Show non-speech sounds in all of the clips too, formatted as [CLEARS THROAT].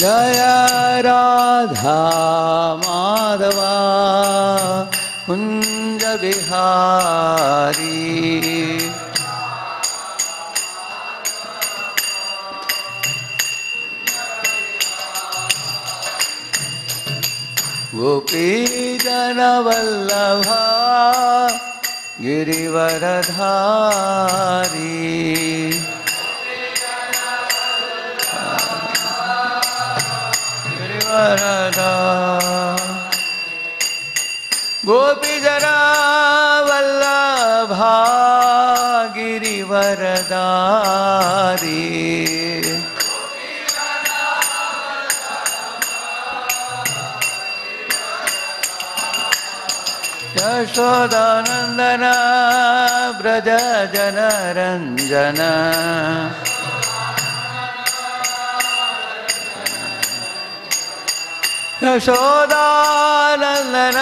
जय राधा माधवा कुंज बिहारी गोपी जनवल्लभा गिरिवरधारी गिरिवरधा गोपी जरा वल्लभा गिरिवरदारी यशोदानन्दन व्रज जनरञ्जन यशोदानन्दन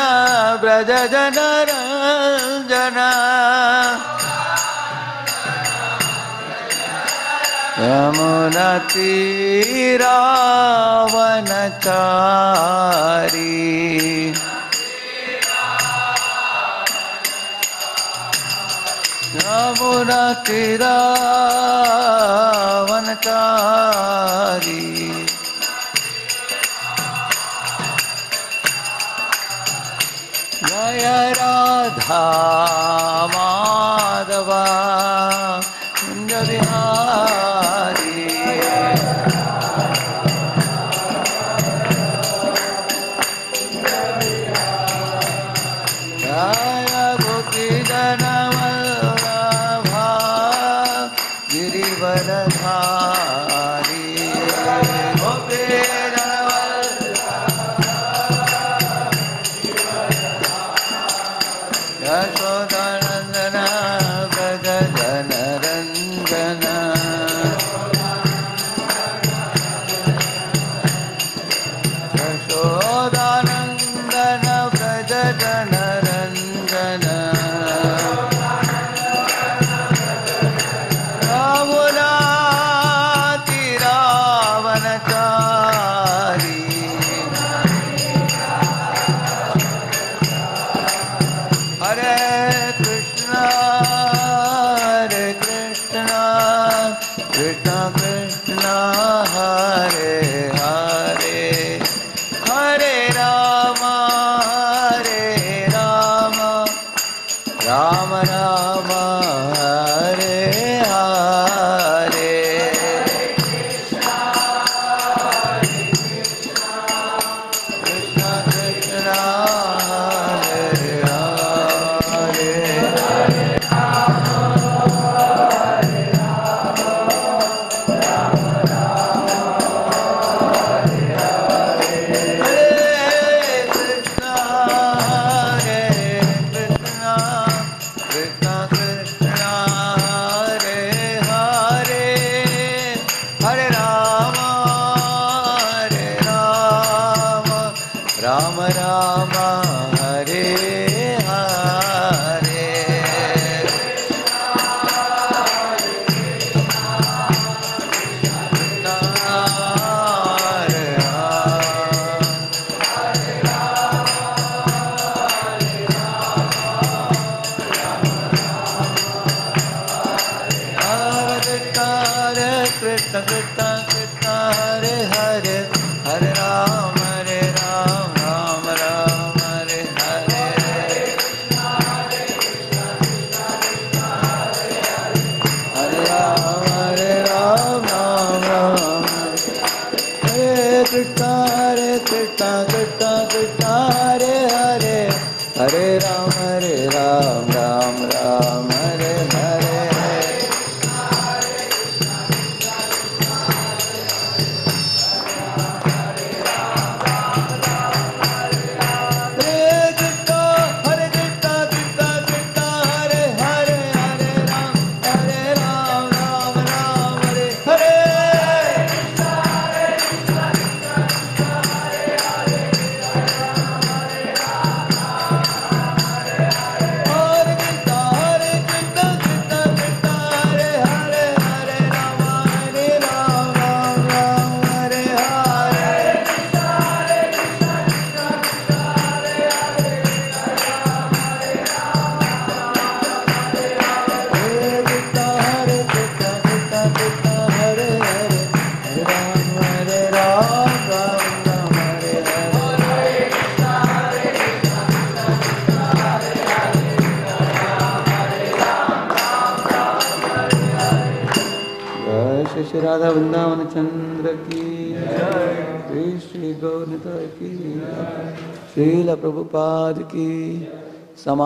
व्रज जनरञ्जन यमुनतीरावनचारी यमुना तेरा वनकारी जय राधा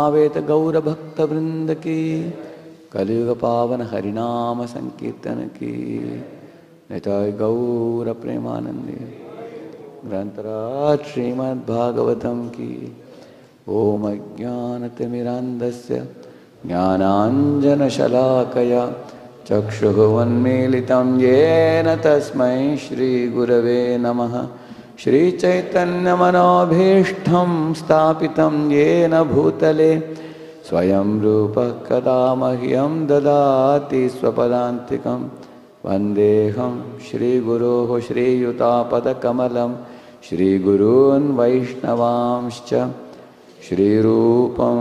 समवेत गौर भक्त वृंद की कलयुग पावन हरिनाम संकीर्तन की निताय गौर प्रेमानंद ग्रंथराज श्रीमद्भागवतम की ओम ज्ञान तिमिरांधस्य ज्ञानांजनशलाकया चक्षुः उन्मीलितं येन तस्मै श्रीगुरवे नमः श्रीचैतन्यमनाभीष्ठं स्थापितं येन भूतले स्वयं रूपः कदा मह्यं ददाति स्वपदान्तिकं वन्देहं श्रीगुरोः श्रीयुतापदकमलं वैष्णवांश्च श्रीरूपं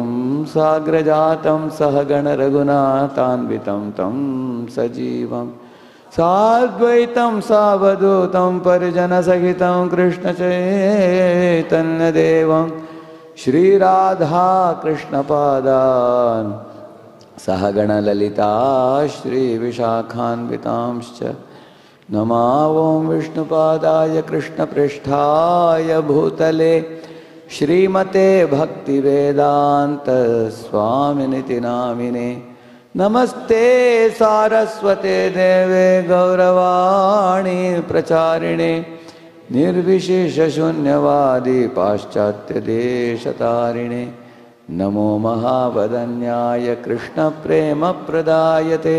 साग्रजातं सहगणरघुनाथान्वितं तं सजीवम् साद्वैतं सावधूतं परिजनसहितं कृष्णचैतन्यदेवं श्रीराधा कृष्णपादान् सहगणललिता श्रीविशाखान्वितांश्च नमा ॐ विष्णुपादाय कृष्णपृष्ठाय भूतले श्रीमते भक्तिवेदान्तस्वामिनिति नामिने नमस्ते सारस्वते देवे गौरवाणी प्रचारिणे निर्विशेषशून्यवादी पाश्चात्यदेशतारिणे नमो महावदन्याय कृष्णप्रेमप्रदायते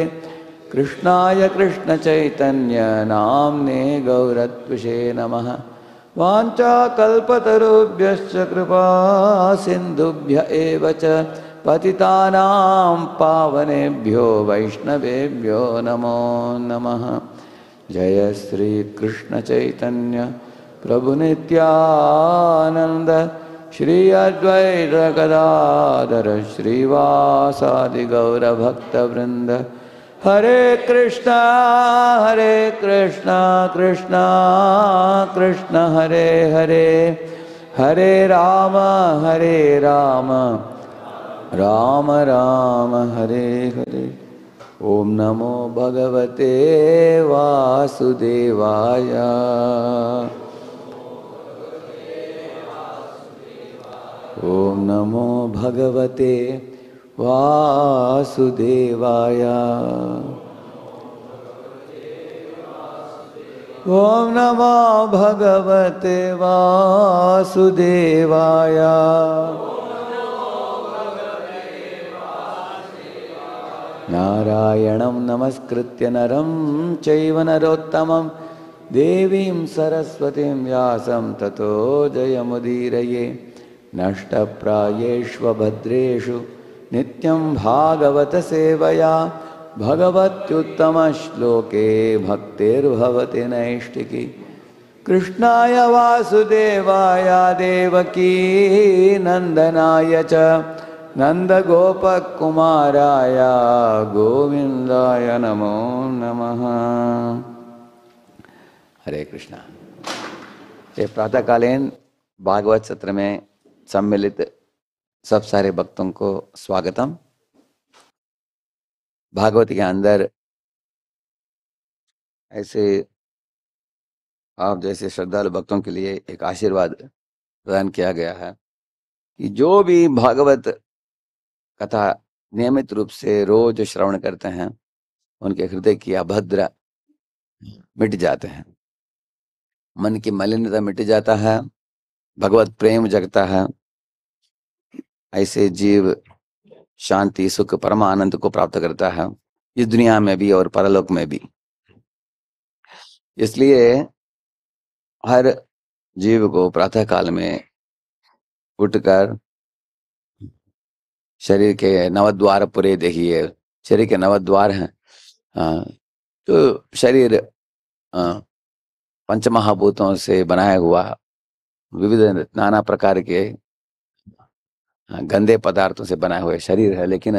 कृष्णाय कृष्णचैतन्यनाम्ने गौरत्विषे नमः वाञ्छाकल्पतरुभ्यश्च कृपा सिन्धुभ्य एव च पतितानां पावनेभ्यो वैष्णवेभ्यो नमो नमः जय श्री श्रीकृष्णचैतन्य प्रभुनित्यानन्द श्री अद्वैतगदाधर श्रीवासादिगौरभक्तवृन्द हरे कृष्ण हरे कृष्ण कृष्ण कृष्ण हरे हरे हरे राम हरे राम राम राम हरे हरे ओम नमो भगवते वासुदेवाय ओम नमो भगवते वासुदेवाय ओम नमो भगवते वासुदेवाय नारायणं नमस्कृत्य नरं चैव नरोत्तमं देवीं सरस्वतीं व्यासं ततो जयमुदीरये नष्टप्रायेष्वभद्रेषु नित्यं भागवतसेवया भगवत्युत्तमश्लोके भक्तेर्भवति नैष्टिकी कृष्णाय वासुदेवाय देवकी नन्दनाय च नंद गोप कुमाराय गोविंदाय नमो नमः हरे कृष्णा ये प्रातःकालीन भागवत सत्र में सम्मिलित सब सारे भक्तों को स्वागतम भागवत के अंदर ऐसे आप जैसे श्रद्धालु भक्तों के लिए एक आशीर्वाद प्रदान किया गया है कि जो भी भागवत कथा नियमित रूप से रोज श्रवण करते हैं उनके हृदय की अभद्र मिट जाते हैं मन की मलिनता मिट जाता है भगवत प्रेम जगता है ऐसे जीव शांति सुख परम आनंद को प्राप्त करता है इस दुनिया में भी और परलोक में भी इसलिए हर जीव को प्रातः काल में उठकर शरीर के नवद्वार पूरे देखिए शरीर के नवद्वार हैं तो शरीर पंचमहाभूतों से बनाया हुआ विविध नाना प्रकार के गंदे पदार्थों से बनाए हुए शरीर है लेकिन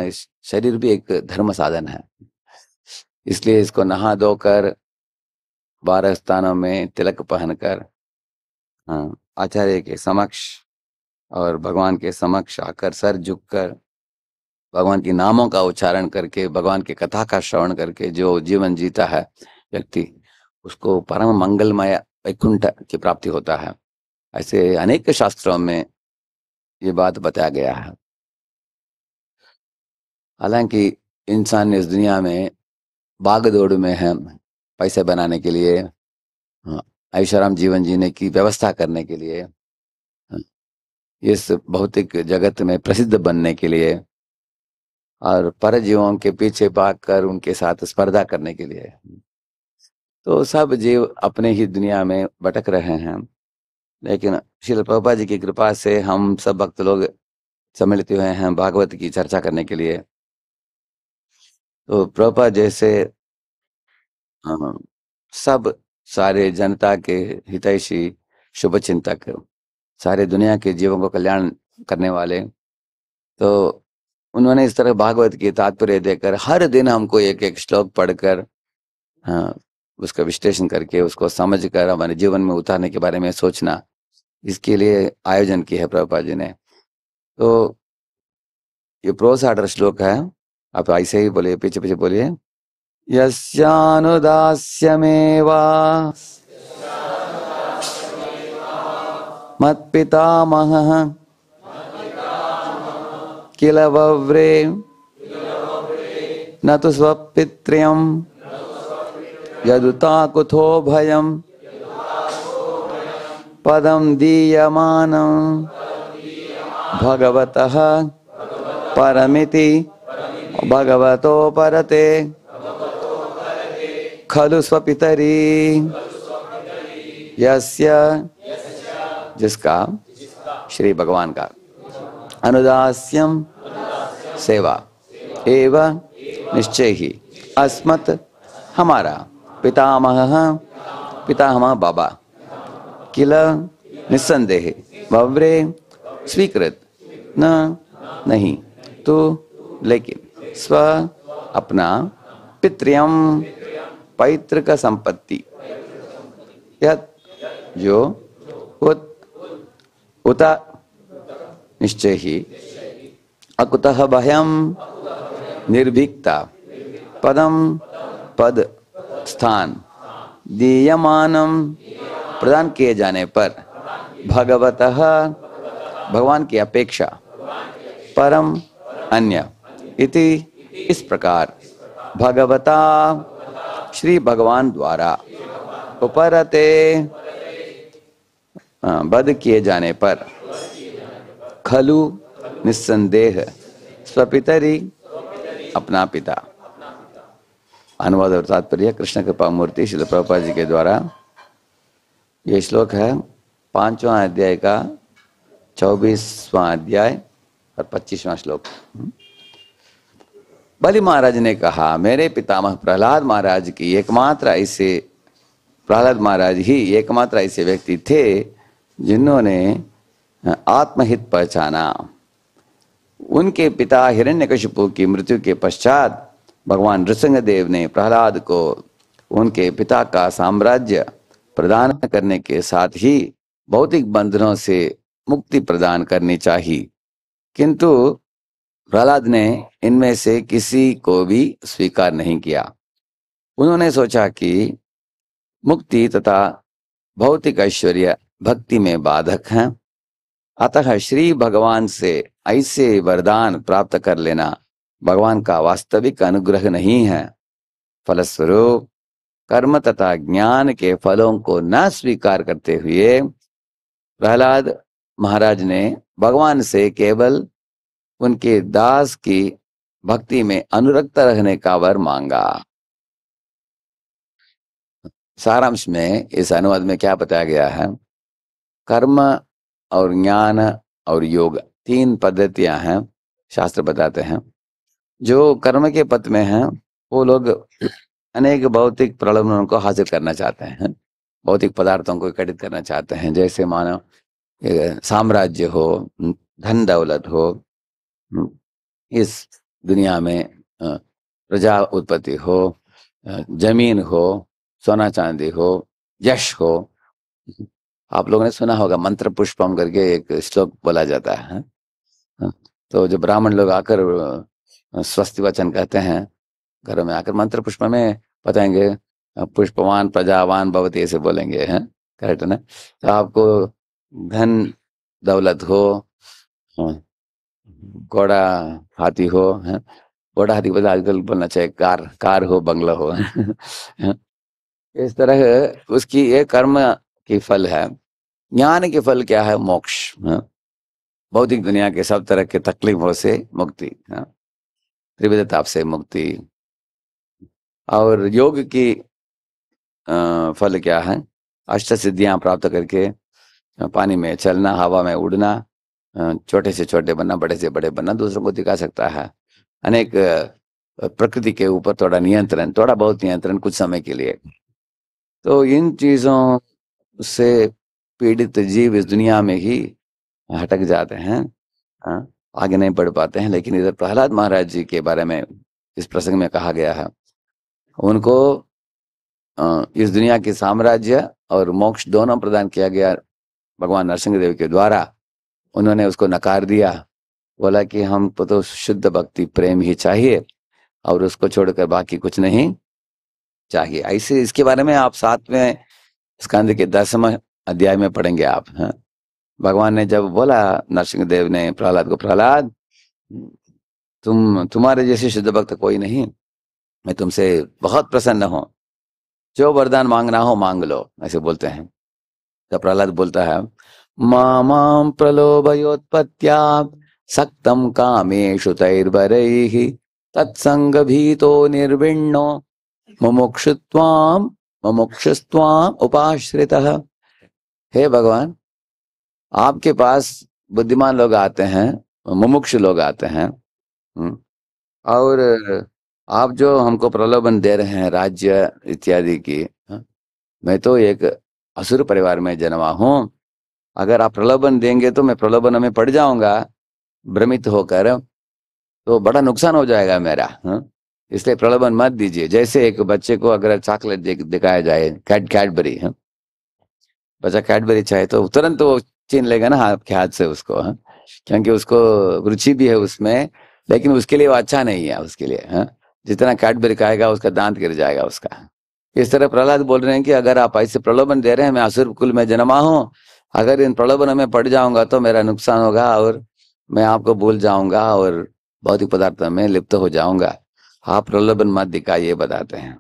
शरीर भी एक धर्म साधन है इसलिए इसको नहा धोकर बारह स्थानों में तिलक पहनकर आचार्य के समक्ष और भगवान के समक्ष आकर सर झुककर भगवान के नामों का उच्चारण करके भगवान की कथा का श्रवण करके जो जीवन जीता है व्यक्ति उसको परम मंगलमय वैकुंठ की प्राप्ति होता है ऐसे अनेक शास्त्रों में ये बात बताया गया है हालांकि इंसान इस दुनिया में बाग दौड़ में है पैसे बनाने के लिए ऐशाराम हाँ, जीवन जीने की व्यवस्था करने के लिए हाँ, इस भौतिक जगत में प्रसिद्ध बनने के लिए और पर जीवों के पीछे भाग कर उनके साथ स्पर्धा करने के लिए तो सब जीव अपने ही दुनिया में भटक रहे हैं लेकिन श्री प्रभुपा जी की कृपा से हम सब भक्त लोग सम्मिलित हुए हैं भागवत की चर्चा करने के लिए तो प्रभुपा जैसे हाँ, सब सारे जनता के हितैषी शुभ चिंतक सारे दुनिया के जीवों को कल्याण करने वाले तो उन्होंने इस तरह भागवत की तात्पर्य देकर हर दिन हमको एक एक श्लोक पढ़कर हाँ, उसका विश्लेषण करके उसको समझ कर हमारे जीवन में उतारने के बारे में सोचना इसके लिए आयोजन किया है प्रभुपा जी ने तो ये प्रोस आर्डर श्लोक है आप ऐसे ही बोलिए पीछे पीछे बोलिए यस्यानुदास्यमेवा मत्पितामहः किल वव्रे न तो स्वपित्रियम यदुता कुथो भयम पदम दीयमान भगवत परमिति भगवत परते खलु स्वपितरी यस्य जिसका श्री भगवान का अनुदास्यम सेवा एवं निश्चय ही अस्मत हमारा पितामह पितामह बाबा किल निस्संदेह भव्रे स्वीकृत न नहीं तो लेकिन स्व अपना पितृयम पैतृक संपत्ति जो उत उता निश्चय ही अकुतः भयम निर्भीकता पदम पद स्थान दीयमानम प्रदान किए जाने पर भगवत भगवान की अपेक्षा परम अन्य इति इस प्रकार भगवता श्री भगवान द्वारा उपरते बद किए जाने पर खलु निस्संदेह स्वपितरी अपना पिता अनुवाद और तात्पर्य कृष्ण कृपा मूर्ति श्री प्रभुपा जी के द्वारा ये श्लोक है पांचवा अध्याय का चौबीसवा अध्याय और पच्चीसवा श्लोक बलि महाराज ने कहा मेरे पितामह प्रहलाद महाराज की एकमात्र ऐसे प्रहलाद महाराज ही एकमात्र ऐसे व्यक्ति थे जिन्होंने आत्महित पहचाना उनके पिता हिरण्यकशिपु की मृत्यु के पश्चात भगवान नृसिंहदेव ने प्रहलाद को उनके पिता का साम्राज्य प्रदान करने के साथ ही भौतिक बंधनों से मुक्ति प्रदान करनी चाहिए किंतु प्रहलाद ने इनमें से किसी को भी स्वीकार नहीं किया उन्होंने सोचा कि मुक्ति तथा भौतिक ऐश्वर्य भक्ति में बाधक हैं अतः श्री भगवान से ऐसे वरदान प्राप्त कर लेना भगवान का वास्तविक अनुग्रह नहीं है फलस्वरूप कर्म तथा ज्ञान के फलों को न स्वीकार करते हुए प्रहलाद महाराज ने भगवान से केवल उनके दास की भक्ति में अनुरक्त रहने का वर मांगा सारांश में इस अनुवाद में क्या बताया गया है कर्म और ज्ञान और योग तीन पद्धतियां हैं शास्त्र बताते हैं जो कर्म के पथ में हैं वो लोग अनेक भौतिक प्रलोभनों को हासिल करना चाहते हैं भौतिक पदार्थों को एकत्रित करना चाहते हैं जैसे मानो साम्राज्य हो धन दौलत हो हम्म, इस दुनिया में प्रजा उत्पत्ति हो जमीन हो सोना चांदी हो यश हो आप लोगों ने सुना होगा मंत्र पुष्पम करके एक श्लोक बोला जाता है हाँ? हाँ। तो जो ब्राह्मण लोग आकर स्वस्थ वचन कहते हैं घरों में आकर मंत्र पुष्प में बताएंगे पुष्पवान प्रजावान भवती ऐसे बोलेंगे हाँ? हैं करेक्ट ना तो आपको धन दौलत हो घोड़ा हाथी हो है घोड़ा हाथी के आजकल बोलना चाहिए कार कार हो बंगला हो इस तरह उसकी ये कर्म के फल है ज्ञान के फल क्या है मोक्ष हाँ। भौतिक दुनिया के सब तरह के तकलीफों से मुक्ति हाँ। त्रिविध से मुक्ति और योग की फल क्या है अष्ट सिद्धियां प्राप्त करके पानी में चलना हवा में उड़ना छोटे से छोटे बनना बड़े से बड़े बनना दूसरों को दिखा सकता है अनेक प्रकृति के ऊपर थोड़ा नियंत्रण थोड़ा बहुत नियंत्रण कुछ समय के लिए तो इन चीजों उससे पीड़ित जीव इस दुनिया में ही हटक जाते हैं हाँ, आगे नहीं बढ़ पाते हैं लेकिन इधर प्रहलाद महाराज जी के बारे में इस प्रसंग में कहा गया है उनको इस दुनिया के साम्राज्य और मोक्ष दोनों प्रदान किया गया भगवान नरसिंहदेव के द्वारा उन्होंने उसको नकार दिया बोला कि हम तो शुद्ध भक्ति प्रेम ही चाहिए और उसको छोड़कर बाकी कुछ नहीं चाहिए ऐसे इसके बारे में आप साथ में स्कंद के दसम अध्याय में पढ़ेंगे आप हाँ भगवान ने जब बोला नरसिंह देव ने प्रहलाद को प्रहलाद तुम तुम्हारे जैसे शुद्ध भक्त कोई नहीं मैं तुमसे बहुत प्रसन्न हूं जो वरदान मांगना हो मांग लो ऐसे बोलते हैं तो प्रहलाद बोलता है माम प्रलोभयोत्पत्त्या सक्तम कामेशु तैर्वरैः तत्संग तो निर्विण्णो मुमुक्षुत्वाम मोक्षस्वाम उपाश्रित हे भगवान आपके पास बुद्धिमान लोग आते हैं मुमुक्ष लोग आते हैं हम्म, और आप जो हमको प्रलोभन दे रहे हैं राज्य इत्यादि की हाँ, मैं तो एक असुर परिवार में जन्मा हूँ अगर आप प्रलोभन देंगे तो मैं प्रलोभन में पड़ जाऊंगा भ्रमित होकर तो बड़ा नुकसान हो जाएगा मेरा हुँ? इसलिए प्रलोभन मत दीजिए जैसे एक बच्चे को अगर चॉकलेट दिखाया जाए कैड कैडबरी है हाँ। बच्चा कैडबरी चाहे तो तुरंत वो चीन लेगा ना आपके हाथ से उसको हाँ। क्योंकि उसको रुचि भी है उसमें लेकिन उसके लिए वो अच्छा नहीं है उसके लिए है हाँ। जितना कैडबरी खाएगा उसका दांत गिर जाएगा उसका इस तरह प्रहलाद बोल रहे हैं कि अगर आप ऐसे प्रलोभन दे रहे हैं मैं असुर कुल में जन्मा हूं अगर इन प्रलोभनों में पड़ जाऊंगा तो मेरा नुकसान होगा और मैं आपको भूल जाऊंगा और भौतिक पदार्थों में लिप्त हो जाऊंगा आप प्रलोभन माध्यिका ये बताते हैं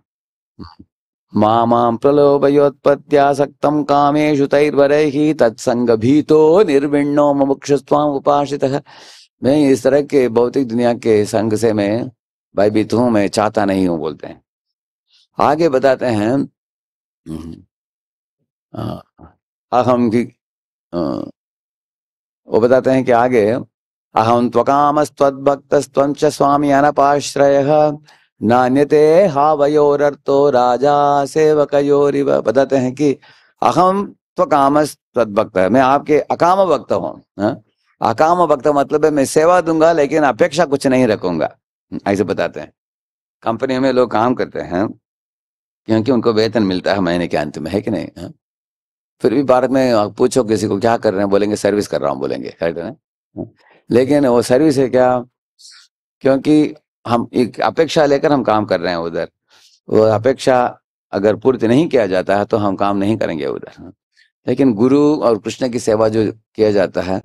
मामा प्रलोभयोत्पत्त्यासक्तम कामेशु ही तत्संग भीतो निर्विण्णो मुमुक्षस्वाम उपासितः मैं इस तरह के भौतिक दुनिया के संग से मैं भयभीत हूं मैं चाहता नहीं हूं बोलते हैं आगे बताते हैं अहम की वो बताते हैं कि आगे अहम त्वकामस्त्वद्भक्तस्त्वं च स्वामी अनपाश्रयः नान्यते हावयोरर्थो राजा सेवकयोरिव बताते हैं कि अहम त्वकामस तद्भक्त मैं आपके अकाम भक्त हूँ हाँ? अकाम भक्त मतलब है मैं सेवा दूंगा लेकिन अपेक्षा कुछ नहीं रखूंगा ऐसे बताते हैं कंपनी में लोग काम करते हैं क्योंकि उनको वेतन मिलता है महीने के अंत में है कि नहीं है? हाँ? फिर भी भारत में पूछो किसी को क्या कर रहे हैं बोलेंगे सर्विस कर रहा हूँ बोलेंगे करेक्ट लेकिन वो सर्विस है क्या क्योंकि हम एक अपेक्षा लेकर हम काम कर रहे हैं उधर वो अपेक्षा अगर पूर्ति नहीं किया जाता है तो हम काम नहीं करेंगे उधर लेकिन गुरु और कृष्ण की सेवा जो किया जाता है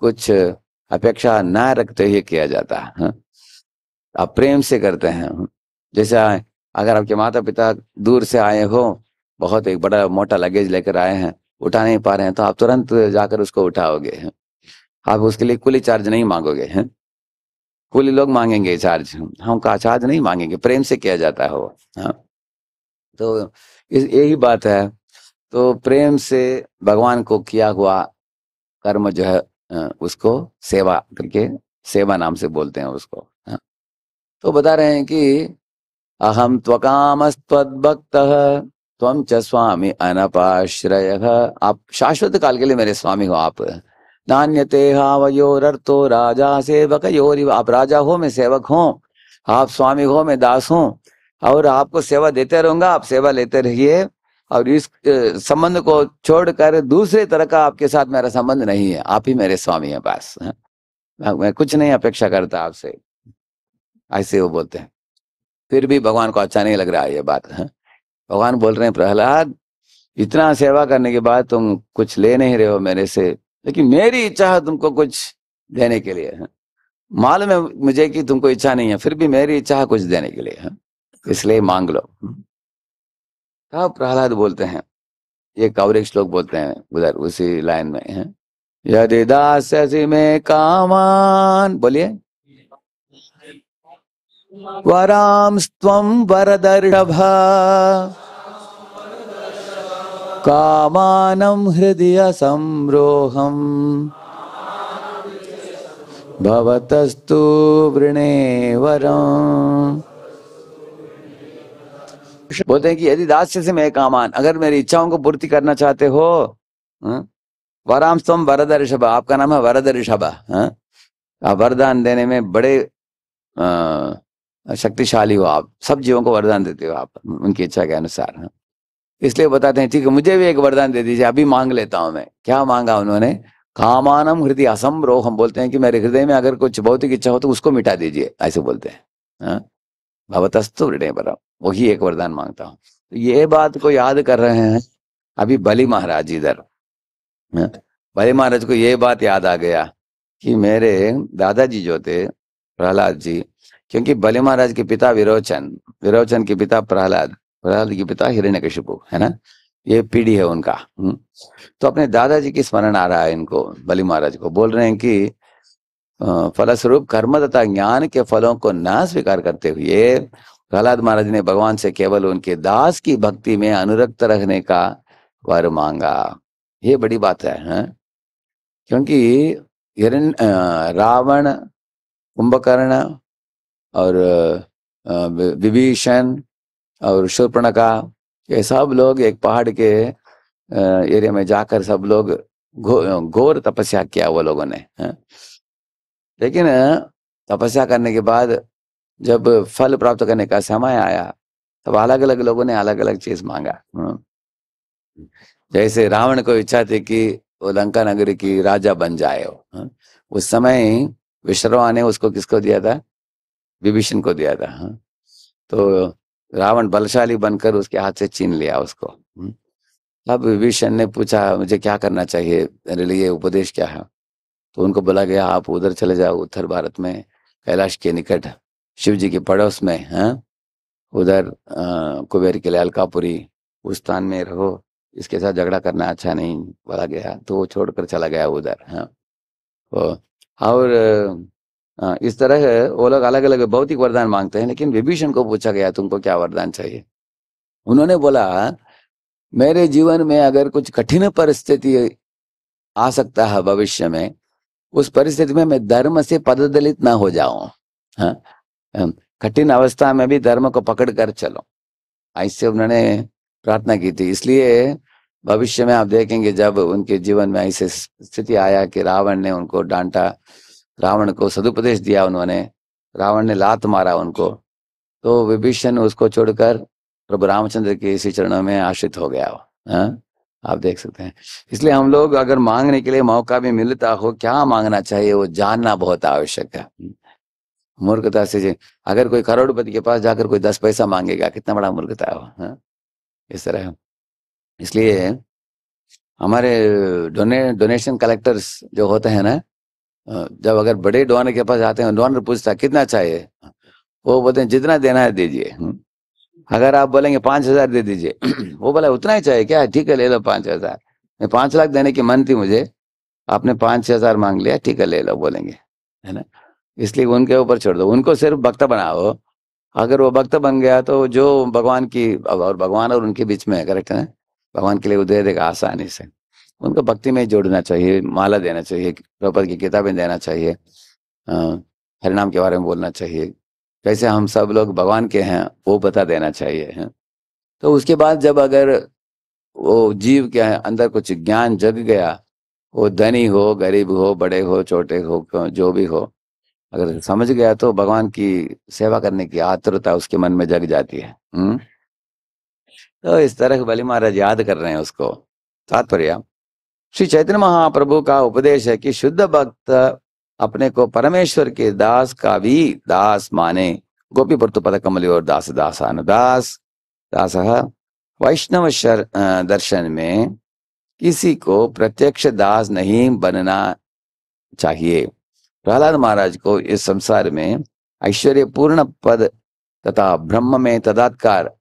कुछ अपेक्षा ना रखते हुए किया जाता है आप प्रेम से करते हैं जैसे अगर आपके माता पिता दूर से आए हो बहुत एक बड़ा मोटा लगेज लेकर आए हैं उठा नहीं पा रहे हैं तो आप तुरंत जाकर उसको उठाओगे आप उसके लिए कुली चार्ज नहीं मांगोगे हैं कुली लोग मांगेंगे चार्ज हम का चार्ज नहीं मांगेंगे प्रेम से किया जाता है वो हाँ तो यही बात है तो प्रेम से भगवान को किया हुआ कर्म जो है उसको सेवा करके सेवा नाम से बोलते हैं उसको हाँ। तो बता रहे हैं कि अहम भक्त त्वम च स्वामी अनपाश्रय आप शाश्वत काल के लिए मेरे स्वामी हो आप नान्यते हावयोरर्थो राजा सेवक योरिव आप राजा हो मैं सेवक हूँ आप स्वामी हो मैं दास हूँ और आपको सेवा देते रहूंगा आप सेवा लेते रहिए और इस संबंध को छोड़कर दूसरे तरह का आपके साथ मेरा संबंध नहीं है आप ही मेरे स्वामी है पास मैं कुछ नहीं अपेक्षा करता आपसे ऐसे वो बोलते हैं फिर भी भगवान को अच्छा नहीं लग रहा है ये बात है हाँ। भगवान बोल रहे हैं प्रहलाद इतना सेवा करने के बाद तुम कुछ ले नहीं रहे हो मेरे से लेकिन मेरी इच्छा है तुमको कुछ देने के लिए है हाँ। मालूम है मुझे कि तुमको इच्छा नहीं है फिर भी मेरी इच्छा है कुछ देने के लिए है हाँ। इसलिए मांग लो तब हाँ। प्रहलाद बोलते हैं ये कवरेज श्लोक बोलते हैं उधर उसी लाइन में है यदि दास में कामान बोलिए वराम स्वम वरदर्भ कामानं हृदयसंरोहम् भवतस्तु वृणे वरम् बोलते हैं कि यदि दास्य से मैं कामान अगर मेरी इच्छाओं को पूर्ति करना चाहते हो हाँ? वराम स्तम वरद ऋषभ आपका नाम है वरद ऋषभ हाँ? आप वरदान देने में बड़े शक्तिशाली हो आप सब जीवों को वरदान देते हो आप उनकी इच्छा के अनुसार हाँ इसलिए बताते हैं ठीक है मुझे भी एक वरदान दे दीजिए अभी मांग लेता हूं मैं क्या मांगा उन्होंने कामानम हृदय असंभ्रोह हम बोलते हैं कि मेरे हृदय में अगर कुछ भौतिक इच्छा हो तो उसको मिटा दीजिए ऐसे बोलते हैं हाँ। भवतस्तु हृदय पर वही एक वरदान मांगता हूँ तो ये बात को याद कर रहे हैं अभी बलि महाराज इधर हाँ। बलि महाराज को ये बात याद आ गया कि मेरे दादाजी जो थे प्रहलाद जी क्योंकि बलि महाराज के पिता विरोचन विरोचन के पिता प्रहलाद प्रहलाद के पिता हिरण्यकशिपु है ना ये पीढ़ी है उनका हम्म। तो अपने दादाजी की स्मरण आ रहा है इनको बलि महाराज को बोल रहे हैं कि फलस्वरूप कर्म तथा ज्ञान के फलों को न स्वीकार करते हुए प्रहलाद महाराज ने भगवान से केवल उनके दास की भक्ति में अनुरक्त रखने का वर मांगा ये बड़ी बात है, है? क्योंकि हिरण्य रावण कुंभकर्ण और विभीषण और का ये सब लोग एक पहाड़ के एरिया में जाकर सब लोग घो, घोर तपस्या किया वो लोगों ने हाँ। लेकिन तपस्या करने के बाद जब फल प्राप्त करने का समय आया तब अलग अलग लोगों ने अलग अलग चीज मांगा हाँ। जैसे रावण को इच्छा थी कि वो लंका नगरी की राजा बन जाए हो हाँ। उस समय विश्रवा ने उसको किसको दिया था विभीषण को दिया था तो रावण बलशाली बनकर उसके हाथ से छीन लिया उसको हम्म। अब विभीषण ने पूछा मुझे क्या करना चाहिए मेरे लिए उपदेश क्या है तो उनको बोला गया आप उधर चले जाओ उत्तर भारत में कैलाश के निकट शिव जी के पड़ोस में है उधर कुबेर के लिए अलकापुरी उस स्थान में रहो इसके साथ झगड़ा करना अच्छा नहीं बोला गया तो वो छोड़कर चला गया उधर है हाँ। और हाँ, इस तरह वो लोग अलग अलग भौतिक वरदान मांगते हैं लेकिन विभीषण को पूछा गया तुमको क्या वरदान चाहिए उन्होंने बोला मेरे जीवन में अगर कुछ कठिन परिस्थिति आ सकता है भविष्य में उस परिस्थिति में मैं धर्म से पददलित ना हो जाऊं हाँ, कठिन अवस्था में भी धर्म को पकड़ कर चलो ऐसे उन्होंने प्रार्थना की थी इसलिए भविष्य में आप देखेंगे जब उनके जीवन में ऐसे स्थिति आया कि रावण ने उनको डांटा रावण को सदुपदेश दिया उन्होंने रावण ने लात मारा उनको तो विभीषण उसको छोड़कर प्रभु रामचंद्र के इसी चरणों में आश्रित हो गया हा? आप देख सकते हैं इसलिए हम लोग अगर मांगने के लिए मौका भी मिलता हो क्या मांगना चाहिए वो जानना बहुत आवश्यक है मूर्खता से जी अगर कोई करोड़पति के पास जाकर कोई दस पैसा मांगेगा कितना बड़ा मूर्खता है वो हाँ? इस तरह इसलिए हमारे डोने डोनेशन कलेक्टर्स जो होते हैं ना जब अगर बड़े डोनर के पास आते हैं डॉन पूछता कितना चाहिए वो बोलते हैं जितना देना है दीजिए हम्म। अगर आप बोलेंगे पांच हजार दे दीजिए [CLEARS THROAT] वो बोला उतना ही चाहिए क्या ठीक है ले लो पांच हजार मैं पांच लाख देने की मन थी मुझे आपने पांच हजार मांग लिया ठीक है ले लो बोलेंगे है ना इसलिए उनके ऊपर छोड़ दो उनको सिर्फ भक्त बनाओ अगर वो भक्त बन गया तो जो भगवान की और भगवान और उनके बीच में करेक्ट है भगवान के लिए वो दे देगा आसानी से उनको भक्ति में जोड़ना चाहिए माला देना चाहिए प्रपद की किताबें देना चाहिए हरिनाम के बारे में बोलना चाहिए कैसे हम सब लोग भगवान के हैं वो बता देना चाहिए है तो उसके बाद जब अगर वो जीव के अंदर कुछ ज्ञान जग गया वो धनी हो गरीब हो बड़े हो छोटे हो जो भी हो अगर समझ गया तो भगवान की सेवा करने की आतुरता उसके मन में जग जाती है हुँ? हम्म। तो इस तरह बलि महाराज याद कर रहे हैं उसको तात्पर्य श्री चैतन्य महाप्रभु का उपदेश है कि शुद्ध भक्त अपने को परमेश्वर के दास का भी दास माने गोपी पुरतु तो पद कमली और दास दास अनुदास दास वैष्णव दर्शन में किसी को प्रत्यक्ष दास नहीं बनना चाहिए प्रहलाद महाराज को इस संसार में ऐश्वर्य पूर्ण पद तथा ब्रह्म में तदात्कार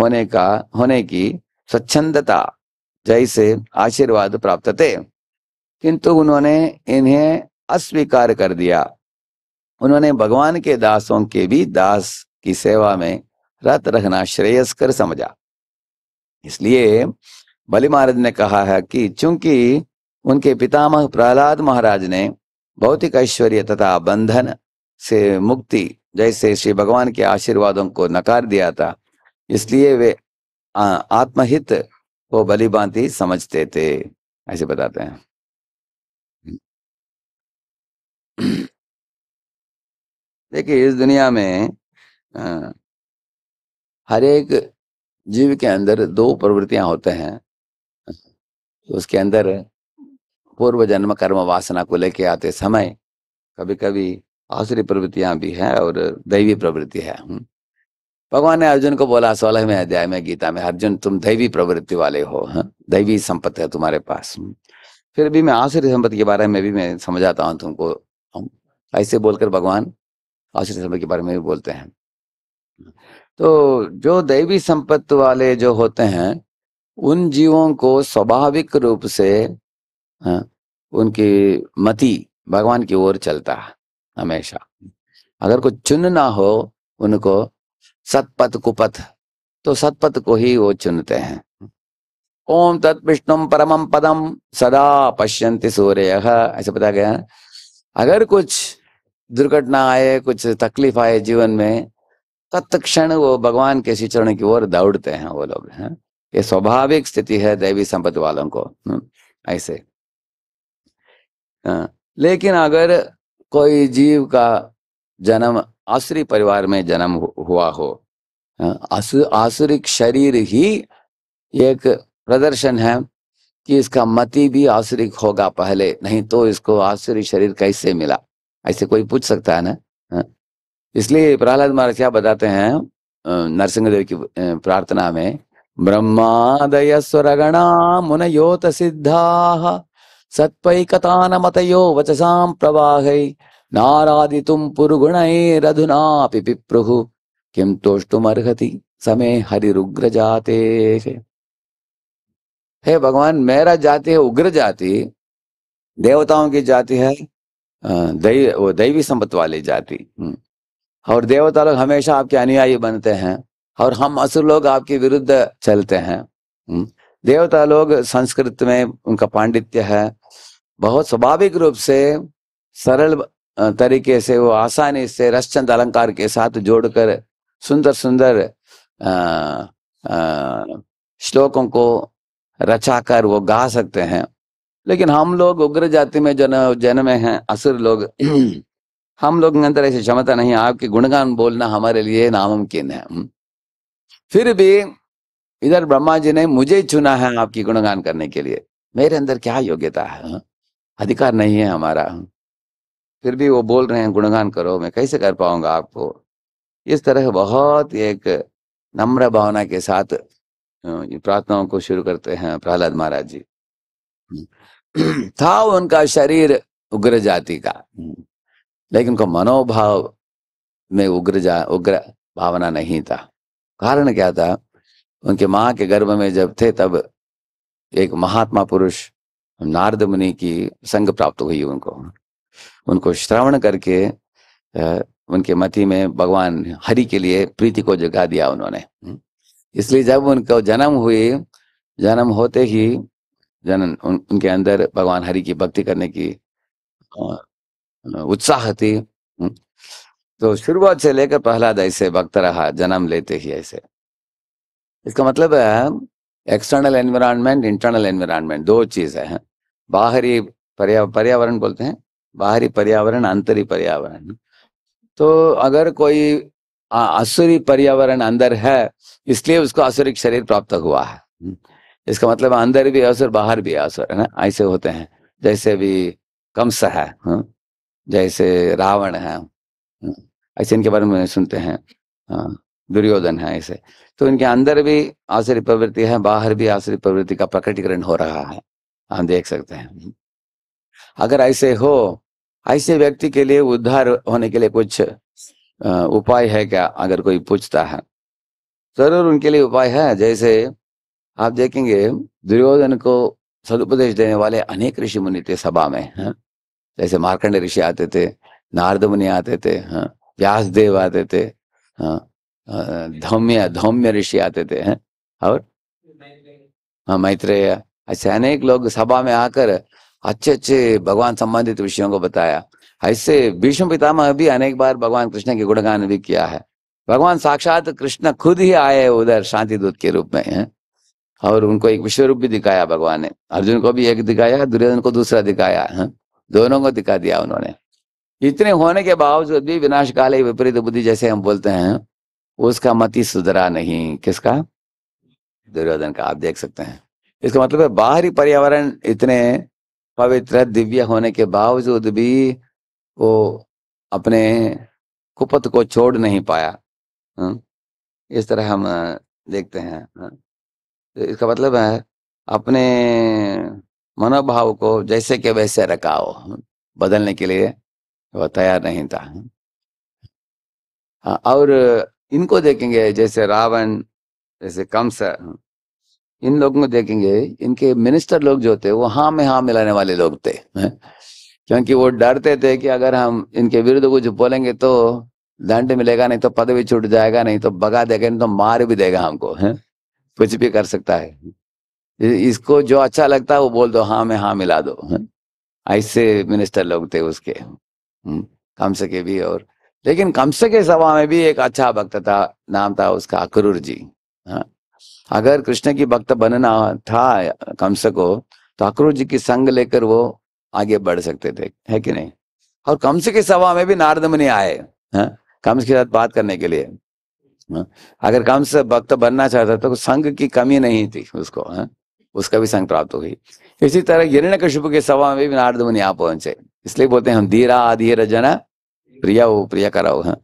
होने का होने की स्वच्छंदता से आशीर्वाद प्राप्त थे किंतु उन्होंने इन्हें अस्वीकार कर दिया उन्होंने भगवान के दासों के भी दास की सेवा में रत रहना श्रेयस्कर समझा इसलिए बलि महाराज ने कहा है कि चूंकि उनके पितामह प्रहलाद महाराज ने भौतिक ऐश्वर्य तथा बंधन से मुक्ति जैसे श्री भगवान के आशीर्वादों को नकार दिया था इसलिए वे आत्महित वो भली भांति समझते थे ऐसे बताते हैं देखिए इस दुनिया में हर एक जीव के अंदर दो प्रवृत्तियां होते हैं तो उसके अंदर पूर्व जन्म कर्म वासना को लेके आते समय कभी कभी आसुरी प्रवृत्तियां भी है और दैवी प्रवृत्ति है हुँ? भगवान ने अर्जुन को बोला सोलहवें अध्याय में गीता में अर्जुन तुम दैवी प्रवृत्ति वाले हो हाँ? दैवी संपत्ति है तुम्हारे पास हाँ? फिर भी मैं आश्रय संपत्ति के बारे में भी मैं समझाता हूँ तुमको हाँ? ऐसे बोलकर भगवान आश्रय संपत्ति के बारे में भी बोलते हैं तो जो दैवी संपत्ति वाले जो होते हैं उन जीवों को स्वाभाविक रूप से उनकी मति भगवान की ओर चलता है हमेशा अगर कुछ ना हो उनको सतपथ कुपथ तो सतपथ को ही वो चुनते हैं ओम विष्णु परम पदम सदा पश्यंति सूर्य ऐसे बताया गया अगर कुछ दुर्घटना आए कुछ तकलीफ आए जीवन में तत्क्षण वो भगवान के शिचरण की ओर दौड़ते हैं वो लोग हैं ये स्वाभाविक स्थिति है दैवी संपत्ति वालों को हम्म, ऐसे हाँ, लेकिन अगर कोई जीव का जन्म आसुरी परिवार में जन्म हुआ हो हाँ, आसु, आसुरिक शरीर ही एक प्रदर्शन है कि इसका मति भी आसुरिक होगा पहले नहीं तो इसको आसुरी शरीर कैसे मिला ऐसे कोई पूछ सकता है ना हाँ। इसलिए प्रहलाद महाराज क्या बताते हैं नरसिंहदेव की प्रार्थना में ब्रह्मादय स्वरगणा मुनयोत सिद्धा सत्पैकता मतयो वचसां प्रवाह नारादितुं पुरुगुणैरधुनापि पिप्रुः किं तोष्टुमर्हति समे हरिरुग्र जाते हे भगवान मेरा जाति है उग्र जाति देवताओं की जाति है दैव वो दैवी संपत्ति वाली जाति हम्म। और देवता लोग हमेशा आपके अनुयायी बनते हैं और हम असुर लोग आपके विरुद्ध चलते हैं हम्म। देवता लोग संस्कृत में उनका पांडित्य है बहुत स्वाभाविक रूप से सरल तरीके से वो आसानी से रसचंद अलंकार के साथ जोड़कर सुंदर सुंदर श्लोकों को रचाकर वो गा सकते हैं लेकिन हम लोग उग्र जाति में जन जन्मे हैं असुर लोग [CLEARS THROAT] हम लोग के अंदर ऐसी क्षमता नहीं आपके गुणगान बोलना हमारे लिए नामुमकिन है हम्म। फिर भी इधर ब्रह्मा जी ने मुझे चुना है आपकी गुणगान करने के लिए मेरे अंदर क्या योग्यता है हम्म। अधिकार नहीं है हमारा हम्म। फिर भी वो बोल रहे हैं गुणगान करो मैं कैसे कर पाऊंगा आपको इस तरह बहुत एक नम्र भावना के साथ प्रार्थनाओं को शुरू करते हैं प्रहलाद महाराज जी था उनका शरीर उग्र जाति का लेकिन उनका मनोभाव में उग्र जा उग्र भावना नहीं था कारण क्या था उनके माँ के गर्भ में जब थे तब एक महात्मा पुरुष नारद मुनि की संग प्राप्त हुई उनको उनको श्रवण करके उनके मति में भगवान हरि के लिए प्रीति को जगा दिया उन्होंने हम्म। इसलिए जब उनको जन्म हुई जन्म होते ही जनन उन, उनके अंदर भगवान हरि की भक्ति करने की उत्साह थी हम्म। तो शुरुआत से लेकर प्रहलाद ऐसे भक्त रहा जन्म लेते ही ऐसे इसका मतलब है एक्सटर्नल एनवायरनमेंट इंटरनल एनवायरनमेंट दो चीज है बाहरी पर्यावरण बोलते हैं बाहरी पर्यावरण अंतरी पर्यावरण तो अगर कोई आसुरी पर्यावरण अंदर है इसलिए उसको आसुरिक शरीर प्राप्त हुआ है हम्म। इसका मतलब अंदर भी असुर बाहर भी असुर है ना ऐसे होते हैं जैसे भी कंस है हाँ? जैसे रावण है हाँ? ऐसे इनके बारे में सुनते हैं हाँ? दुर्योधन है ऐसे तो इनके अंदर भी आसुरी प्रवृत्ति है बाहर भी आसुरी प्रवृत्ति का प्रकटीकरण हो रहा है हम देख सकते हैं अगर ऐसे हो ऐसे व्यक्ति के लिए उद्धार होने के लिए कुछ उपाय है क्या अगर कोई पूछता है जरूर उनके लिए उपाय है जैसे आप देखेंगे दुर्योधन को सदुपदेश देने वाले अनेक ऋषि मुनि थे सभा में है जैसे मार्कंड ऋषि आते थे नारद मुनि आते थे हाँ व्यास देव आते थे धौम्य धौम्य ऋषि आते थे हैं और हाँ मैत्रेय ऐसे अनेक लोग सभा में आकर अच्छे अच्छे भगवान संबंधित विषयों को बताया ऐसे भीष्म पितामह भी अनेक बार भगवान कृष्ण के गुणगान भी किया है भगवान साक्षात कृष्ण खुद ही आए उधर शांति दूत के रूप में है और उनको एक विश्व रूप भी दिखाया भगवान ने अर्जुन को भी एक दिखाया दुर्योधन को दूसरा दिखाया है दोनों को दिखा दिया उन्होंने इतने होने के बावजूद भी विनाश काले विपरीत बुद्धि जैसे हम बोलते हैं उसका मति सुधरा नहीं किसका दुर्योधन का आप देख सकते हैं इसका मतलब है बाहरी पर्यावरण इतने पवित्र दिव्य होने के बावजूद भी वो अपने कुपत को छोड़ नहीं पाया हाँ? इस तरह हम देखते हैं हाँ? तो इसका मतलब है अपने मनोभाव को जैसे के वैसे रखाओ हाँ? बदलने के लिए वह तैयार नहीं था और इनको देखेंगे जैसे रावण जैसे कंस इन लोगों को देखेंगे इनके मिनिस्टर लोग जो थे वो हाँ में हाँ मिलाने वाले लोग थे क्योंकि वो डरते थे कि अगर हम इनके विरुद्ध कुछ बोलेंगे तो दंड मिलेगा नहीं तो पदवी छूट जाएगा नहीं तो बगा देगा नहीं तो मार भी देगा हमको है कुछ भी कर सकता है इसको जो अच्छा लगता है वो बोल दो हाँ में हाँ मिला दो है? ऐसे मिनिस्टर लोग थे उसके हम्म? कम से के भी और लेकिन कम से के सभा में भी एक अच्छा भक्त था नाम था उसका अकरूर जी हाँ अगर कृष्ण की भक्त बनना था कंस को तो अक्रूर जी की संग लेकर वो आगे बढ़ सकते थे है कि नहीं और कंस की सभा में भी नारद मुनि आए हाँ, कंस के साथ बात करने के लिए हा? अगर कंस भक्त बनना चाहता तो संघ की कमी नहीं थी उसको हा? उसका भी संग प्राप्त हुई इसी तरह हिरण्य कश्यप के सभा में भी नारद मुनि आ पहुंचे इसलिए बोलते हैं हम धीरा अधीर जना प्रिया हो प्रिया कराओ हाँ।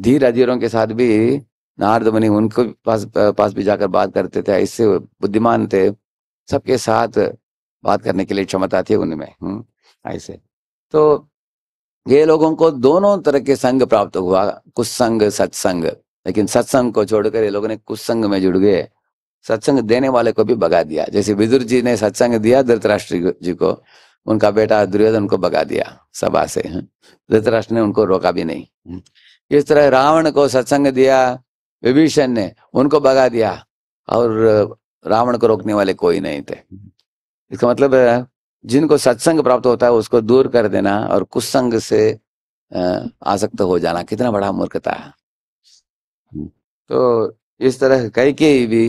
धीर अधीरों के साथ भी नारद मुनि उनके पास पास भी जाकर बात करते थे इससे बुद्धिमान थे सबके साथ बात करने के लिए क्षमता थी उनमें हम्म, ऐसे तो ये लोगों को दोनों तरह के संग प्राप्त हुआ कुछ संग सत्संग लेकिन सत्संग को छोड़कर ये लोगों ने कुछ संग में जुड़ गए सत्संग देने वाले को भी भगा दिया जैसे विदुर जी ने सत्संग दिया धृतराष्ट्र जी को उनका बेटा दुर्योधन को भगा दिया सभा से हम्म। धृतराष्ट्र ने उनको रोका भी नहीं हम्म। इस तरह रावण को सत्संग दिया विभीषण ने उनको भगा दिया और रावण को रोकने वाले कोई नहीं थे इसका मतलब है जिनको सत्संग प्राप्त होता है उसको दूर कर देना और कुछ संग से आसक्त हो जाना कितना बड़ा मूर्खता है हम्म। तो इस तरह कई के भी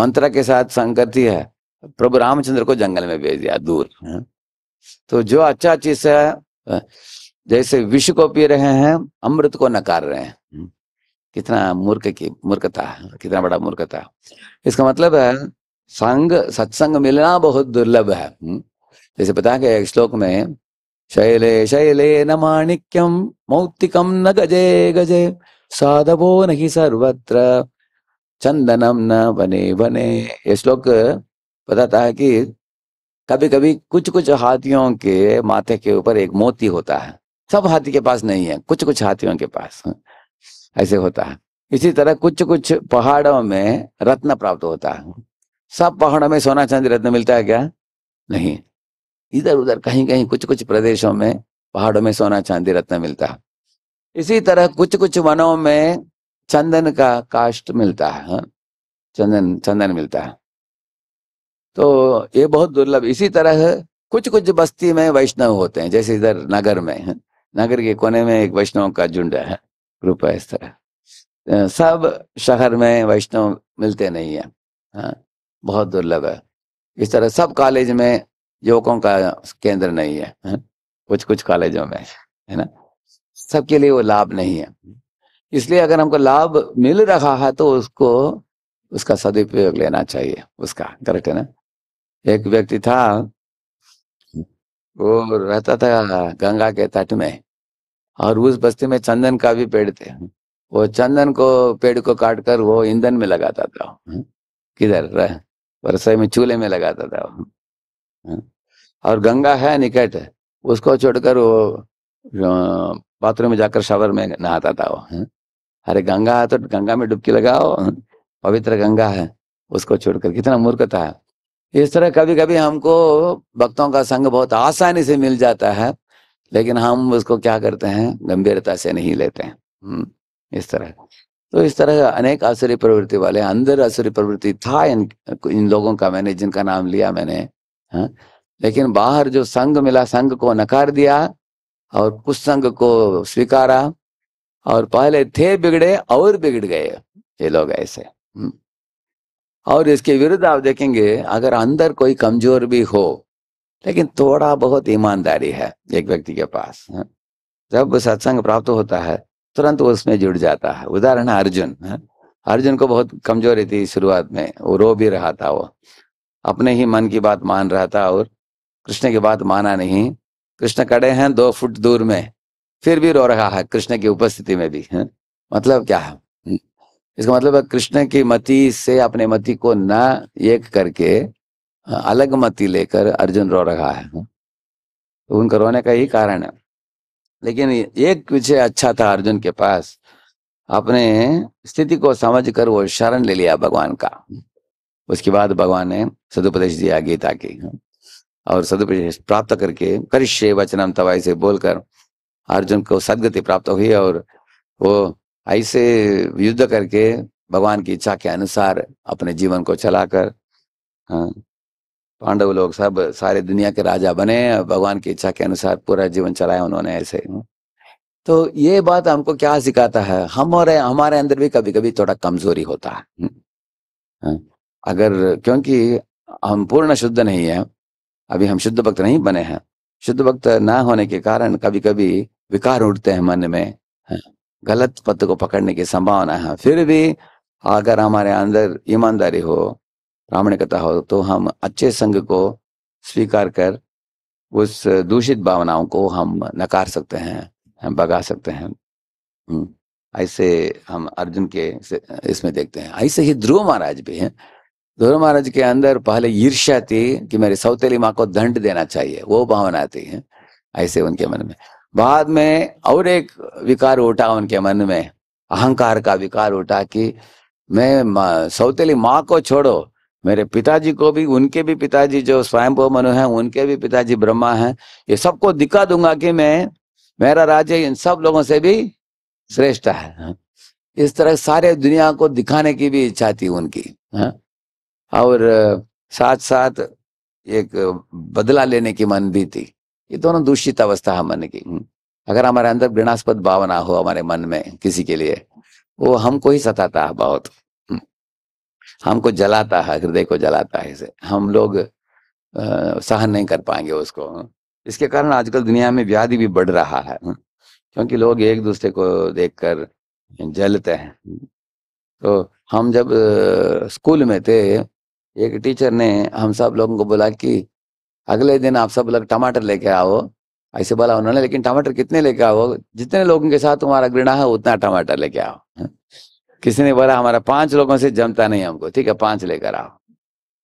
मंत्र के साथ संग है प्रभु रामचंद्र को जंगल में भेज दिया दूर हाँ। तो जो अच्छा चीज है जैसे विष को पी रहे हैं अमृत को नकार रहे हैं हम्म। कितना मूर्ख की मूर्खता कितना बड़ा मूर्खता इसका मतलब है संग सत्संग मिलना बहुत दुर्लभ है हम्म। जैसे पता है एक श्लोक में शैले शैले न माणिक्यम मौक्तिकम न गजे गजे साधवो नहीं सर्वत्र चंदनम न बने बने ये श्लोक बताता है कि कभी कभी कुछ कुछ हाथियों के माथे के ऊपर एक मोती होता है सब हाथी के पास नहीं है कुछ कुछ हाथियों के पास ऐसे होता है इसी तरह कुछ कुछ पहाड़ों में रत्न प्राप्त होता है सब पहाड़ों में सोना चांदी रत्न मिलता है क्या नहीं इधर उधर कहीं कहीं कुछ कुछ प्रदेशों में पहाड़ों में सोना चांदी रत्न मिलता है इसी तरह कुछ कुछ वनों में चंदन का काष्ट मिलता है हाँ। चंदन चंदन मिलता है तो ये बहुत दुर्लभ इसी तरह कुछ कुछ बस्ती में वैष्णव होते हैं जैसे इधर नगर में हाँ। नगर के कोने में एक वैष्णव का झुंड है कृपा इस तरह सब शहर में वैष्णव मिलते नहीं है हाँ बहुत दुर्लभ है इस तरह सब कॉलेज में युवकों का केंद्र नहीं है कुछ कुछ कॉलेजों में है ना सबके लिए वो लाभ नहीं है इसलिए अगर हमको लाभ मिल रहा है तो उसको उसका सदुपयोग लेना चाहिए उसका करेक्ट है ना एक व्यक्ति था वो रहता था गंगा के तट में और उस बस्ती में चंदन का भी पेड़ थे वो चंदन को पेड़ को काट कर वो ईंधन में लगाता था किधर रसोई में चूल्हे में लगाता था और गंगा है निकट उसको छोड़कर वो बाथरूम में जाकर शावर में नहाता था वो अरे गंगा है तो गंगा में डुबकी लगाओ पवित्र गंगा है उसको छोड़कर कितना मूर्खता है इस तरह कभी कभी हमको भक्तों का संग बहुत आसानी से मिल जाता है लेकिन हम उसको क्या करते हैं गंभीरता से नहीं लेते हैं हम्म, इस तरह तो इस तरह अनेक आसुरी प्रवृत्ति वाले अंदर आसुरी प्रवृत्ति था इन इन लोगों का मैंने जिनका नाम लिया मैंने हा? लेकिन बाहर जो संघ मिला संघ को नकार दिया और कुछ संघ को स्वीकारा और पहले थे बिगड़े और बिगड़ गए ये लोग ऐसे हम्म। और इसके विरुद्ध आप देखेंगे अगर अंदर कोई कमजोर भी हो लेकिन थोड़ा बहुत ईमानदारी है एक व्यक्ति के पास जब सत्संग प्राप्त होता है तुरंत वो उसमें जुड़ जाता है उदाहरण अर्जुन अर्जुन को बहुत कमजोरी थी शुरुआत में वो रो भी रहा था वो अपने ही मन की बात मान रहा था और कृष्ण की बात माना नहीं कृष्ण कड़े हैं दो फुट दूर में फिर भी रो रहा है कृष्ण की उपस्थिति में भी है? मतलब क्या है इसका मतलब कृष्ण की मति से अपने मति को ना एक करके अलग मती लेकर अर्जुन रो रहा है तो उनका रोने का ही कारण है लेकिन एक विषय अच्छा था अर्जुन के पास अपने स्थिति को समझकर वो शरण ले लिया भगवान का उसके बाद भगवान ने सदुपदेश दिया गीता की और सदुपदेश प्राप्त करके करिष्य वचनम तवाई से बोलकर अर्जुन को सदगति प्राप्त हुई और वो ऐसे युद्ध करके भगवान की इच्छा के अनुसार अपने जीवन को चलाकर हाँ, पांडव लोग सब सारे दुनिया के राजा बने भगवान की इच्छा के अनुसार पूरा जीवन चलाया उन्होंने ऐसे हम्म। तो ये बात हमको क्या सिखाता है हम और हमारे अंदर भी कभी कभी थोड़ा कमजोरी होता है हम्म। हाँ। अगर क्योंकि हम पूर्ण शुद्ध नहीं है अभी हम शुद्ध भक्त नहीं बने हैं शुद्ध भक्त ना होने के कारण कभी कभी विकार उठते हैं मन में हाँ। गलत पद को पकड़ने की संभावना है फिर भी अगर हमारे अंदर ईमानदारी हो प्रामाणिकता हो तो हम अच्छे संघ को स्वीकार कर उस दूषित भावनाओं को हम नकार सकते हैं हम भगा सकते हैं हम्म, ऐसे हम अर्जुन के इसमें देखते हैं ऐसे ही ध्रुव महाराज भी हैं ध्रुव महाराज के अंदर पहले ईर्ष्या थी कि मेरी सौतेली माँ को दंड देना चाहिए वो भावना थी है ऐसे उनके मन में बाद में और एक विकार उठा उनके मन में अहंकार का विकार उठा कि मैं सौतेली माँ को छोड़ो मेरे पिताजी को भी उनके भी पिताजी जो स्वयं मनु है उनके भी पिताजी ब्रह्मा हैं ये सबको दिखा दूंगा कि मैं मेरा राज्य इन सब लोगों से भी श्रेष्ठ है हाँ। इस तरह सारे दुनिया को दिखाने की भी इच्छा थी उनकी है हाँ। और साथ साथ एक बदला लेने की मन भी थी ये दोनों दूषित अवस्था है मन की हाँ। अगर हमारे अंदर घृणास्पद भावना हो हमारे मन में किसी के लिए वो हमको ही सताता है बहुत हमको जलाता है हृदय को जलाता है इसे हम लोग सहन नहीं कर पाएंगे उसको हाँ। इसके कारण आजकल दुनिया में व्याधि भी बढ़ रहा है हाँ। क्योंकि लोग एक दूसरे को देखकर जलते हैं हाँ। तो हम जब स्कूल में थे एक टीचर ने हम सब लोगों को बोला कि अगले दिन आप सब लोग टमाटर लेके आओ ऐसे बोला उन्होंने लेकिन टमाटर कितने लेके आओ जितने लोगों के साथ तुम्हारा घृणा है उतना टमाटर लेके आओ किसी ने बोला हमारा पांच लोगों से जमता नहीं हमको ठीक है पांच लेकर आओ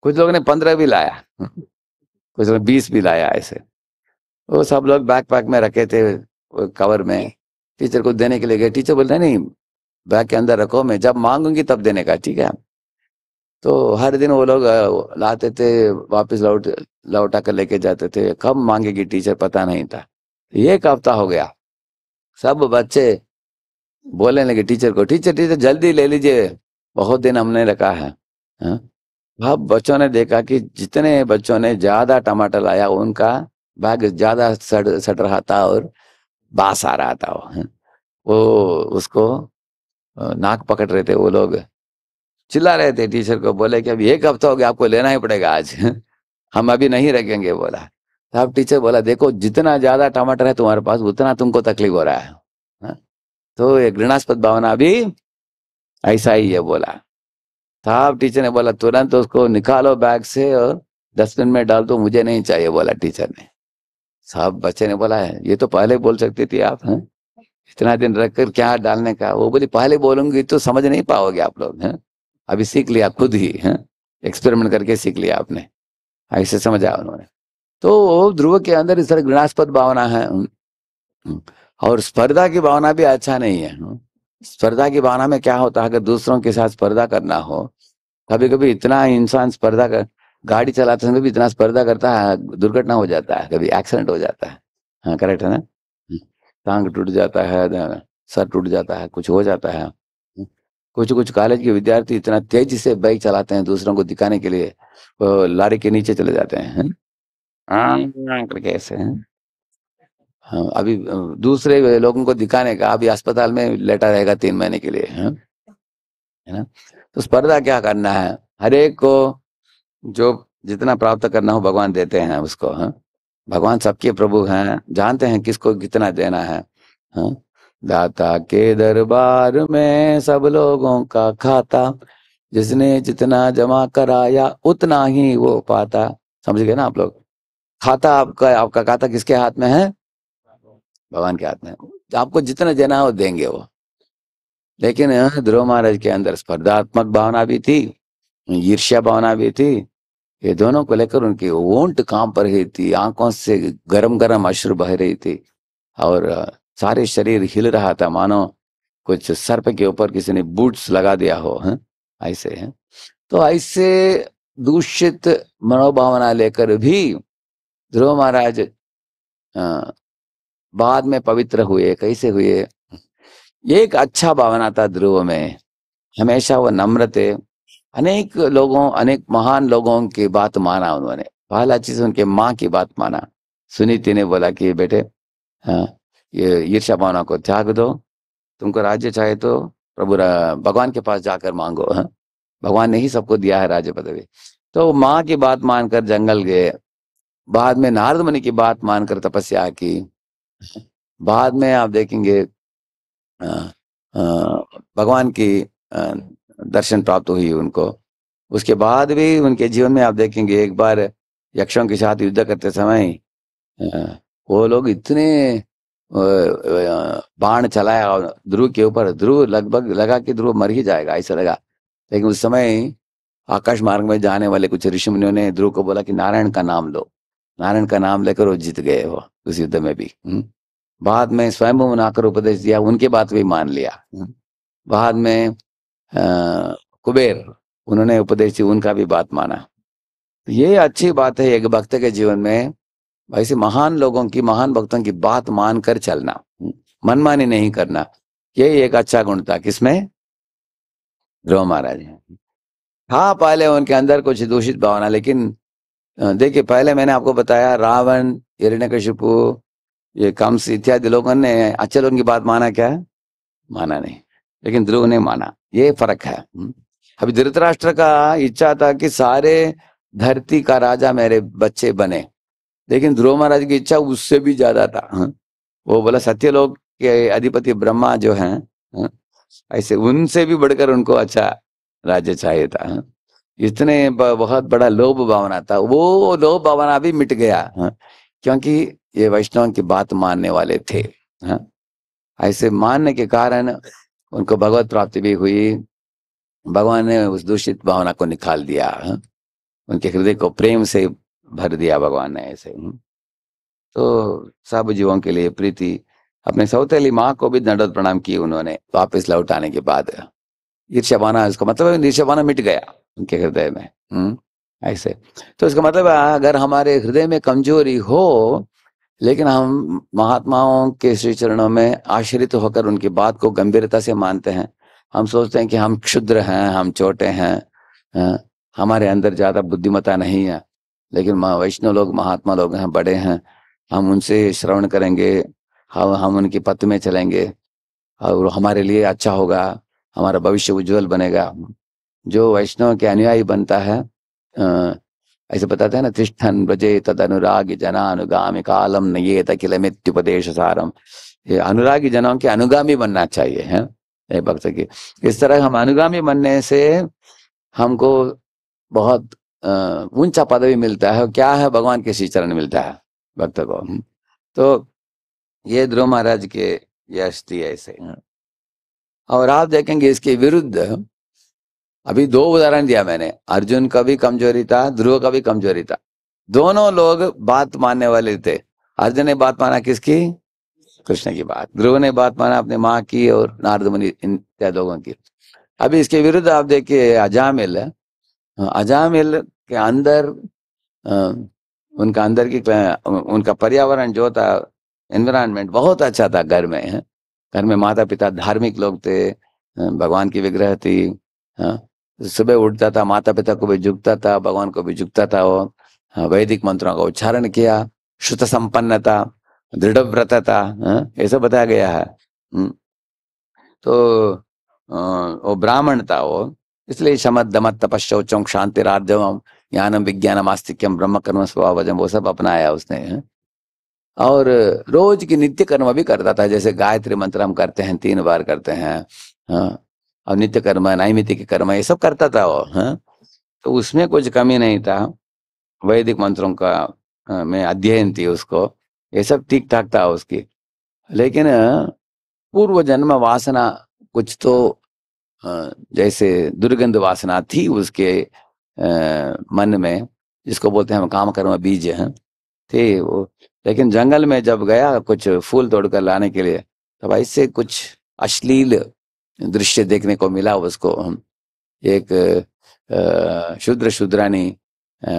कुछ लोगों ने पंद्रह भी लाया [LAUGHS] कुछ लोग बीस भी लाया ऐसे वो सब लोग बैग पैक में रखे थे कवर में टीचर को देने के लिए गए टीचर बोलते नहीं बैग के अंदर रखो मैं जब मांगूंगी तब देने का ठीक है तो हर दिन वो लोग लाते थे वापस लौट लौटा कर लेके जाते थे कब मांगेगी टीचर पता नहीं था एक हफ्ता हो गया सब बच्चे बोलने लगे टीचर को टीचर टीचर जल्दी ले लीजिए बहुत दिन हमने रखा है हाँ? अब बच्चों ने देखा कि जितने बच्चों ने ज्यादा टमाटर लाया उनका बैग ज्यादा सड़ सड़ रहा था और बास आ रहा था वो हाँ? वो उसको नाक पकड़ रहे थे वो लोग चिल्ला रहे थे टीचर को बोले कि अब एक हफ्ता तो हो गया आपको लेना ही पड़ेगा आज [LAUGHS] हम अभी नहीं रखेंगे बोला तब टीचर बोला देखो जितना ज्यादा टमाटर है तुम्हारे पास उतना तुमको तकलीफ हो रहा है हाँ? तो ये घृणास्पद भावना भी ऐसा ही है बोला साहब टीचर ने बोला तुरंत उसको निकालो बैग से और डस्टबिन में डाल दो मुझे नहीं चाहिए बोला टीचर ने साहब बच्चे ने बोला है ये तो पहले बोल सकती थी आप हैं इतना दिन रख कर क्या डालने का वो बोली पहले बोलूंगी तो समझ नहीं पाओगे आप लोग हैं अभी सीख लिया खुद ही है एक्सपेरिमेंट करके सीख लिया आपने ऐसे समझा उन्होंने तो ध्रुव के अंदर इस तरह घृणास्पद भावना है और स्पर्धा की भावना भी अच्छा नहीं है स्पर्धा की भावना में क्या होता है अगर दूसरों के साथ स्पर्धा करना हो कभी कभी इतना इंसान स्पर्धा कर गाड़ी चलाते समय भी इतना स्पर्धा करता है दुर्घटना हो जाता है कभी एक्सीडेंट हो जाता है हाँ करेक्ट है ना टांग टूट जाता है सर टूट जाता है कुछ हो जाता है कुछ कुछ कॉलेज के विद्यार्थी इतना तेजी से बाइक चलाते हैं दूसरों को दिखाने के लिए लारी के नीचे चले जाते हैं हाँ, हाँ, करके ऐसे हैं हाँ, अभी दूसरे लोगों को दिखाने का अभी अस्पताल में लेटा रहेगा तीन महीने के लिए हाँ। है ना तो स्पर्धा क्या करना है हरेक को जो जितना प्राप्त करना हो भगवान देते हैं उसको है हाँ। भगवान सबके प्रभु हैं जानते हैं किसको कितना देना है हा? दाता के दरबार में सब लोगों का खाता जिसने जितना जमा कराया उतना ही वो पाता समझ गए ना आप लोग खाता आपका आपका खाता किसके हाथ में है भगवान के हाथ में तो आपको जितना देना हो देंगे वो लेकिन ध्रुव महाराज के अंदर स्पर्धात्मक भावना भी थी ईर्ष्या भावना भी थी ये दोनों को लेकर उनकी ओंट काम पर रही थी आंखों से गरम गरम अश्रु बह रही थी और सारे शरीर हिल रहा था मानो कुछ सर्प के ऊपर किसी ने बूट्स लगा दिया हो है? ऐसे है तो ऐसे दूषित मनोभावना लेकर भी ध्रुव महाराज बाद में पवित्र हुए कैसे हुए एक अच्छा भावना था ध्रुव में हमेशा वो नम्र थे अनेक लोगों अनेक महान लोगों की बात माना उन्होंने पहला चीज उनके माँ की बात माना सुनीति ने बोला कि बेटे हाँ, ये ईर्षा भावना को त्याग दो तुमको राज्य चाहे तो प्रभु भगवान के पास जाकर मांगो हाँ? भगवान ने ही सबको दिया है राज्य पदवी तो माँ की बात मानकर जंगल गए बाद में नारद मुनि की बात मानकर तपस्या की बाद में आप देखेंगे भगवान की दर्शन प्राप्त हुई उनको उसके बाद भी उनके जीवन में आप देखेंगे एक बार यक्षों के साथ युद्ध करते समय वो लोग इतने बाण चलाया ध्रुव के ऊपर ध्रुव लगभग लगा कि ध्रुव मर ही जाएगा ऐसा लगा लेकिन उस समय आकाश मार्ग में जाने वाले कुछ ऋषि मुनियों ने ध्रुव को बोला कि नारायण का नाम लो नारायण का नाम लेकर वो जीत गए वो उस युद्ध में भी हम्म। बाद में स्वयं आकर उपदेश दिया उनके बात भी मान लिया हम्म। बाद में आ, कुबेर उन्होंने उपदेश दिया उनका भी बात माना ये अच्छी बात है एक भक्त के जीवन में ऐसे महान लोगों की महान भक्तों की बात मानकर चलना हम्म। मनमानी नहीं करना ये एक अच्छा गुण था किसमें ध्रुव महाराज हाँ पहले उनके अंदर कुछ दूषित भावना लेकिन देखिए पहले मैंने आपको बताया रावण हिरण्यकशिपु ये कंस इत्यादि लोगों ने अच्छे लोगों की बात माना क्या माना नहीं लेकिन ध्रुव ने माना ये फर्क है हम्म। अभी धृतराष्ट्र का इच्छा था कि सारे धरती का राजा मेरे बच्चे बने लेकिन ध्रुव महाराज की इच्छा उससे भी ज्यादा था हम्म। वो बोला सत्य लोग के अधिपति ब्रह्मा जो हैं हम्म, ऐसे उनसे भी बढ़कर उनको अच्छा राज्य चाहिए था इतने बहुत बड़ा लोभ भावना था वो लोभ भावना भी मिट गया हाँ, क्योंकि ये वैष्णव की बात मानने वाले थे हाँ। ऐसे मानने के कारण उनको भगवत प्राप्ति भी हुई भगवान ने उस दूषित भावना को निकाल दिया हाँ। उनके हृदय को प्रेम से भर दिया भगवान ने ऐसे तो सब जीवों के लिए प्रीति अपने सौतेली माँ को भी दंडोत प्रणाम की उन्होंने वापस लौट आने के बाद ईर्षा बाना उसका मतलब ईर्षा बाना मिट गया उनके हृदय में हम्म, ऐसे तो इसका मतलब अगर हमारे हृदय में कमजोरी हो लेकिन हम महात्माओं के श्री चरणों में आश्रित होकर उनकी बात को गंभीरता से मानते हैं हम सोचते हैं कि हम क्षुद्र हैं हम छोटे हैं हमारे अंदर ज्यादा बुद्धिमता नहीं है लेकिन वैष्णव लोग महात्मा लोग हैं बड़े हैं हम उनसे श्रवण करेंगे हम हम उनकी पथ में चलेंगे और हमारे लिए अच्छा होगा हमारा भविष्य उज्जवल बनेगा जो वैष्णव के अनुयायी बनता है ऐसे बताते हैं ना तिष्ठन ब्रजे तद अनुरागी जना अनुगामी कालम नये तकिल मित्युपदेश सारम ये अनुरागी जनों के अनुगामी बनना चाहिए है भक्त की इस तरह हम अनुगामी बनने से हमको बहुत ऊंचा पदवी मिलता है क्या है भगवान के श्री चरण मिलता है भक्त को हम्म। तो ये ध्रुव महाराज के यश थी ऐसे और आप देखेंगे इसके विरुद्ध अभी दो उदाहरण दिया मैंने अर्जुन का भी कमजोरी था ध्रुव का भी कमजोरी था दोनों लोग बात मानने वाले थे अर्जुन ने बात माना किसकी कृष्ण की बात ध्रुव ने बात माना अपने माँ की और नारद मुनि इन लोगों की अभी इसके विरुद्ध आप देखिए अजामिल अजामिल के अंदर उनका अंदर की उनका पर्यावरण जो था एनवायरमेंट बहुत अच्छा था घर में घर में माता पिता धार्मिक लोग थे भगवान की विग्रह थी हाँ। सुबह उठता था माता पिता को भी झुकता था भगवान को भी झुकता था वो हाँ, वैदिक मंत्रों का उच्चारण किया श्रुत संपन्न था दृढ़ व्रत था हाँ, ये सब बताया गया है हम्म, तो वो ब्राह्मण था वो इसलिए शमत दमत तपस्ौचम शांति राध्यम ज्ञानम विज्ञानम आस्तिक्यम ब्रह्म कर्म स्वभावजम वो सब अपनाया उसने हाँ। और रोज की नित्य कर्म भी करता था जैसे गायत्री मंत्र हम करते हैं तीन बार करते हैं नित्य कर्म नैमितिक कर्म ये सब करता था वो हाँ। तो उसमें कुछ कमी नहीं था वैदिक मंत्रों का में अध्ययन थी उसको ये सब ठीक ठाक था उसकी लेकिन पूर्व जन्म वासना कुछ तो जैसे दुर्गंध वासना थी उसके मन में जिसको बोलते हैं हम काम कर्म बीज हैं हाँ, थे वो लेकिन जंगल में जब गया कुछ फूल तोड़कर लाने के लिए तो ऐसे कुछ अश्लील दृश्य देखने को मिला उसको एक शुद्र शुद्रानी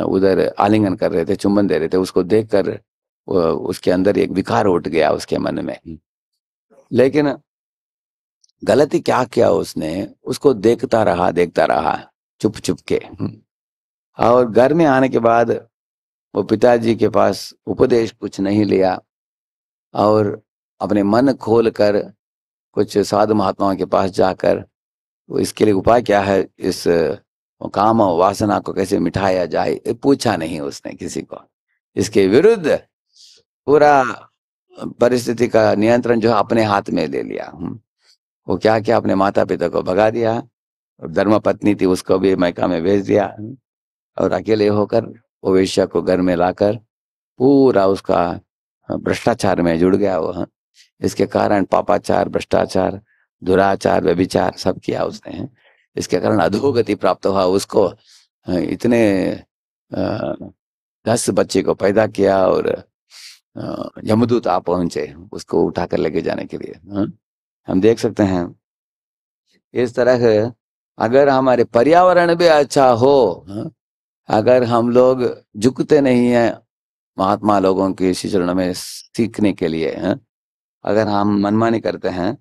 उधर आलिंगन कर रहे थे चुम्बन दे रहे थे उसको देखकर उसके अंदर एक विकार उठ गया उसके मन में हम्म। लेकिन गलती क्या किया उसने उसको देखता रहा देखता रहा चुप चुप के हम्म। और घर में आने के बाद वो पिताजी के पास उपदेश कुछ नहीं लिया और अपने मन खोल कर कुछ साधु महात्माओं के पास जाकर तो इसके लिए उपाय क्या है इस काम वासना को कैसे मिठाया जाए पूछा नहीं उसने किसी को इसके विरुद्ध पूरा परिस्थिति का नियंत्रण जो है अपने हाथ में ले लिया हम्म। वो क्या क्या अपने माता पिता को भगा दिया और धर्म पत्नी थी उसको भी मैका में भेज दिया हम्म। और अकेले होकर वो वेश्या को घर में लाकर पूरा उसका भ्रष्टाचार में जुड़ गया वह इसके कारण पापाचार भ्रष्टाचार दुराचार व्यभिचार सब किया उसने इसके कारण अधोगति प्राप्त हुआ उसको इतने दस बच्चे को पैदा किया और यमदूत आ पहुंचे उसको उठाकर लेके जाने के लिए हाँ। हम देख सकते हैं इस तरह अगर हमारे पर्यावरण भी अच्छा हो हाँ, अगर हम लोग झुकते नहीं है महात्मा लोगों के शिक्षण में सीखने के लिए हाँ, अगर हम मनमानी करते हैं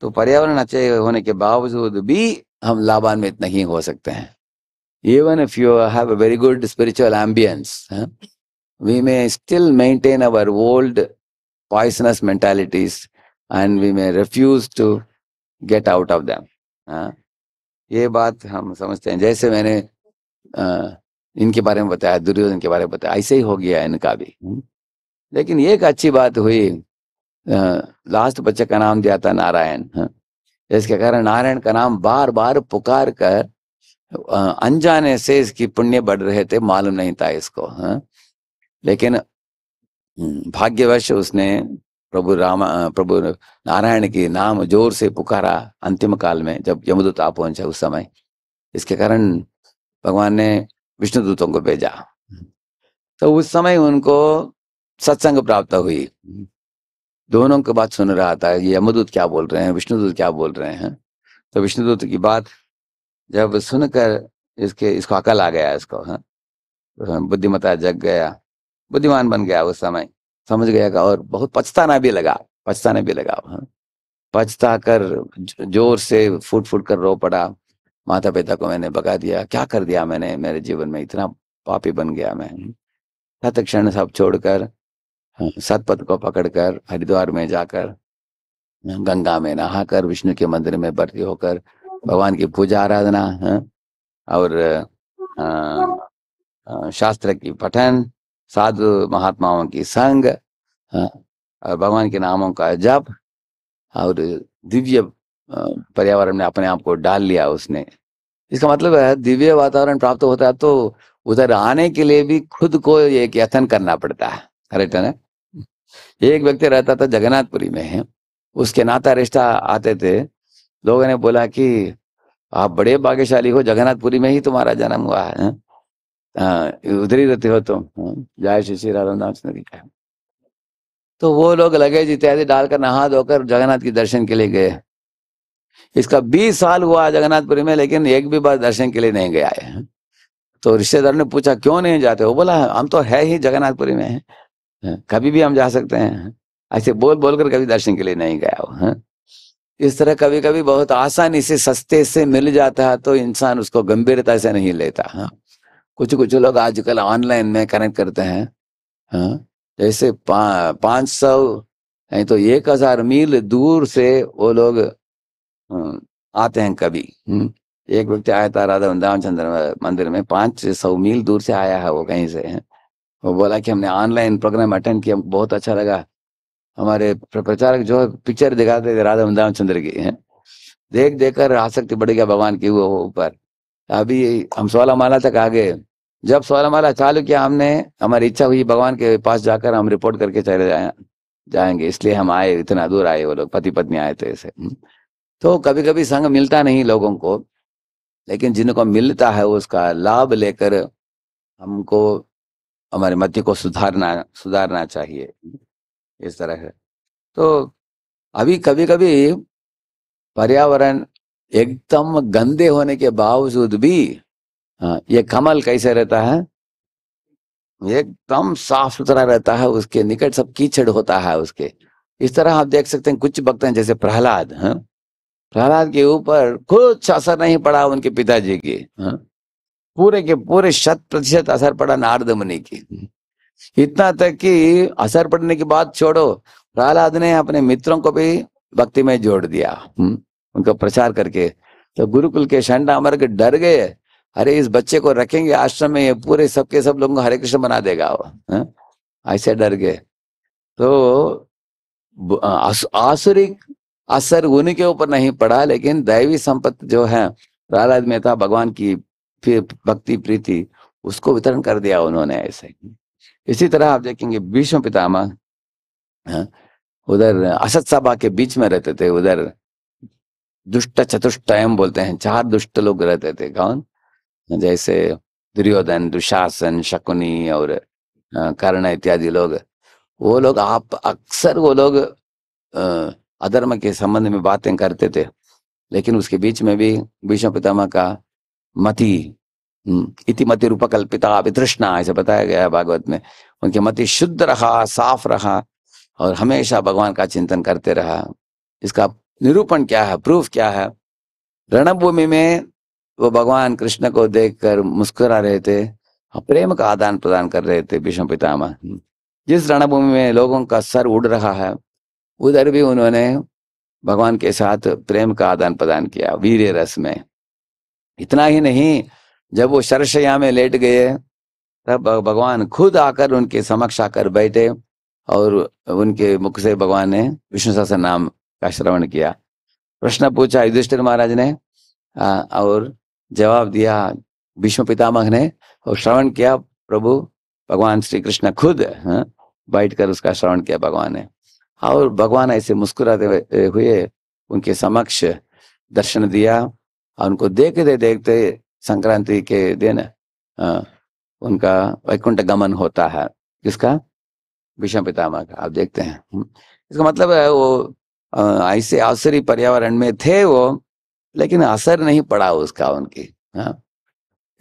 तो पर्यावरण अच्छे होने के बावजूद भी हम लाभान्वित नहीं हो सकते हैं even if you have a very good spiritual ambience we may still maintain our old poisonous mentalities and we may refuse to get out of them ये बात हम समझते हैं जैसे मैंने आ, इनके बारे में बताया दुर्योधन के बारे में बताया ऐसे ही हो गया इनका भी हाँ। लेकिन एक अच्छी बात हुई लास्ट बच्चे का नाम दिया था नारायण हाँ। इसके कारण नारायण का नाम बार बार पुकार कर अनजाने से इसकी पुण्य बढ़ रहे थे मालूम नहीं था इसको हा? लेकिन भाग्यवश उसने प्रभु राम प्रभु नारायण की नाम जोर से पुकारा अंतिम काल में जब यमदूत आ पहुंचे उस समय इसके कारण भगवान ने विष्णु दूतों को भेजा तो उस समय उनको सत्संग प्राप्त हुई दोनों की बात सुन रहा था ये यमदूत क्या बोल रहे हैं विष्णुदूत क्या बोल रहे हैं तो विष्णुदूत की बात जब सुनकर इसके इसको अकल आ गया इसको हाँ तो बुद्धिमता जग गया बुद्धिमान बन गया उस समय समझ गया का और बहुत पछताना भी लगा पछताने भी लगा हाँ पछता कर जोर से फूट फूट कर रो पड़ा माता पिता को मैंने बगा दिया क्या कर दिया मैंने मेरे जीवन में इतना पापी बन गया मैं हाँ। तत्क्षण सब छोड़कर सतपथ को पकड़कर हरिद्वार में जाकर गंगा में नहाकर विष्णु के मंदिर में भर्ती होकर भगवान की पूजा आराधना हाँ, और शास्त्र की पठन साधु महात्माओं की संग हाँ, और भगवान के नामों का जप और दिव्य पर्यावरण में अपने आप को डाल लिया उसने इसका मतलब है दिव्य वातावरण प्राप्त होता है तो उधर आने के लिए भी खुद को एक यथन करना पड़ता है करेक्ट है ना एक व्यक्ति रहता था जगन्नाथपुरी में उसके नाता रिश्ता आते थे लोगों ने बोला कि आप बड़े भाग्यशाली हो जगन्नाथपुरी में ही तुम्हारा जन्म हुआ है हाँ, उधर ही रहते हो तुम जय श्री श्री राधा रामचंद्र की तो वो लोग लगेज इत्यादि डालकर नहा धोकर जगन्नाथ के दर्शन के लिए गए इसका बीस साल हुआ जगन्नाथपुरी में लेकिन एक भी बार दर्शन के लिए नहीं गया है तो रिश्तेदार ने पूछा क्यों नहीं जाते वो बोला हम तो है ही जगन्नाथपुरी में कभी भी हम जा सकते हैं ऐसे बोल बोल कर कभी दर्शन के लिए नहीं गया हो इस तरह कभी कभी बहुत आसानी से सस्ते से मिल जाता है तो इंसान उसको गंभीरता से नहीं लेता हाँ कुछ कुछ लोग आजकल ऑनलाइन में कनेक्ट करते हैं हाँ जैसे पा, सौ नहीं तो एक हजार मील दूर से वो लोग हम्म, आते हैं कभी हम्म। एक व्यक्ति आया था राधा वृंदावन चंद्र मंदिर में पांच सौ मील दूर से आया है वो कहीं से है वो बोला कि हमने ऑनलाइन प्रोग्राम अटेंड किया बहुत अच्छा लगा हमारे प्रचारक जो है पिक्चर दिखाते थे राधा रामचंद्र की है देख देख कर आसक्ति बढ़ गया भगवान की वो ऊपर अभी हम सोलह माला तक आ गए जब सोलह माला चालू किया हमने हमारी इच्छा हुई भगवान के पास जाकर हम रिपोर्ट करके चले जाए जाएंगे इसलिए हम आए इतना दूर आए वो लोग पति पत्नी आए थे ऐसे हम्म। तो कभी कभी संग मिलता नहीं लोगों को लेकिन जिनको मिलता है उसका लाभ लेकर हमको हमारे मध्य को सुधारना सुधारना चाहिए इस तरह है तो अभी कभी कभी पर्यावरण एकदम गंदे होने के बावजूद भी हाँ, ये कमल कैसे रहता है एकदम साफ सुथरा रहता है उसके निकट सब कीचड़ होता है उसके इस तरह आप देख सकते हैं कुछ भक्त हैं जैसे प्रहलाद हाँ। प्रहलाद के ऊपर कुछ असर नहीं पड़ा उनके पिताजी के हाँ? पूरे के पूरे शत प्रतिशत असर पड़ा नारद मुनि की इतना तक कि असर पड़ने की बात छोड़ो प्रहलाद ने अपने मित्रों को भी भक्ति में जोड़ दिया हम्म, उनको प्रचार करके तो गुरुकुल के शंडा अमर डर गए अरे इस बच्चे को रखेंगे आश्रम में ये पूरे सबके सब लोगों को हरे कृष्ण बना देगा वो हाँ, ऐसे डर गए तो आसुरिक असर उनके ऊपर नहीं पड़ा लेकिन दैवी संपत्ति जो है प्रहलाद मेहता भगवान की भक्ति प्रीति उसको वितरण कर दिया उन्होंने ऐसे इसी तरह आप देखेंगे भीष्म पितामह हाँ, उधर असत सभा के बीच में रहते थे उधर दुष्ट चतुष्ट बोलते हैं चार दुष्ट लोग रहते थे कौन जैसे दुर्योधन दुशासन शकुनी और कर्ण इत्यादि लोग वो लोग आप अक्सर वो लोग अधर्म के संबंध में बातें करते थे लेकिन उसके बीच में भी विष्णु पितामह का मति हम्म, इति मति रूपकल्पिता वितृष्णा ऐसे बताया गया है भागवत में उनकी मति शुद्ध रहा साफ रहा और हमेशा भगवान का चिंतन करते रहा इसका निरूपण क्या है प्रूफ क्या है रणभूमि में वो भगवान कृष्ण को देखकर मुस्कुरा रहे थे और प्रेम का आदान प्रदान कर रहे थे विष्णु पितामह जिस रणभूमि में लोगों का सर उड़ रहा है उधर भी उन्होंने भगवान के साथ प्रेम का आदान प्रदान किया वीर रस में इतना ही नहीं जब वो शरशया में लेट गए तब भगवान खुद आकर उनके समक्ष आकर बैठे और उनके मुख से भगवान ने विष्णु सहसन नाम का श्रवण किया प्रश्न पूछा युधिष्ठिर महाराज ने और जवाब दिया भीष्म पितामह ने और श्रवण किया प्रभु भगवान श्री कृष्ण खुद हाँ, बैठ कर उसका श्रवण किया भगवान ने और भगवान ऐसे मुस्कुराते हुए उनके समक्ष दर्शन दिया उनको देखते देखते संक्रांति के दिन उनका वैकुंठ गमन होता है किसका विषम पितामह का आप देखते हैं हम्म। इसका मतलब है वो ऐसे अवसरी पर्यावरण में थे वो लेकिन असर नहीं पड़ा उसका उनकी हाँ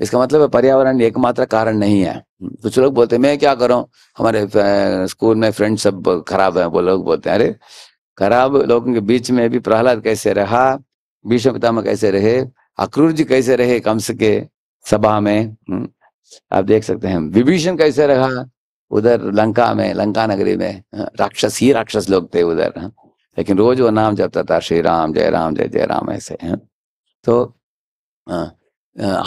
इसका मतलब है पर्यावरण एकमात्र कारण नहीं है हम्म। कुछ लोग बोलते मैं क्या करूं हमारे स्कूल में फ्रेंड सब खराब है वो लोग बोलते हैं अरे खराब लोगों के बीच में भी प्रहलाद कैसे रहा भीष्म पितामह कैसे रहे अक्रूर जी कैसे रहे कंस के सभा में हम्म, आप देख सकते हैं विभीषण कैसे रहा उधर लंका में लंका नगरी में हाँ, राक्षस ही राक्षस लोग थे उधर हाँ। लेकिन रोज वो नाम जपता था श्री राम जय राम जय जय राम ऐसे है हाँ। तो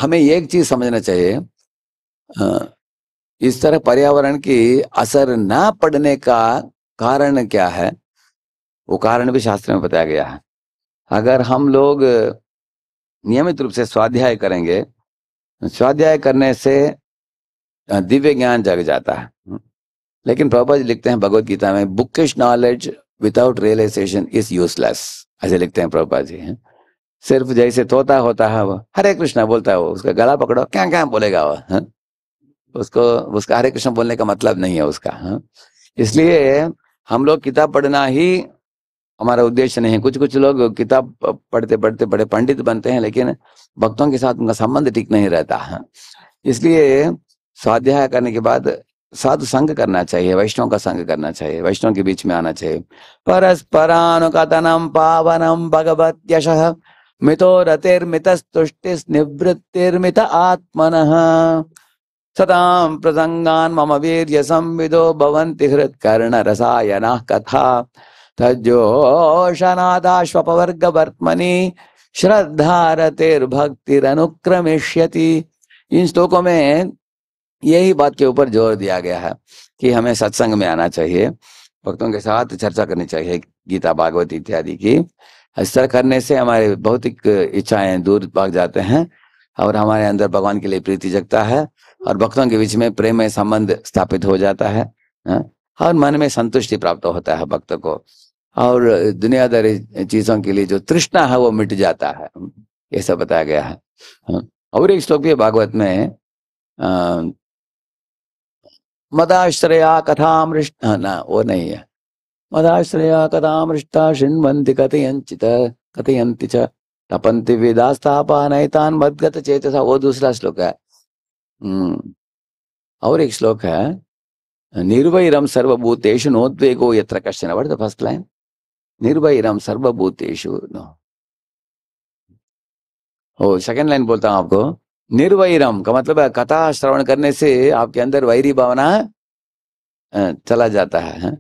हमें एक चीज समझना चाहिए इस तरह पर्यावरण की असर ना पड़ने का कारण क्या है वो कारण भी शास्त्र में बताया गया है अगर हम लोग नियमित रूप से स्वाध्याय करेंगे स्वाध्याय करने से दिव्य ज्ञान जग जाता है हम्म। लेकिन प्रभुपा जी लिखते हैं भगवत गीता में bookish knowledge without realisation is useless ऐसे लिखते हैं प्रभुपा जी है सिर्फ जैसे तोता होता है वो हरे कृष्णा बोलता है वो उसका गला पकड़ो क्या क्या बोलेगा वो है? उसको उसका हरे कृष्ण बोलने का मतलब नहीं है उसका इसलिए हम लोग किताब पढ़ना ही हमारा उद्देश्य नहीं है कुछ कुछ लोग किताब पढ़ते पढ़ते बड़े पंडित बनते हैं लेकिन भक्तों के साथ उनका संबंध ठीक नहीं रहता है इसलिए स्वाध्याय करने के बाद साधु संग करना चाहिए वैष्णव का संग करना चाहिए वैष्णव के बीच में आना चाहिए परस्परानुकथनम पावनम भगवत यश मितो रतिर्मित तुष्टि निवृत्तिर्मित आत्मन सदा प्रसंगान मम वीर संविदो भवंति हृत कर्ण रसायना कथा तज्जोषनादाश्वपवर्गवर्त्मनि श्रद्धारतिर्भक्तिरनुक्रमिष्यति इन श्लोकों में यही बात के ऊपर जोर दिया गया है कि हमें सत्संग में आना चाहिए भक्तों के साथ चर्चा करनी चाहिए गीता भागवत इत्यादि की असर करने से हमारे भौतिक इच्छाएं दूर भाग जाते हैं और हमारे अंदर भगवान के लिए प्रीति जगता है और भक्तों के बीच में प्रेम संबंध स्थापित हो जाता है हाँ, और मन में संतुष्टि प्राप्त होता है भक्त को और दुनियादारी चीजों के लिए जो तृष्णा है वो मिट जाता है ऐसा बताया गया है हाँ। और एक श्लोक भी भागवत में मदाश्रया कथा कथामृष्ट हाँ, ना वो नहीं है मदाश्रया कथा मृष्टा शिणवंति कथयंचित कथयंति च तपंति वेदास्तापा नैतान मदगत चेत वो दूसरा श्लोक है हम्म। और एक श्लोक है निर्वैरम सर्वभूतेषु नोद्वेगो यत्र कश्चन वर्ड द फर्स्ट लाइन निर्भयम सर्वभूतेशु नो ओ सेकंड लाइन बोलता हूं आपको निर्वैरम का मतलब है कथा श्रवण करने से आपके अंदर वैरी भावना चला जाता है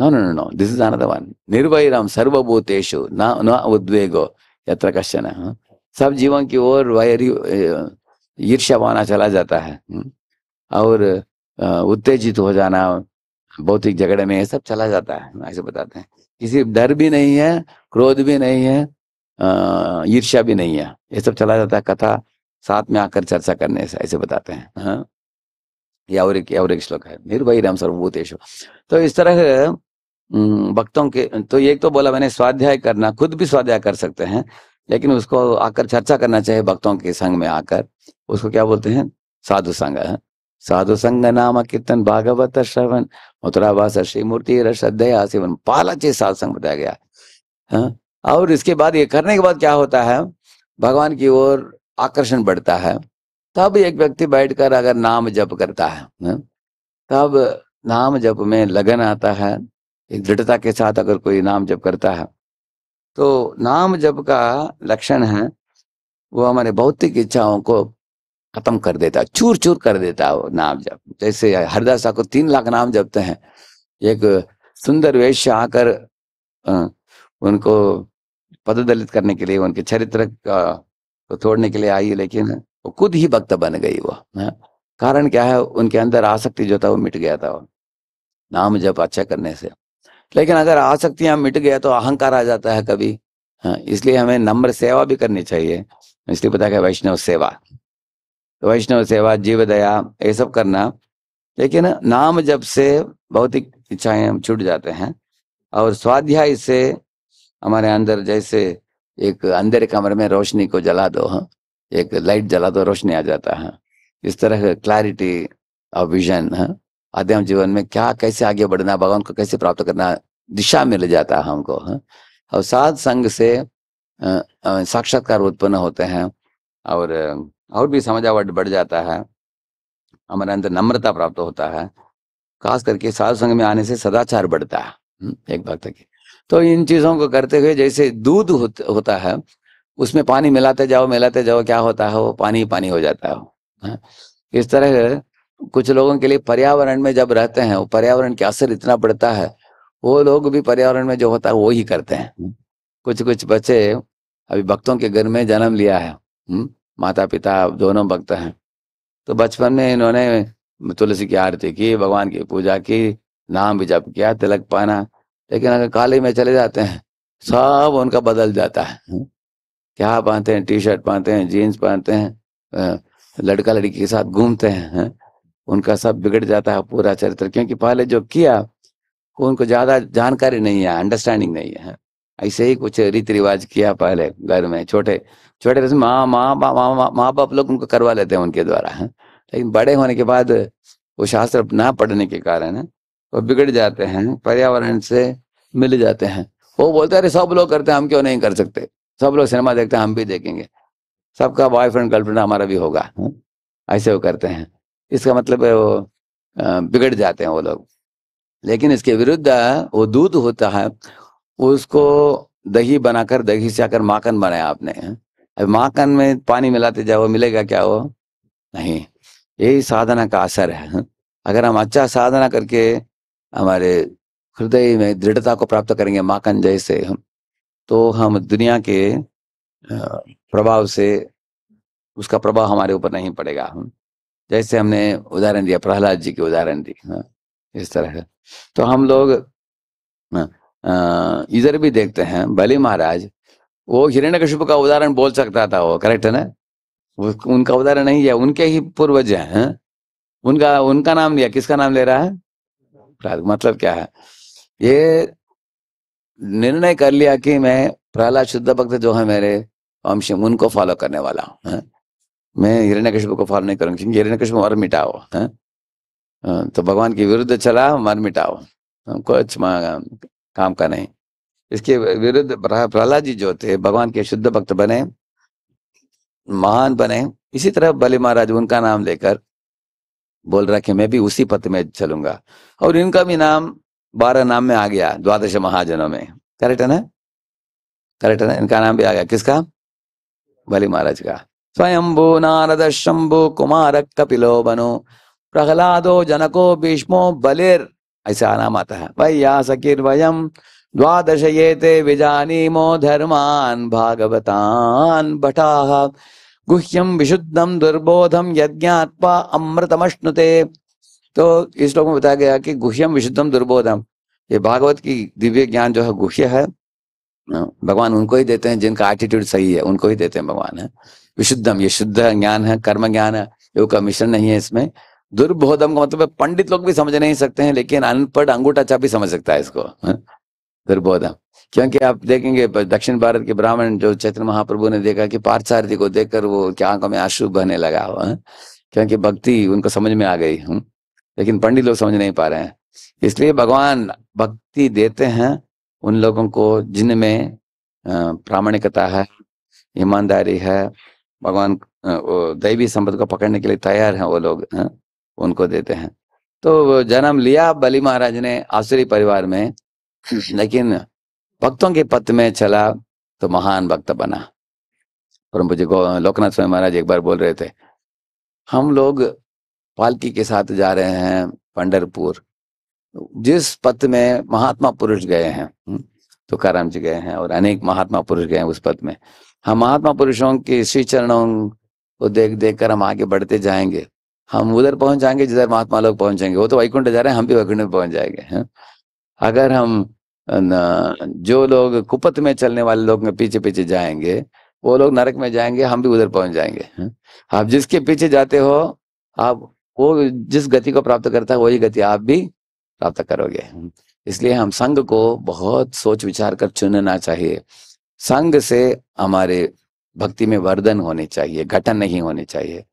no no no no this is another one निर्वैरम सर्वभूतेषु ना न उद्वेगो यत्र कश्चन हाँ? सब जीवन की ओर वैरी ईर्ष्या भावना चला जाता है हम्म? और उत्तेजित हो जाना भौतिक झगड़े में ये सब चला जाता है ऐसे बताते हैं किसी डर भी नहीं है क्रोध भी नहीं है ईर्ष्या भी नहीं है ये सब चला जाता है कथा साथ में आकर चर्चा करने से ऐसे बताते हैं हाँ। ये और एक और एक श्लोक है निर्भय राम सर्वभूतेश तो इस तरह भक्तों के तो एक तो बोला मैंने स्वाध्याय करना खुद भी स्वाध्याय कर सकते हैं लेकिन उसको आकर चर्चा करना चाहिए भक्तों के संग में आकर उसको क्या बोलते हैं साधु संग हाँ। साधु संघ नाम कीर्तन भागवत श्रवण मथुरावास श्रीमूर्ति श्रद्धया सेवन पाला चीज साधु संघ बताया गया है हाँ? और इसके बाद ये करने के बाद क्या होता है भगवान की ओर आकर्षण बढ़ता है तब एक व्यक्ति बैठकर अगर नाम जप करता है न? हाँ? तब नाम जप में लगन आता है एक दृढ़ता के साथ अगर कोई नाम जप करता है तो नाम जप का लक्षण है वो हमारे भौतिक इच्छाओं को खत्म कर देता चूर चूर कर देता वो नाम जब जैसे हरदास ठाकुर तीन लाख नाम जपते हैं एक सुंदर वेश आकर उनको दलित करने के लिए उनके चरित्र को तोड़ने के लिए आई लेकिन वो खुद ही भक्त बन गई वो कारण क्या है उनके अंदर आसक्ति जो था वो मिट गया था वो नाम जब अच्छा करने से लेकिन अगर आसक्तियां मिट गया तो अहंकार आ जाता है कभी हाँ इसलिए हमें नम्र सेवा भी करनी चाहिए इसलिए पता क्या वैष्णव सेवा वैष्णव सेवा जीव दया ये सब करना लेकिन नाम जब से भौतिक इच्छाएं छूट जाते हैं और स्वाध्याय से हमारे अंदर जैसे एक अंधेरे कमरे में रोशनी को जला दो हाँ। एक लाइट जला दो रोशनी आ जाता है इस तरह क्लैरिटी और विजन आध्यात्म जीवन में क्या कैसे आगे बढ़ना भगवान को कैसे प्राप्त करना दिशा मिल जाता है हमको हाँ। और सात संग से साक्षात्कार उत्पन्न होते हैं और और भी समझावट बढ़ जाता है हमारे अंदर नम्रता प्राप्त होता है खास करके साधु संघ में आने से सदाचार बढ़ता है हम्म, एक भक्त की तो इन चीजों को करते हुए जैसे दूध होता है उसमें पानी मिलाते जाओ मिलाते जाओ क्या होता है वो पानी ही पानी हो जाता है हाँ। इस तरह कुछ लोगों के लिए पर्यावरण में जब रहते हैं वो पर्यावरण के असर इतना पड़ता है वो लोग भी पर्यावरण में जो होता है वो ही करते हैं हम्म। कुछ कुछ बच्चे अभी भक्तों के घर में जन्म लिया है हम्म। माता पिता दोनों भक्त हैं तो बचपन में इन्होंने तुलसी की आरती की भगवान की पूजा की नाम भी जप किया तिलक पाना लेकिन अगर काली में चले जाते हैं सब उनका बदल जाता है क्या पहनते हैं टी शर्ट पहनते हैं जीन्स पहनते हैं लड़का लड़की के साथ घूमते हैं उनका सब बिगड़ जाता है पूरा चरित्र क्योंकि पहले जो किया उनको ज्यादा जानकारी नहीं है अंडरस्टैंडिंग नहीं है ऐसे ही कुछ रीति रिवाज किया पहले घर में छोटे छोटे माँ माँ माँ माँ माँ बाप लोग उनको करवा लेते हैं उनके द्वारा है लेकिन बड़े होने के बाद वो शास्त्र ना पढ़ने के कारण वो बिगड़ जाते हैं पर्यावरण से मिल जाते हैं वो बोलते अरे सब लोग करते हैं हम क्यों नहीं कर सकते सब लोग सिनेमा देखते हैं हम भी देखेंगे सबका बॉयफ्रेंड गर्लफ्रेंड हमारा भी होगा ऐसे वो करते हैं इसका मतलब है वो बिगड़ जाते हैं वो लोग लेकिन इसके विरुद्ध वो दूध होता है उसको दही बनाकर दही से आकर माखन बनाया आपने अब माखन में पानी मिलाते जाओ मिलेगा क्या वो नहीं यही साधना का असर है अगर हम अच्छा साधना करके हमारे हृदय में दृढ़ता को प्राप्त करेंगे माखन जैसे तो हम दुनिया के प्रभाव से उसका प्रभाव हमारे ऊपर नहीं पड़ेगा जैसे हमने उदाहरण दिया प्रहलाद जी के उदाहरण दी इस तरह तो हम लोग हाँ, इधर भी देखते हैं भले महाराज वो हिरण्य कश्यप का उदाहरण बोल सकता था वो करेक्ट है ना उनका उदाहरण नहीं है उनके ही पूर्वज हैं उनका उनका नाम लिया किसका नाम ले रहा है मतलब क्या है ये निर्णय कर लिया कि मैं प्रहलाद शुद्ध भक्त जो है मेरे वंश उनको फॉलो करने वाला हूँ मैं हिरण्य कश्यप को फॉलो नहीं करूंगा क्योंकि कश्यप मर मिटाओ है तो भगवान के विरुद्ध चला मर मिटाओ कुछ काम का नहीं इसके विरुद्ध प्रहलाद जी जो थे भगवान के शुद्ध भक्त बने महान बने इसी तरह बले महाराज उनका नाम लेकर बोल रहा कि मैं भी उसी पथ में चलूंगा और इनका भी नाम बारह नाम में आ गया द्वादश महाजनों में करेक्ट है ना करेक्ट है ना इनका नाम भी आ गया किसका बलि महाराज का स्वयंभू नारद शंभु कुमार कपिलो बनो प्रहलादो जनको भीष्मो बलेर ऐसा अनामतः वैया वयम द्वादश ये ते विजानी मो धर्मान भागवतान भटा गुह्यम विशुद्धम दुर्बोधम यज्ञात्मा अमृतमश्नुते तो इस श्लोक में बताया गया कि गुह्यम विशुद्धम दुर्बोधम ये भागवत की दिव्य ज्ञान जो है गुह्य है हाँ, भगवान उनको ही देते हैं जिनका एटीट्यूड सही है उनको ही देते हैं भगवान है विशुद्धम ये शुद्ध ज्ञान है कर्म ज्ञान है योग का मिश्रण नहीं है इसमें दुर्बोधम का मतलब पंडित लोग भी समझ नहीं सकते हैं लेकिन अनपढ़ अंगूठा चापी समझ सकता है इसको दुर्बोधम क्योंकि आप देखेंगे दक्षिण भारत के ब्राह्मण जो चैत्र महाप्रभु ने देखा कि पार्थारथी को देखकर वो क्या आंखों में आंसू बहने लगा क्योंकि भक्ति उनको समझ में आ गई हूँ हम्म? लेकिन पंडित लोग समझ नहीं पा रहे हैं इसलिए भगवान भक्ति देते हैं उन लोगों को जिनमें प्रामाणिकता है ईमानदारी है भगवान दैवी संपद को पकड़ने के लिए तैयार है वो लोग है? उनको देते हैं तो जन्म लिया बलि महाराज ने आसुरी परिवार में [LAUGHS] लेकिन भक्तों के पथ में चला तो महान भक्त बना परम पूज्य लोकनाथ स्वामी महाराज एक बार बोल रहे थे हम लोग पालकी के साथ जा रहे हैं पंडरपुर जिस पथ में महात्मा पुरुष गए हैं हम्म, तो कारम जी गए हैं और अनेक महात्मा पुरुष गए हैं उस पथ में हम महात्मा पुरुषों के श्री चरणों को देख देख कर हम आगे बढ़ते जाएंगे हम उधर पहुंच जाएंगे जिधर महात्मा लोग पहुंच जाएंगे वो तो वैकुंठ जा रहे हैं हम भी वैकुंठ में पहुंच जाएंगे है? अगर हम जो लोग कुपत में चलने वाले लोग पीछे पीछे जाएंगे वो लोग नरक में जाएंगे हम भी उधर पहुंच जाएंगे है? आप जिसके पीछे जाते हो आप वो जिस गति को प्राप्त करता है वही गति आप भी प्राप्त करोगे इसलिए हम संघ को बहुत सोच विचार कर चुनना चाहिए संघ से हमारे भक्ति में वर्धन होने चाहिए घटन नहीं होने चाहिए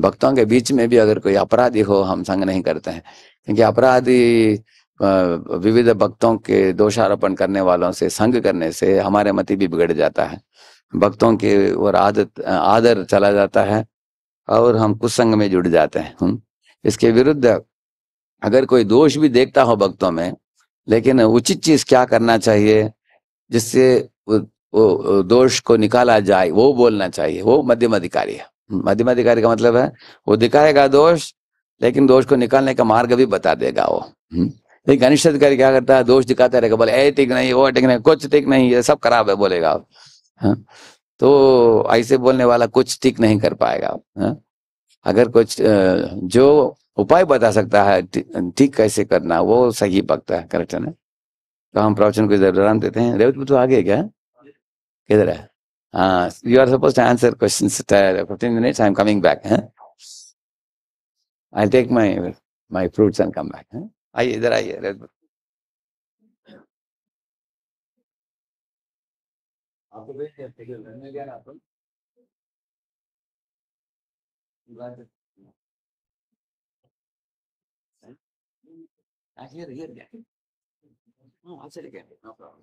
भक्तों के बीच में भी अगर कोई अपराधी हो हम संग नहीं करते हैं क्योंकि अपराधी विविध भक्तों के दोषारोपण करने वालों से संग करने से हमारे मति भी बिगड़ जाता है भक्तों के और आदत आदर चला जाता है और हम कुसंग में जुड़ जाते हैं इसके विरुद्ध अगर कोई दोष भी देखता हो भक्तों में लेकिन उचित चीज क्या करना चाहिए जिससे वो, वो दोष को निकाला जाए वो बोलना चाहिए वो मध्यम अधिकारी है मध्यमाधिकारी का मतलब है वो दिखाएगा दोष लेकिन दोष को निकालने का मार्ग भी बता देगा वो हम्म। लेकिन अनिश्चित अधिकारी क्या करता है दोष दिखाता रहेगा बोले ए ठीक नहीं वो ठीक नहीं कुछ ठीक नहीं ये सब खराब है बोलेगा हाँ? तो ऐसे बोलने वाला कुछ ठीक नहीं कर पाएगा हाँ। अगर कुछ जो उपाय बता सकता है ठीक कैसे करना वो सही पकता है करेक्ट है ना तो हम प्रवचन को इधर आराम देते हैं रेवत तो आगे क्या किधर है Uh, you are supposed to answer questions at uh, 15 minutes. I'm coming back. Huh? I'll take my my fruits and come back. Huh? I either I here, yeah. No, oh, I'll say it again. No problem.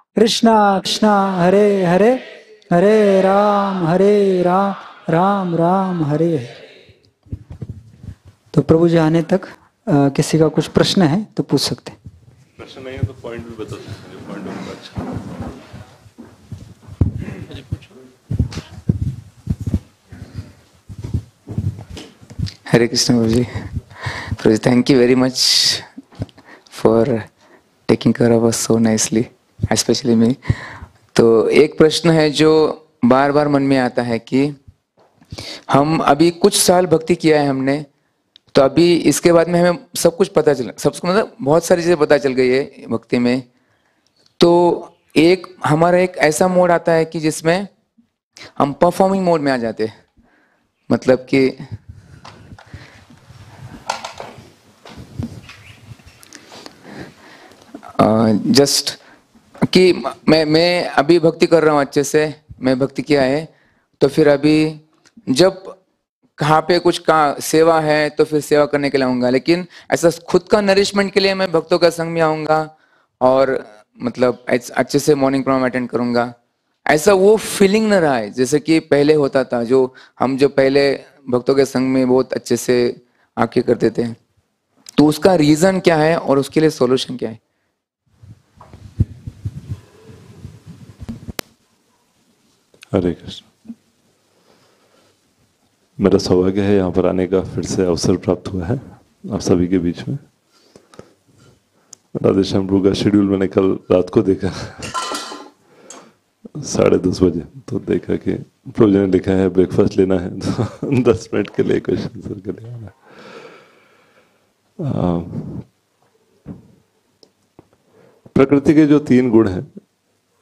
Krishna Krishna हरे हरे हरे राम हरे राम राम राम हरे तो प्रभु जी आने तक आ, किसी का कुछ प्रश्न है तो पूछ सकते प्रश्न नहीं है तो पॉइंट भी बता सकते पॉइंट भी अच्छा Hare Hare Krishna Guruji. Guruji, thank you very much for taking care of us so nicely specially me तो एक प्रश्न है जो बार बार मन में आता है कि हम अभी कुछ साल भक्ति किया है हमने तो अभी इसके बाद में हमें सब कुछ पता चला सब मतलब बहुत सारी चीज़ें पता चल गई है भक्ति में तो एक हमारा एक ऐसा मोड आता है कि जिसमें हम परफॉर्मिंग मोड में आ जाते हैं मतलब कि जस्ट कि मैं मैं अभी भक्ति कर रहा हूँ अच्छे से मैं भक्ति किया है तो फिर अभी जब कहाँ पे कुछ कहा सेवा है तो फिर सेवा करने के लिए आऊंगा लेकिन ऐसा खुद का नरिशमेंट के लिए मैं भक्तों का संग में आऊंगा और मतलब अच्छे से मॉर्निंग प्रोग्राम अटेंड करूंगा ऐसा वो फीलिंग ना रहा है जैसे कि पहले होता था जो हम जो पहले भक्तों के संग में बहुत अच्छे से आके करते थे तो उसका रीज़न क्या है और उसके लिए सोल्यूशन क्या है हरे कृष्ण मेरा सौभाग्य है यहाँ पर आने का फिर से अवसर प्राप्त हुआ है आप सभी के बीच में राधेश्याम टू का शेड्यूल मैंने कल रात को देखा साढ़े दस बजे तो देखा कि प्रभु ने लिखा है ब्रेकफास्ट लेना है तो [LAUGHS] दस मिनट के लिए क्वेश्चन सर के लिए आना प्रकृति के जो तीन गुण हैं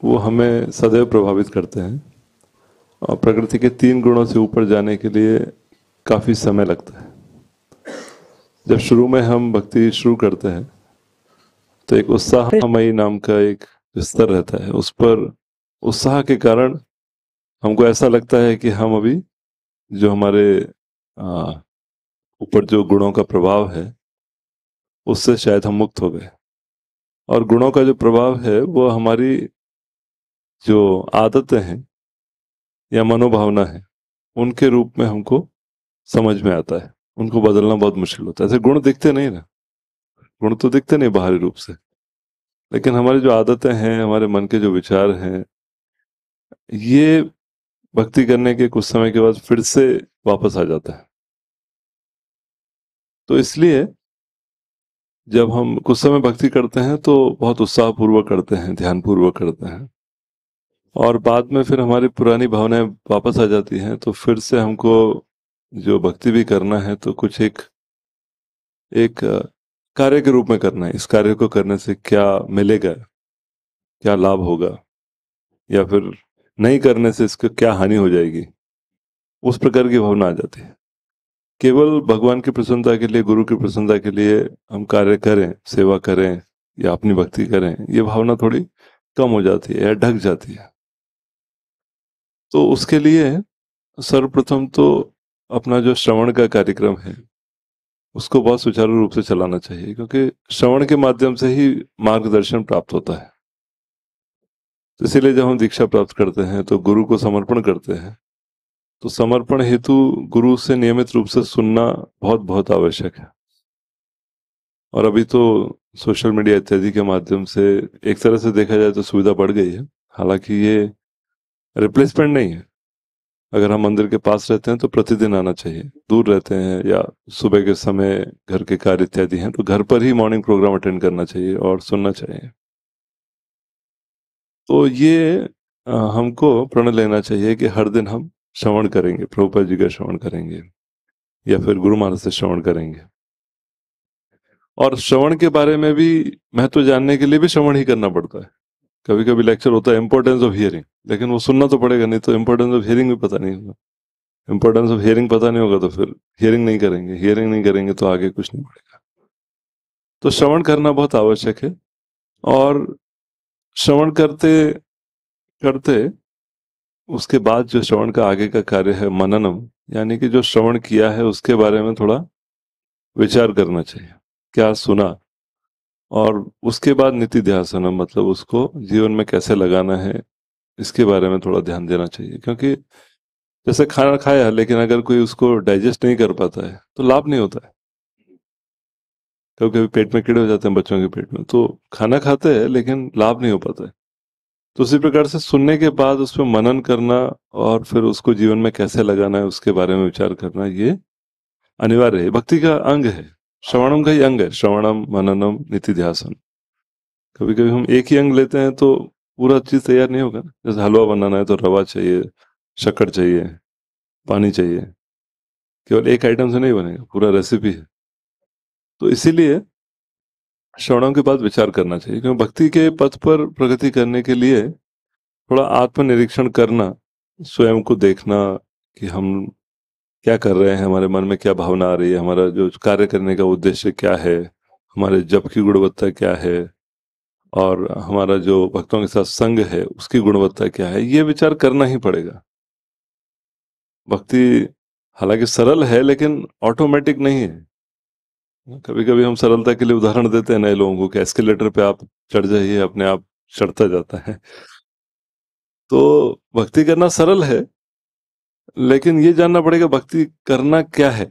वो हमें सदैव प्रभावित करते हैं और प्रकृति के तीन गुणों से ऊपर जाने के लिए काफ़ी समय लगता है जब शुरू में हम भक्ति शुरू करते हैं तो एक उत्साहमयी नाम का एक स्तर रहता है उस पर उत्साह के कारण हमको ऐसा लगता है कि हम अभी जो हमारे ऊपर जो गुणों का प्रभाव है उससे शायद हम मुक्त हो गए और गुणों का जो प्रभाव है वो हमारी जो आदतें हैं या मनोभावना है उनके रूप में हमको समझ में आता है उनको बदलना बहुत मुश्किल होता है ऐसे गुण दिखते नहीं ना गुण तो दिखते नहीं बाहरी रूप से लेकिन हमारी जो आदतें हैं हमारे मन के जो विचार हैं ये भक्ति करने के कुछ समय के बाद फिर से वापस आ जाता है तो इसलिए जब हम कुछ समय भक्ति करते हैं तो बहुत उत्साहपूर्वक करते हैं ध्यानपूर्वक करते हैं और बाद में फिर हमारी पुरानी भावनाएं वापस आ जाती हैं तो फिर से हमको जो भक्ति भी करना है तो कुछ एक एक कार्य के रूप में करना है इस कार्य को करने से क्या मिलेगा क्या लाभ होगा या फिर नहीं करने से इसको क्या हानि हो जाएगी उस प्रकार की भावना आ जाती है केवल भगवान की प्रसन्नता के लिए गुरु की प्रसन्नता के लिए हम कार्य करें सेवा करें या अपनी भक्ति करें ये भावना थोड़ी कम हो जाती है या ढक जाती है तो उसके लिए सर्वप्रथम तो अपना जो श्रवण का कार्यक्रम है उसको बहुत सुचारू रूप से चलाना चाहिए क्योंकि श्रवण के माध्यम से ही मार्गदर्शन प्राप्त होता है तो इसीलिए जब हम दीक्षा प्राप्त करते हैं तो गुरु को समर्पण करते हैं तो समर्पण हेतु गुरु से नियमित रूप से सुनना बहुत बहुत आवश्यक है और अभी तो सोशल मीडिया इत्यादि के माध्यम से एक तरह से देखा जाए तो सुविधा बढ़ गई है हालांकि ये रिप्लेसमेंट नहीं है अगर हम मंदिर के पास रहते हैं तो प्रतिदिन आना चाहिए दूर रहते हैं या सुबह के समय घर के कार्य इत्यादि हैं तो घर पर ही मॉर्निंग प्रोग्राम अटेंड करना चाहिए और सुनना चाहिए तो ये हमको प्रण लेना चाहिए कि हर दिन हम श्रवण करेंगे प्रभुपा जी का श्रवण करेंगे या फिर गुरु महाराज से श्रवण करेंगे और श्रवण के बारे में भी महत्व जानने के लिए भी श्रवण ही करना पड़ता है कभी कभी लेक्चर होता है इम्पोर्टेंस ऑफ हियरिंग लेकिन वो सुनना तो पड़ेगा नहीं तो इम्पोर्टेंस ऑफ हियरिंग भी पता नहीं होगा इम्पोर्टेंस ऑफ हियरिंग पता नहीं होगा तो फिर हियरिंग नहीं करेंगे हियरिंग नहीं करेंगे तो आगे कुछ नहीं पड़ेगा तो श्रवण करना बहुत आवश्यक है और श्रवण करते करते उसके बाद जो श्रवण का आगे का कार्य है मननम यानी कि जो श्रवण किया है उसके बारे में थोड़ा विचार करना चाहिए क्या सुना और उसके बाद नीति ध्यान मतलब उसको जीवन में कैसे लगाना है इसके बारे में थोड़ा ध्यान देना चाहिए क्योंकि जैसे खाना खाया लेकिन अगर कोई उसको डाइजेस्ट नहीं कर पाता है तो लाभ नहीं होता है कभी कभी पेट में कीड़े हो जाते हैं बच्चों के पेट में तो खाना खाते हैं लेकिन लाभ नहीं हो पाता है तो उसी प्रकार से सुनने के बाद उस पर मनन करना और फिर उसको जीवन में कैसे लगाना है उसके बारे में विचार करना ये अनिवार्य है भक्ति का अंग है श्रवणम का ही अंग है श्रवणम मननम नीति ध्यासन कभी कभी हम एक ही अंग लेते हैं तो पूरा चीज तैयार नहीं होगा ना जैसे हलवा बनाना है तो रवा चाहिए शक्कर चाहिए पानी चाहिए केवल एक आइटम से नहीं बनेगा पूरा रेसिपी है तो इसीलिए श्रवणों के बाद विचार करना चाहिए क्योंकि भक्ति के पथ पर प्रगति करने के लिए थोड़ा आत्मनिरीक्षण करना स्वयं को देखना कि हम क्या कर रहे हैं हमारे मन में क्या भावना आ रही है हमारा जो कार्य करने का उद्देश्य क्या है हमारे जप की गुणवत्ता क्या है और हमारा जो भक्तों के साथ संग है उसकी गुणवत्ता क्या है ये विचार करना ही पड़ेगा भक्ति हालांकि सरल है लेकिन ऑटोमेटिक नहीं है कभी कभी हम सरलता के लिए उदाहरण देते हैं नए लोगों को कि एस्केलेटर पे आप चढ़ जाइए अपने आप चढ़ता जाता है तो भक्ति करना सरल है लेकिन ये जानना पड़ेगा भक्ति करना क्या है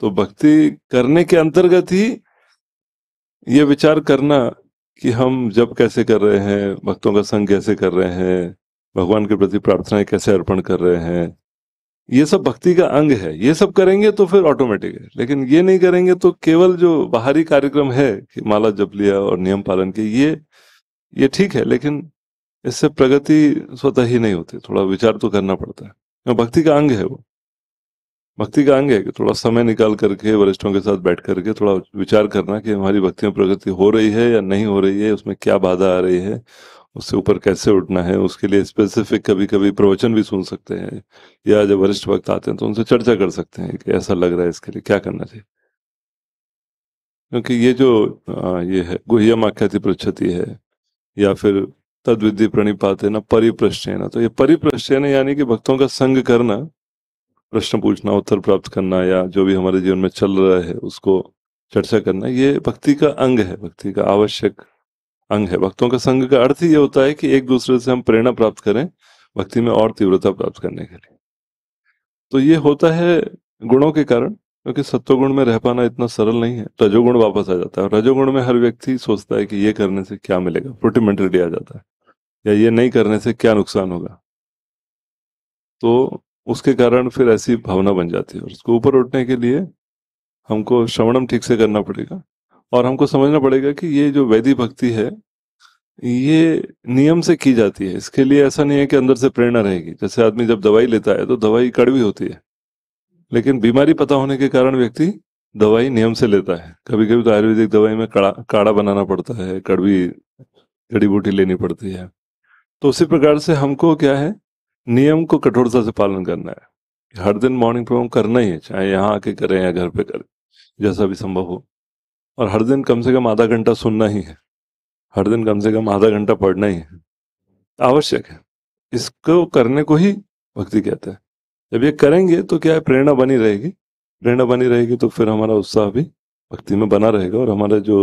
तो भक्ति करने के अंतर्गत ही ये विचार करना कि हम जब कैसे कर रहे हैं भक्तों का संग कैसे कर रहे हैं भगवान के प्रति प्रार्थनाएं कैसे अर्पण कर रहे हैं ये सब भक्ति का अंग है ये सब करेंगे तो फिर ऑटोमेटिक है लेकिन ये नहीं करेंगे तो केवल जो बाहरी कार्यक्रम है कि माला जप लिया और नियम पालन के ये ये ठीक है लेकिन इससे प्रगति स्वतः ही नहीं होती थोड़ा विचार तो करना पड़ता है हाँ, भक्ति का अंग है वो भक्ति का अंग है कि थोड़ा समय निकाल करके वरिष्ठों के साथ बैठ करके थोड़ा विचार करना कि हमारी भक्ति में प्रगति हो रही है या नहीं हो रही है उसमें क्या बाधा आ रही है उससे ऊपर कैसे उठना है उसके लिए स्पेसिफिक कभी कभी प्रवचन भी सुन सकते हैं या जब वरिष्ठ भक्त आते हैं तो उनसे चर्चा कर सकते हैं कि ऐसा लग रहा है इसके लिए क्या करना चाहिए क्योंकि ये जो आ, ये है गुह्यम आख्याति प्रच्छति है या फिर तद्विधि प्रणिपात है ना परिप्रश्न तो ये परिप्रश्न यानी कि भक्तों का संग करना प्रश्न पूछना उत्तर प्राप्त करना या जो भी हमारे जीवन में चल रहा है उसको चर्चा करना ये भक्ति का अंग है भक्ति का आवश्यक अंग है भक्तों का संग का अर्थ ये होता है कि एक दूसरे से हम प्रेरणा प्राप्त करें भक्ति में और तीव्रता प्राप्त करने के लिए तो ये होता है गुणों के कारण क्योंकि सत्वगुण में रह पाना इतना सरल नहीं है रजोगुण वापस आ जाता है और रजोगुण में हर व्यक्ति सोचता है कि ये करने से क्या मिलेगा प्रोटीमेंटलिटी आ जाता है या ये नहीं करने से क्या नुकसान होगा तो उसके कारण फिर ऐसी भावना बन जाती है और उसको ऊपर उठने के लिए हमको श्रवणम ठीक से करना पड़ेगा और हमको समझना पड़ेगा कि ये जो वैदिक भक्ति है ये नियम से की जाती है इसके लिए ऐसा नहीं है कि अंदर से प्रेरणा रहेगी जैसे आदमी जब दवाई लेता है तो दवाई कड़वी होती है लेकिन बीमारी पता होने के कारण व्यक्ति दवाई नियम से लेता है कभी कभी तो आयुर्वेदिक दवाई में काढ़ा काढ़ा बनाना पड़ता है कड़वी जड़ी बूटी लेनी पड़ती है तो उसी प्रकार से हमको क्या है नियम को कठोरता से पालन करना है हर दिन मॉर्निंग प्रोग्राम करना ही है चाहे यहाँ आके करें या घर पे करें जैसा भी संभव हो और हर दिन कम से कम आधा घंटा सुनना ही है हर दिन कम से कम आधा घंटा पढ़ना ही है आवश्यक है इसको करने को ही भक्ति कहते हैं जब ये करेंगे तो क्या है प्रेरणा बनी रहेगी प्रेरणा बनी रहेगी तो फिर हमारा उत्साह भी भक्ति में बना रहेगा और हमारा जो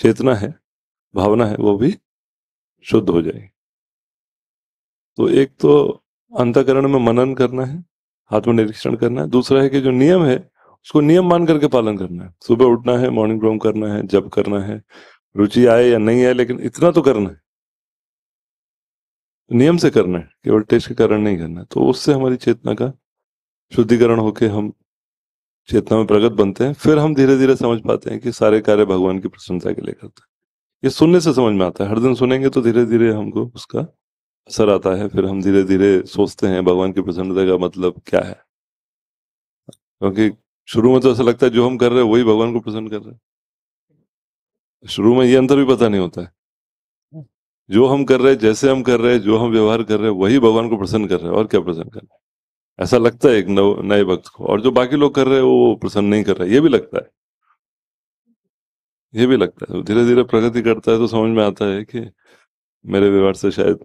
चेतना है भावना है वो भी शुद्ध हो जाएगी तो एक तो अंतकरण में मनन करना है आत्मनिरीक्षण करना है दूसरा है कि जो नियम है उसको नियम मान करके पालन करना है सुबह उठना है मॉर्निंग ड्रोम करना है जब करना है रुचि आए या नहीं आए लेकिन इतना तो करना है नियम से करना है केवल टेस्ट के कारण नहीं करना है तो उससे हमारी चेतना का शुद्धिकरण होके हम चेतना में प्रगत बनते हैं फिर हम धीरे धीरे समझ पाते हैं कि सारे कार्य भगवान की प्रशंसा के लिए करते हैं ये सुनने से समझ में आता है हर दिन सुनेंगे तो धीरे धीरे हमको उसका असर आता है फिर हम धीरे धीरे सोचते हैं भगवान की प्रसन्नता का मतलब क्या है क्योंकि शुरू में तो ऐसा लगता है जो हम कर रहे हैं वही भगवान को प्रसन्न कर रहे हैं शुरू में ये अंतर भी पता नहीं होता है जो हम कर रहे हैं जैसे हम कर रहे हैं जो हम व्यवहार कर रहे हैं वही भगवान को प्रसन्न कर रहे हैं और क्या प्रसन्न कर रहे हैं ऐसा लगता है एक नए भक्त को और जो बाकी लोग कर रहे हैं वो प्रसन्न नहीं कर रहे ये भी लगता है ये भी लगता है तो धीरे धीरे प्रगति करता है तो समझ में आता है कि मेरे व्यवहार से शायद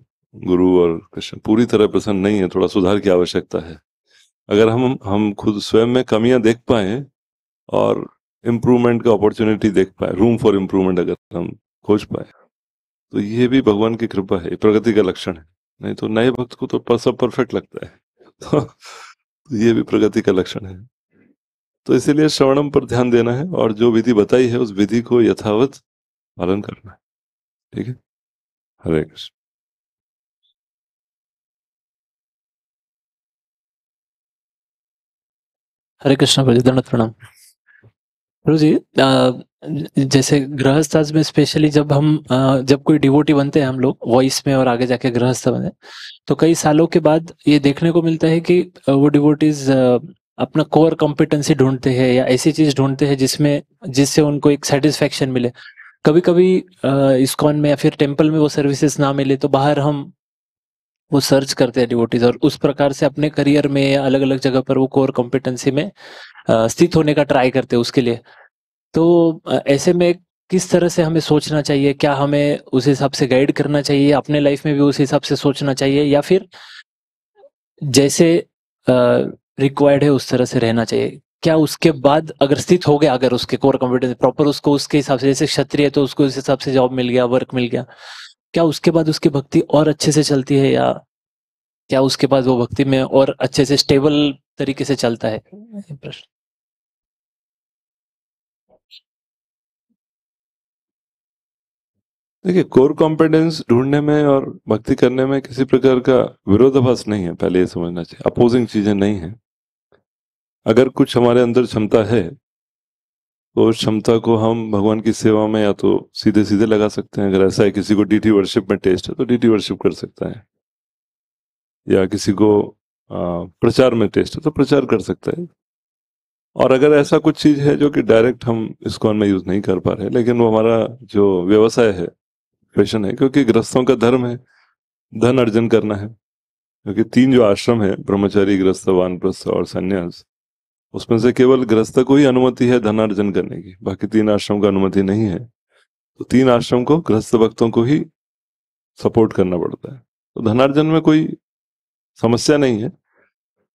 गुरु और कृष्ण पूरी तरह प्रसन्न नहीं है थोड़ा सुधार की आवश्यकता है अगर हम हम खुद स्वयं में कमियां देख पाए और इम्प्रूवमेंट का अपॉर्चुनिटी देख पाए रूम फॉर इम्प्रूवमेंट अगर हम खोज पाए तो ये भी भगवान की कृपा है प्रगति का लक्षण है नहीं तो नए भक्त को तो सब परफेक्ट लगता है [LAUGHS] तो ये भी प्रगति का लक्षण है तो इसीलिए श्रवणम पर ध्यान देना है और जो विधि बताई है उस विधि को यथावत पालन करना है ठीक है हरे कृष्ण हरे कृष्ण प्रणाम जी जैसे गृहस्थ में स्पेशली जब हम जब कोई डिवोटी बनते हैं हम लोग वॉइस में और आगे जाके गृहस्थ बने तो कई सालों के बाद ये देखने को मिलता है कि वो डिवोटीज अपना कोर कॉम्पिटेंसी ढूंढते हैं या ऐसी चीज ढूंढते हैं जिसमें जिससे उनको एक सेटिस्फेक्शन मिले कभी कभी इस्कॉन में या फिर टेम्पल में वो सर्विसेज ना मिले तो बाहर हम वो सर्च करते हैं डिवोटीज और उस प्रकार से अपने करियर में अलग अलग जगह पर वो कोर कॉम्पिटेंसी में स्थित होने का ट्राई करते हैं उसके लिए तो ऐसे में किस तरह से हमें सोचना चाहिए क्या हमें उस हिसाब से गाइड करना चाहिए अपने लाइफ में भी उस हिसाब से सोचना चाहिए या फिर जैसे रिक्वायर्ड है उस तरह से रहना चाहिए क्या उसके बाद अगर स्थित हो गया अगर उसके कोर कॉम्पिटेंस प्रॉपर उसको उसके हिसाब से जैसे क्षत्रिय तो उसको उस हिसाब से जॉब मिल गया वर्क मिल गया क्या उसके बाद उसकी भक्ति और अच्छे से चलती है या क्या उसके बाद वो भक्ति में और अच्छे से स्टेबल तरीके से चलता है प्रश्न देखिए कोर कॉम्पिटेंस ढूंढने में और भक्ति करने में किसी प्रकार का विरोधाभास नहीं है पहले ये समझना चाहिए अपोजिंग चीजें नहीं है अगर कुछ हमारे अंदर क्षमता है तो उस क्षमता को हम भगवान की सेवा में या तो सीधे सीधे लगा सकते हैं अगर ऐसा है किसी को डीटी वर्शिप में टेस्ट है तो डीटी वर्शिप कर सकता है या किसी को प्रचार में टेस्ट है तो प्रचार कर सकता है और अगर ऐसा कुछ चीज है जो कि डायरेक्ट हम इसको में यूज नहीं कर पा रहे लेकिन वो हमारा जो व्यवसाय है फैशन है क्योंकि ग्रस्तों का धर्म है धन अर्जन करना है क्योंकि तीन जो आश्रम है ब्रह्मचारी ग्रस्त वानप्रस्थ और संन्यास उसमें से केवल ग्रस्त को ही अनुमति है धनार्जन करने की बाकी तीन आश्रम का अनुमति नहीं है तो तीन आश्रम को ग्रस्त भक्तों को ही सपोर्ट करना पड़ता है तो धनार्जन में कोई समस्या नहीं है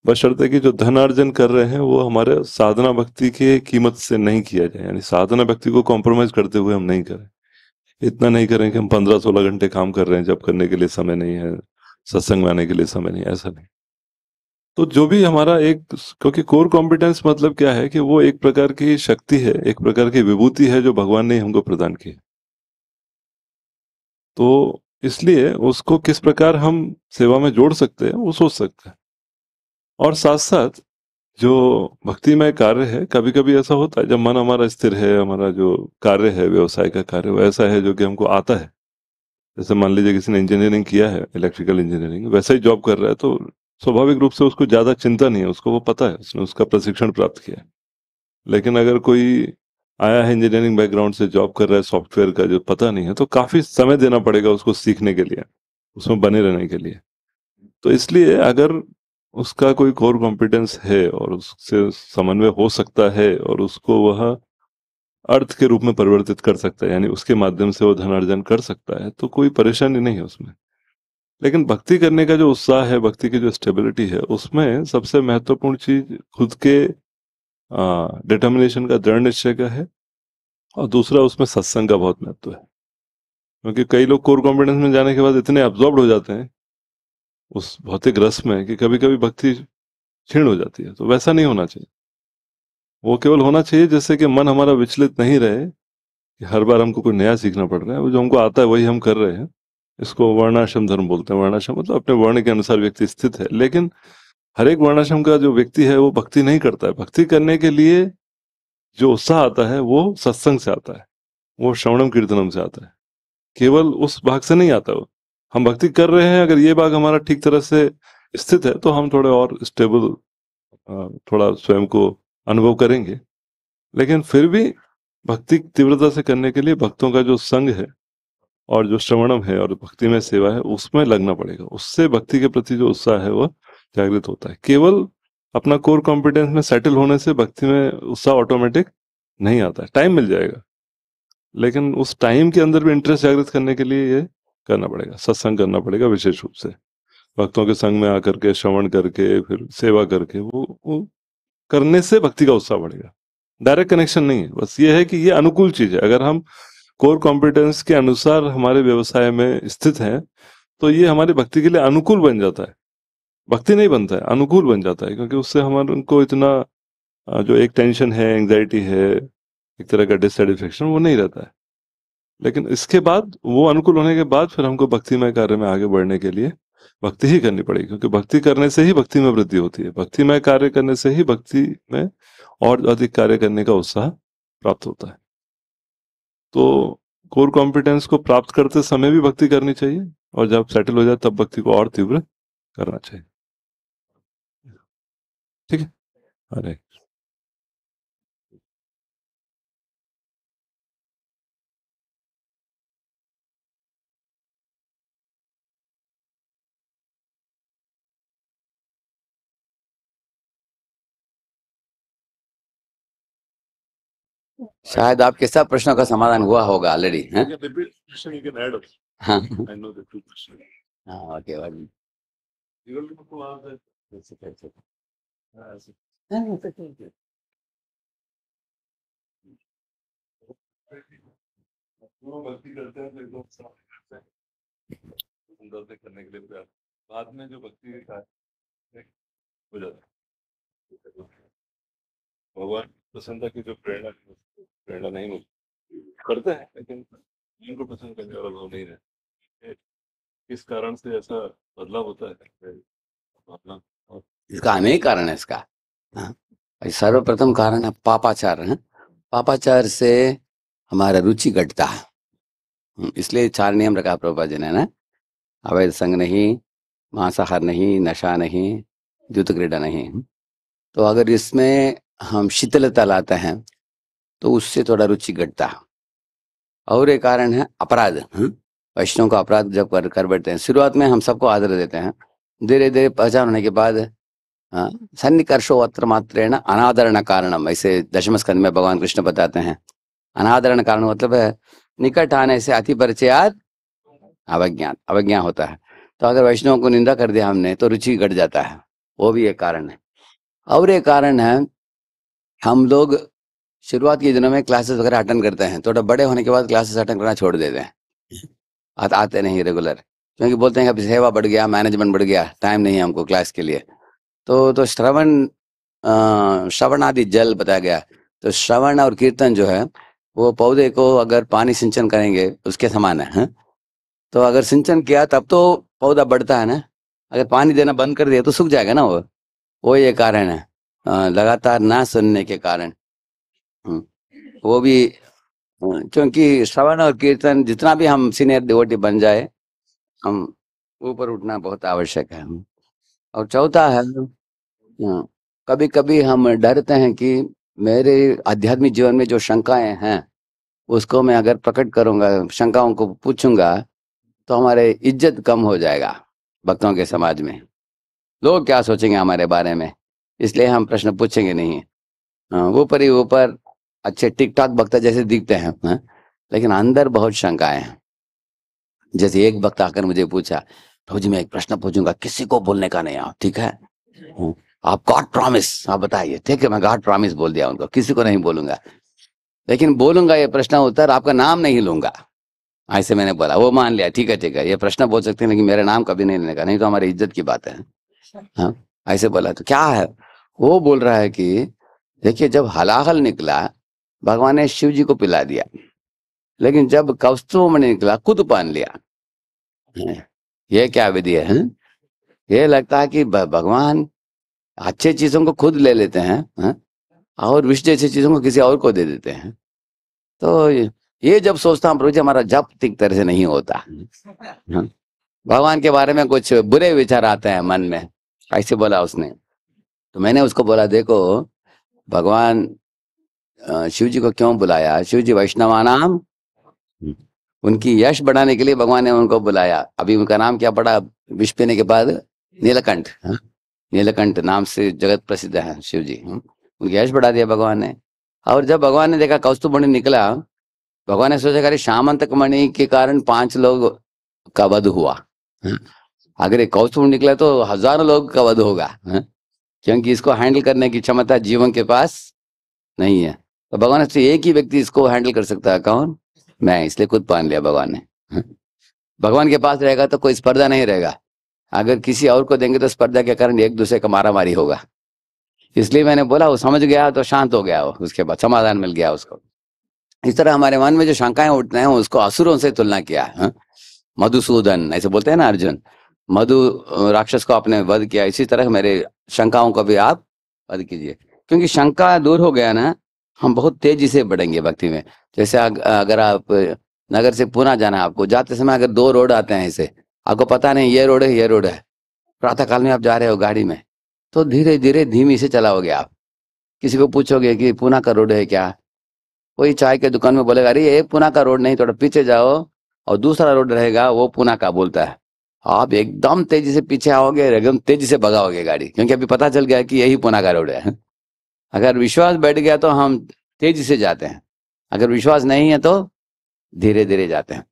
बशर्ते कि जो धन अर्जन कर रहे हैं वो हमारे साधना भक्ति के कीमत से नहीं किया जाए यानी साधना भक्ति को कॉम्प्रोमाइज करते हुए हम नहीं करें इतना नहीं करें कि हम पंद्रह सोलह घंटे काम कर रहे हैं जब करने के लिए समय नहीं है सत्संग में आने के लिए समय नहीं ऐसा नहीं तो जो भी हमारा एक क्योंकि कोर कॉम्पिटेंस मतलब क्या है कि वो एक प्रकार की शक्ति है एक प्रकार की विभूति है जो भगवान ने हमको प्रदान की तो इसलिए उसको किस प्रकार हम सेवा में जोड़ सकते हैं वो सोच सकते हैं और साथ साथ जो भक्तिमय कार्य है कभी कभी ऐसा होता है जब मन हमारा स्थिर है हमारा जो कार्य है व्यवसाय का कार्य वो ऐसा है जो कि हमको आता है जैसे मान लीजिए किसी ने इंजीनियरिंग किया है इलेक्ट्रिकल इंजीनियरिंग वैसा ही जॉब कर रहा है तो स्वाभाविक रूप से उसको ज्यादा चिंता नहीं है उसको वो पता है उसने उसका प्रशिक्षण प्राप्त किया लेकिन अगर कोई आया है इंजीनियरिंग बैकग्राउंड से जॉब कर रहा है सॉफ्टवेयर का जो पता नहीं है तो काफी समय देना पड़ेगा उसको सीखने के लिए उसमें बने रहने के लिए तो इसलिए अगर उसका कोई कोर कॉम्पिटेंस है और उससे समन्वय हो सकता है और उसको वह अर्थ के रूप में परिवर्तित कर सकता है यानी उसके माध्यम से वो धन अर्जन कर सकता है तो कोई परेशानी नहीं है उसमें लेकिन भक्ति करने का जो उत्साह है भक्ति की जो स्टेबिलिटी है उसमें सबसे महत्वपूर्ण चीज खुद के डिटर्मिनेशन का दृढ़ निश्चय का है और दूसरा उसमें सत्संग का बहुत महत्व है क्योंकि कई लोग कोर कॉन्फिडेंस में जाने के बाद इतने एब्जॉर्ब हो जाते हैं उस भौतिक रस में कि कभी कभी भक्ति क्षीण हो जाती है तो वैसा नहीं होना चाहिए वो केवल होना चाहिए जैसे कि मन हमारा विचलित नहीं रहे कि हर बार हमको कोई नया सीखना पड़ रहा है वो जो हमको आता है वही हम कर रहे हैं इसको वर्णाश्रम धर्म बोलते हैं वर्णाश्रम मतलब अपने वर्ण के अनुसार व्यक्ति स्थित है लेकिन हर एक वर्णाश्रम का जो व्यक्ति है वो भक्ति नहीं करता है भक्ति करने के लिए जो उत्साह आता है वो सत्संग से आता है वो श्रवणम कीर्तनम से आता है केवल उस भाग से नहीं आता वो हम भक्ति कर रहे हैं अगर ये भाग हमारा ठीक तरह से स्थित है तो हम थोड़े और स्टेबल थोड़ा स्वयं को अनुभव करेंगे लेकिन फिर भी भक्ति तीव्रता से करने के लिए भक्तों का जो संग है और जो श्रवणम है और भक्ति में सेवा है उसमें लगना पड़ेगा उससे भक्ति के प्रति जो उत्साह है वह जागृत होता है केवल अपना कोर कॉम्पिटेंस में सेटल होने से भक्ति में उत्साह ऑटोमेटिक नहीं आता है टाइम मिल जाएगा लेकिन उस टाइम के अंदर भी इंटरेस्ट जागृत करने के लिए ये करना पड़ेगा सत्संग करना पड़ेगा विशेष रूप से भक्तों के संग में आकर के श्रवण करके फिर सेवा करके वो, वो करने से भक्ति का उत्साह बढ़ेगा डायरेक्ट कनेक्शन नहीं है बस ये है कि ये अनुकूल चीज है अगर हम कोर कॉम्पिटेंस के अनुसार हमारे व्यवसाय में स्थित हैं तो ये हमारी भक्ति के लिए अनुकूल बन जाता है भक्ति नहीं बनता है अनुकूल बन जाता है क्योंकि उससे हमारे उनको इतना जो एक टेंशन है एंग्जाइटी है एक तरह का डिससेटिस्फेक्शन वो नहीं रहता है लेकिन इसके बाद वो अनुकूल होने के बाद फिर हमको भक्तिमय कार्य में आगे बढ़ने के लिए भक्ति ही करनी पड़ेगी क्योंकि भक्ति करने से ही भक्ति में वृद्धि होती है भक्ति में कार्य करने से ही भक्ति में और अधिक कार्य करने का उत्साह प्राप्त होता है तो कोर कॉम्पिटेंस को प्राप्त करते समय भी भक्ति करनी चाहिए और जब सेटल हो जाए तब भक्ति को और तीव्र करना चाहिए ठीक है अरे शायद आपके सब प्रश्नों का समाधान हुआ होगा ऑलरेडी करने के लिए तो बाद में जो भक्ति भगवान पसंद है कि जो प्रेरणा प्रेरणा नहीं मिलती करते हैं लेकिन जिनको पसंद करने वाला भाव नहीं रहता किस कारण से ऐसा बदलाव होता है इसका अनेक कारण है इसका हाँ। सर्वप्रथम कारण है पापाचार है हाँ। पापाचार से हमारा रुचि घटता है हम्म, इसलिए चार नियम रखा प्रभा जी ने ना अवैध संग नहीं मांसाहार नहीं नशा नहीं द्युत क्रीडा नहीं हाँ। तो अगर इसमें हम शीतलता लाते हैं तो उससे थोड़ा रुचि घटता है और एक कारण है अपराध वैष्णव का अपराध जब कर कर बैठते हैं शुरुआत में हम सबको आदर देते हैं धीरे धीरे पहचान होने के बाद सन्निकर्षो अत्र मात्रेण अनादरण कारणम ऐसे दशम स्कंद में भगवान कृष्ण बताते हैं अनादरण कारण मतलब है निकट आने से अति परिचयात अवज्ञा अवज्ञा होता है तो अगर वैष्णव को निंदा कर दिया हमने तो रुचि घट जाता है वो भी एक कारण है और एक कारण है हम लोग शुरुआत के दिनों में क्लासेस वगैरह अटेंड करते हैं थोड़ा बड़े होने के बाद क्लासेस अटेंड करना छोड़ देते हैं आत, आते नहीं रेगुलर क्योंकि बोलते हैं अब सेवा बढ़ गया मैनेजमेंट बढ़ गया टाइम नहीं है हमको क्लास के लिए तो तो श्रवण श्रवण आदि जल बताया गया तो श्रवण और कीर्तन जो है वो पौधे को अगर पानी सिंचन करेंगे उसके समान है, है? तो अगर सिंचन किया तब तो पौधा बढ़ता है ना अगर पानी देना बंद कर दिया तो सूख जाएगा ना वो वो ये कारण है लगातार ना सुनने के कारण हम्म, वो भी क्योंकि श्रवण और कीर्तन जितना भी हम सीनियर डिवोटी बन जाए हम ऊपर उठना बहुत आवश्यक है हम्म, और चौथा है कभी कभी हम डरते हैं कि मेरे आध्यात्मिक जीवन में जो शंकाएं हैं उसको मैं अगर प्रकट करूंगा शंकाओं को पूछूंगा तो हमारे इज्जत कम हो जाएगा भक्तों के समाज में लोग क्या सोचेंगे हमारे बारे में इसलिए हम प्रश्न पूछेंगे नहीं हाँ, वो पर ही ऊपर अच्छे टिक टॉक वक्ता जैसे दिखते हैं है? हाँ, लेकिन अंदर बहुत शंकाएं हैं जैसे एक वक्त आकर मुझे पूछा प्रभु जी मैं एक प्रश्न पूछूंगा किसी को बोलने का नहीं आओ ठीक है आप गॉड प्रॉमिस आप बताइए ठीक है मैं गॉड प्रॉमिस बोल दिया उनको किसी को नहीं बोलूंगा लेकिन बोलूंगा ये प्रश्न उत्तर आपका नाम नहीं लूंगा ऐसे मैंने बोला वो मान लिया ठीक है ठीक है ये प्रश्न बोल सकते हैं लेकिन मेरा नाम कभी नहीं लेने का नहीं तो हमारी इज्जत की बात है हाँ, ऐसे बोला तो क्या है वो बोल रहा है कि देखिए जब हलाहल निकला भगवान ने शिव जी को पिला दिया लेकिन जब कौस्तुभ में निकला खुद पान लिया ये क्या विधि है ये लगता है कि भगवान अच्छे चीजों को खुद ले लेते हैं हा? और विष जैसी चीजों को किसी और को दे देते हैं तो ये जब सोचता हूँ प्रभु जी हमारा जप ठीक तरह से नहीं होता हाँ, भगवान के बारे में कुछ बुरे विचार आते हैं मन में ऐसे बोला उसने तो मैंने उसको बोला देखो भगवान शिव जी को क्यों बुलाया शिव जी नाम उनकी यश बढ़ाने के लिए भगवान ने उनको बुलाया अभी उनका नाम क्या पड़ा विष पीने के बाद नीलकंठ हाँ? नीलकंठ नाम से जगत प्रसिद्ध है शिव जी हाँ? उनकी यश बढ़ा दिया भगवान ने और जब भगवान ने देखा कौस्तुभमणि निकला भगवान ने सोचा अरे शामंतक मणि के कारण पांच लोग का वध हुआ अगर हाँ? एक कौस्तुभ निकला तो हजारों लोग का वध होगा क्योंकि इसको हैंडल करने की क्षमता जीवन के पास नहीं है तो भगवान से एक ही व्यक्ति इसको हैंडल कर सकता है कौन मैं इसलिए खुद पान लिया भगवान ने [LAUGHS] भगवान के पास रहेगा तो कोई स्पर्धा नहीं रहेगा अगर किसी और को देंगे तो स्पर्धा के कारण एक दूसरे का मारामारी होगा इसलिए मैंने बोला वो समझ गया तो शांत हो गया वो उसके बाद समाधान मिल गया उसको इस तरह हमारे मन में जो शंकाएं उठते हैं उसको असुरों से तुलना किया है हाँ। मधुसूदन ऐसे बोलते हैं ना अर्जुन मधु राक्षस को आपने वध किया इसी तरह मेरे शंकाओं को भी आप वध कीजिए क्योंकि शंका दूर हो गया ना हम बहुत तेजी से बढ़ेंगे भक्ति में जैसे अगर आप नगर से पुणे जाना है आपको जाते समय अगर दो रोड आते हैं इसे आपको पता नहीं ये रोड है ये रोड है प्रातः काल में आप जा रहे हो गाड़ी में तो धीरे धीरे धीमी से चलाओगे आप किसी को पूछोगे कि पूना का रोड है क्या कोई चाय के दुकान में बोलेगा अरे ये पूना का रोड नहीं थोड़ा पीछे जाओ और दूसरा रोड रहेगा वो पूना का बोलता है आप एकदम तेजी से पीछे आओगे एकदम तेजी से भगाओगे गाड़ी क्योंकि अभी पता चल गया कि यही पुना का रोड है अगर विश्वास बैठ गया तो हम तेजी से जाते हैं अगर विश्वास नहीं है तो धीरे धीरे जाते हैं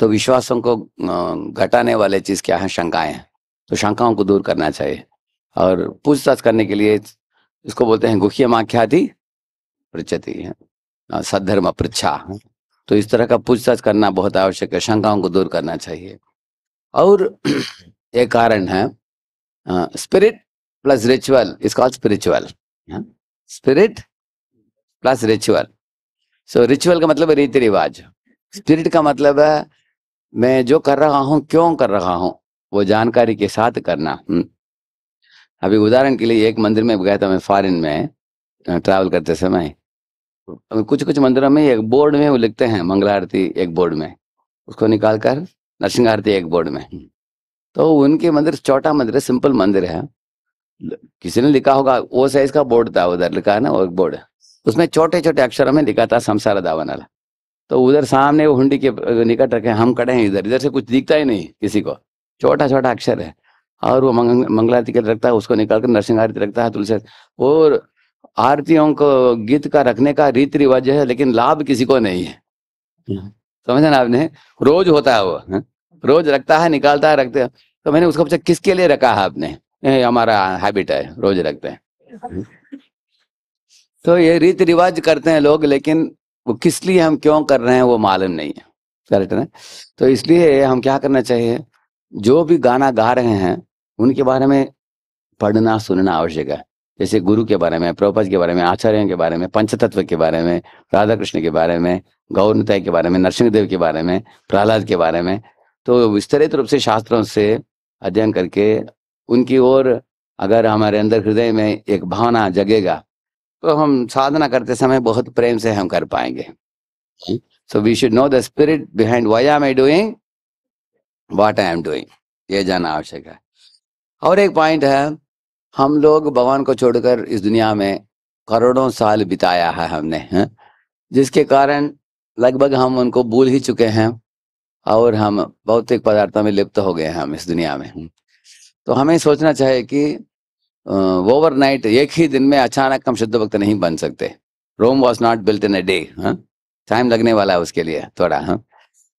तो विश्वासों को घटाने वाले चीज क्या है शंकाएं हैं तो शंकाओं को दूर करना चाहिए और पूछताछ करने के लिए इसको बोलते हैं गुखिया माख्याति पृछति सद्धर्म पृछा तो इस तरह का पूछताछ करना बहुत आवश्यक है शंकाओं को दूर करना चाहिए और [CLEARS THROAT] एक कारण है spirit plus ritual is call spiritual spirit plus ritual so ritual का मतलब रीति रिवाज स्पिरिट का मतलब है मैं जो कर रहा हूं क्यों कर रहा हूँ वो जानकारी के साथ करना हम्म। अभी उदाहरण के लिए एक मंदिर में गया था मैं फॉरेन में ट्रैवल करते समय कुछ कुछ मंदिरों में एक बोर्ड में वो लिखते हैं मंगला आरती एक बोर्ड में उसको निकाल कर नरसिंह आरती एक बोर्ड में हम्म। तो उनके मंदिर छोटा मंदिर है सिंपल मंदिर है किसी ने लिखा होगा वो साइज का बोर्ड था उधर लिखा है ना वो एक बोर्ड उसमें छोटे छोटे अक्षरों में लिखा था दावन वाला तो उधर सामने वो हुंडी के निकट रखे हम खड़े हैं इधर इधर से कुछ दिखता ही नहीं किसी को छोटा छोटा अक्षर है और वो मंग, मंगला आरती रखता है उसको निकाल कर नरसिंह आरती रखता है तुलसी और आरतियों को गीत का रखने का रीति रिवाज है लेकिन लाभ किसी को नहीं है हम्म। समझा ना आपने रोज होता है वो है? रोज रखता है निकालता है रखते है तो मैंने उसको पूछा किसके लिए रखा है आपने हमारा हैबिट है रोज रखते हैं हम्म। तो ये रीति रिवाज करते हैं लोग लेकिन वो किस लिए हम क्यों कर रहे हैं वो मालूम नहीं है करेक्ट ना तो इसलिए हम क्या करना चाहिए जो भी गाना गा रहे हैं उनके बारे में पढ़ना सुनना आवश्यक है जैसे गुरु के बारे में प्रोपज के बारे में आचार्यों के बारे में पंचतत्व के बारे में राधा कृष्ण के बारे में गौरताय के बारे में नरसिंहदेव के बारे में प्रहलाद के बारे में तो विस्तृत रूप से शास्त्रों से अध्ययन करके उनकी ओर अगर हमारे अंदर हृदय में एक भावना जगेगा तो हम साधना करते समय बहुत प्रेम से हम कर पाएंगे so we should know the spirit behind why am I doing what I am doing ये जानना आवश्यक है और एक पॉइंट है हम लोग भगवान को छोड़कर इस दुनिया में करोड़ों साल बिताया है हमने है? जिसके कारण लगभग हम उनको भूल ही चुके हैं और हम भौतिक पदार्थों में लिप्त हो गए हैं हम इस दुनिया में तो हमें सोचना चाहिए कि ओवरनाइट एक ही दिन में अचानक हम शुद्ध भक्त नहीं बन सकते Rome was not built in a day टाइम लगने वाला है उसके लिए थोड़ा हाँ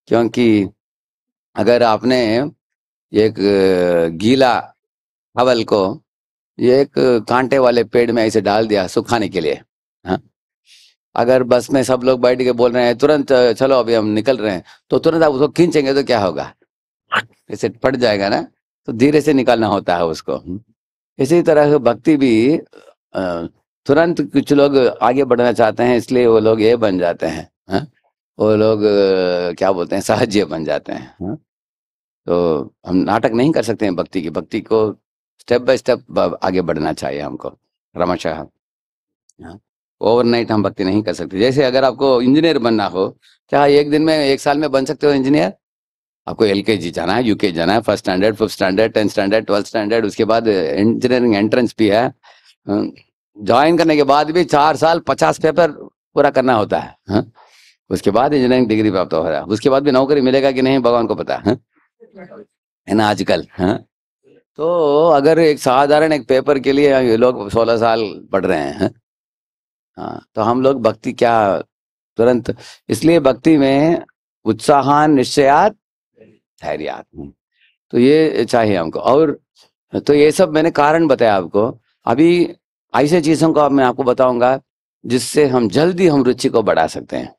क्योंकि अगर आपने एक गीला हवल को ये एक कांटे वाले पेड़ में ऐसे डाल दिया सुखाने के लिए हाँ अगर बस में सब लोग बैठ के बोल रहे हैं तुरंत चलो अभी हम निकल रहे हैं तो तुरंत आप उसको खींचेंगे तो क्या होगा ऐसे फट जाएगा ना तो धीरे से निकालना होता है उसको हम्म। इसी तरह भक्ति भी तुरंत कुछ लोग आगे बढ़ना चाहते हैं इसलिए वो लोग ये बन जाते हैं हा? वो लोग क्या बोलते हैं सहज्य बन जाते हैं हा? तो हम नाटक नहीं कर सकते हैं भक्ति की भक्ति को स्टेप बाय स्टेप आगे बढ़ना चाहिए हमको रमाशाह ओवरनाइट हाँ, हम भक्ति नहीं कर सकते जैसे अगर आपको इंजीनियर बनना हो क्या एक दिन में एक साल में बन सकते हो इंजीनियर आपको एल के जी जाना है यूके जाना है first standard fifth standard tenth standard twelfth standard उसके बाद इंजीनियरिंग एंट्रेंस भी है ज्वाइन हाँ, करने के बाद भी चार साल पचास पेपर पूरा करना होता है हा? उसके बाद इंजीनियरिंग डिग्री प्राप्त हो रहा है उसके बाद भी नौकरी मिलेगा कि नहीं भगवान को पता है हाँ, ना आजकल हाँ तो अगर एक साधारण एक पेपर के लिए ये लोग सोलह साल पढ़ रहे हैं हाँ तो हम लोग भक्ति क्या तुरंत इसलिए भक्ति में उत्साहान निश्चयात धैर्यात तो ये चाहिए हमको और तो ये सब मैंने कारण बताया आपको अभी ऐसे चीजों को मैं आपको बताऊंगा जिससे हम जल्दी हम रुचि को बढ़ा सकते हैं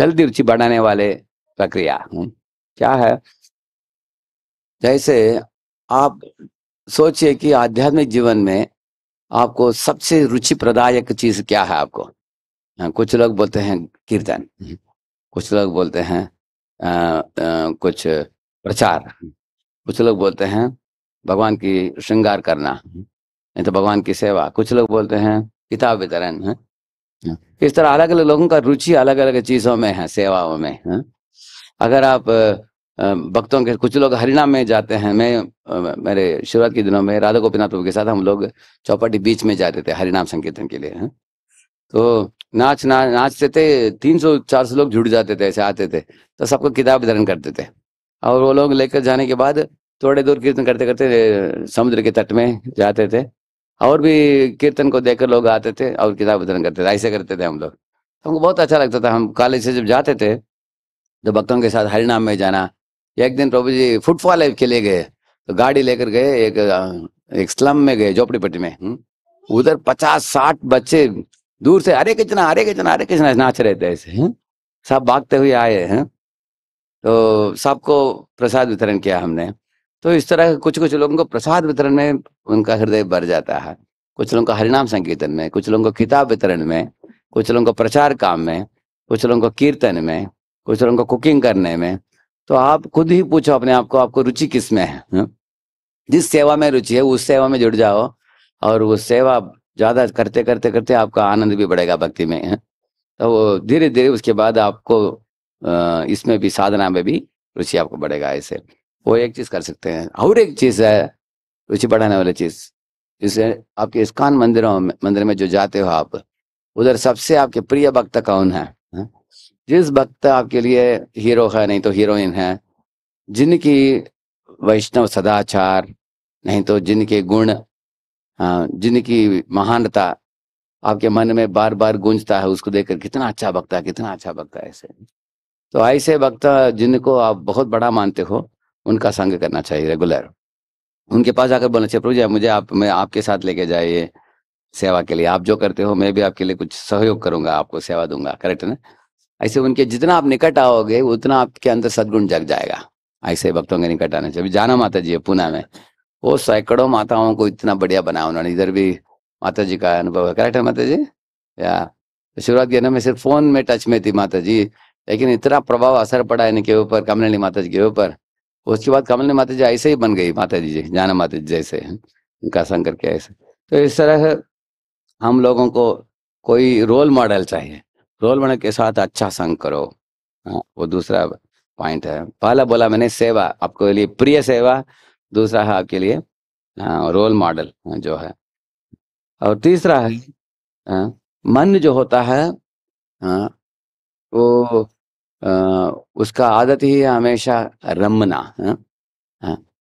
जल्दी रुचि बढ़ाने वाले प्रक्रिया क्या है जैसे आप सोचिए कि आध्यात्मिक जीवन में आपको सबसे रुचि प्रदायक चीज क्या है आपको हाँ, कुछ लोग बोलते हैं कीर्तन हम्म। कुछ लोग बोलते हैं आ, आ, कुछ प्रचार कुछ लोग बोलते हैं भगवान की श्रृंगार करना हम्म। नहीं तो भगवान की सेवा कुछ लोग बोलते हैं किताब वितरण है हाँ। हाँ। इस तरह अलग अलग लोगों का रुचि अलग अलग चीजों में है सेवाओं में है? अगर आप भक्तों के कुछ लोग हरिनाम में जाते हैं मैं मेरे शुरुआत के दिनों में राधा गोपीनाथ प्रभु के साथ हम लोग चौपाटी बीच में जाते थे हरिनाम संकीर्तन के लिए है? हाँ। तो नाच ना नाचते थे तीन सौ चार सौ लोग जुड़ जाते थे ऐसे आते थे तो सबको किताब वितरण करते थे और वो लोग लेकर जाने के बाद थोड़े दूर कीर्तन करते करते समुद्र के तट में जाते थे और भी कीर्तन को देखकर लोग आते थे और किताब वितरण करते थे ऐसे करते थे हम लोग हमको बहुत अच्छा लगता था हम कॉलेज से जब जाते थे तो भक्तों के साथ हरिनाम में जाना एक दिन प्रभु जी फुटफॉल के लिए गए तो गाड़ी लेकर गए एक एक स्लम में गए झोपड़ी पट्टी में हम्म। उधर पचास साठ बच्चे दूर से अरे कितना अरे कितना अरे कितना नाच रहे थे ऐसे हम्म। सब भागते हुए आए हैं हम्म। तो सबको प्रसाद वितरण किया हमने तो इस तरह कुछ कुछ लोगों को प्रसाद वितरण में उनका हृदय भर जाता है कुछ लोगों को हरिनाम संकीर्तन में कुछ लोगों को किताब वितरण में कुछ लोगों को प्रचार काम में कुछ लोगों को कीर्तन में कुछ लोगों को कुकिंग करने में तो आप खुद ही पूछो अपने आप को आपको रुचि किस में है हाँ? जिस सेवा में रुचि है उस सेवा में जुड़ जाओ और वो सेवा ज्यादा करते करते करते आपका आनंद भी बढ़ेगा भक्ति में हाँ? तो धीरे धीरे उसके बाद आपको इसमें भी साधना में भी रुचि आपको बढ़ेगा ऐसे वो एक चीज कर सकते हैं और एक चीज है रुचि बढ़ाने वाली चीज जिसे आपके इस्कान मंदिरों में मंदिर में जो जाते हो आप उधर सबसे आपके प्रिय भक्त कौन है जिस भक्त आपके लिए हीरो है नहीं तो हीरोइन है जिनकी वैष्णव सदाचार नहीं तो जिनके गुण जिनकी महानता आपके मन में बार बार गूंजता है उसको देखकर कितना अच्छा भक्त है कितना अच्छा भक्त है ऐसे तो ऐसे भक्त जिनको आप बहुत बड़ा मानते हो उनका संग करना चाहिए रेगुलर उनके पास जाकर बोलना चाहिए प्रभु जी मुझे आप मैं आपके साथ लेके जाइए सेवा के लिए आप जो करते हो मैं भी आपके लिए कुछ सहयोग करूंगा आपको सेवा दूंगा करेक्ट ना ऐसे उनके जितना आप निकट आओगे उतना आपके अंदर सदगुण जग जाएगा ऐसे भक्तों के निकट आने से जाना माता जी है पुणे में वो सैकड़ों माताओं को इतना बढ़िया बनाया उन्होंने इधर भी माता जी का अनुभव है करेक्ट है माता जी या तो शुरुआत के में सिर्फ फोन में टच में थी माता जी लेकिन इतना प्रभाव असर पड़ा इनके ऊपर कमलनी माता जी के ऊपर उसके बाद कमलनी माता जी ऐसे ही बन गई माता जी जाना माता जी जैसे उनका संकर के ऐसे तो इस तरह हम लोगों को कोई रोल मॉडल चाहिए रोल मॉडल के साथ अच्छा संग करो हाँ, वो दूसरा पॉइंट है पहला बोला मैंने सेवा आपको लिए प्रिय सेवा दूसरा है आपके लिए रोल हाँ, मॉडल हाँ, जो है और तीसरा है हाँ, मन जो होता है वो आ, उसका आदत ही है हमेशा रमना है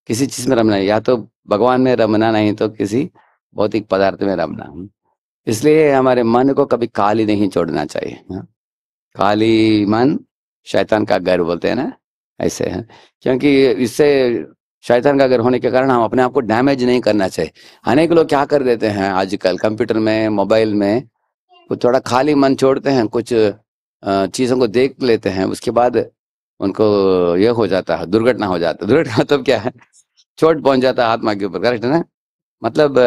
किसी चीज में रमना या तो भगवान में रमना नहीं तो किसी भौतिक पदार्थ में रमना इसलिए हमारे मन को कभी काली नहीं छोड़ना चाहिए हाँ। काली मन शैतान का घर बोलते हैं ना ऐसे है क्योंकि इससे शैतान का घर होने के कारण हम अपने आप को डैमेज नहीं करना चाहिए अनेक लोग क्या कर देते हैं आजकल कंप्यूटर में मोबाइल में वो थोड़ा खाली मन छोड़ते हैं कुछ चीज़ों को देख लेते हैं उसके बाद उनको यह हो जाता है दुर्घटना हो जाता है दुर्घटना मतलब क्या है चोट पहुंच जाता है आत्मा के ऊपर करेक्ट है ना मतलब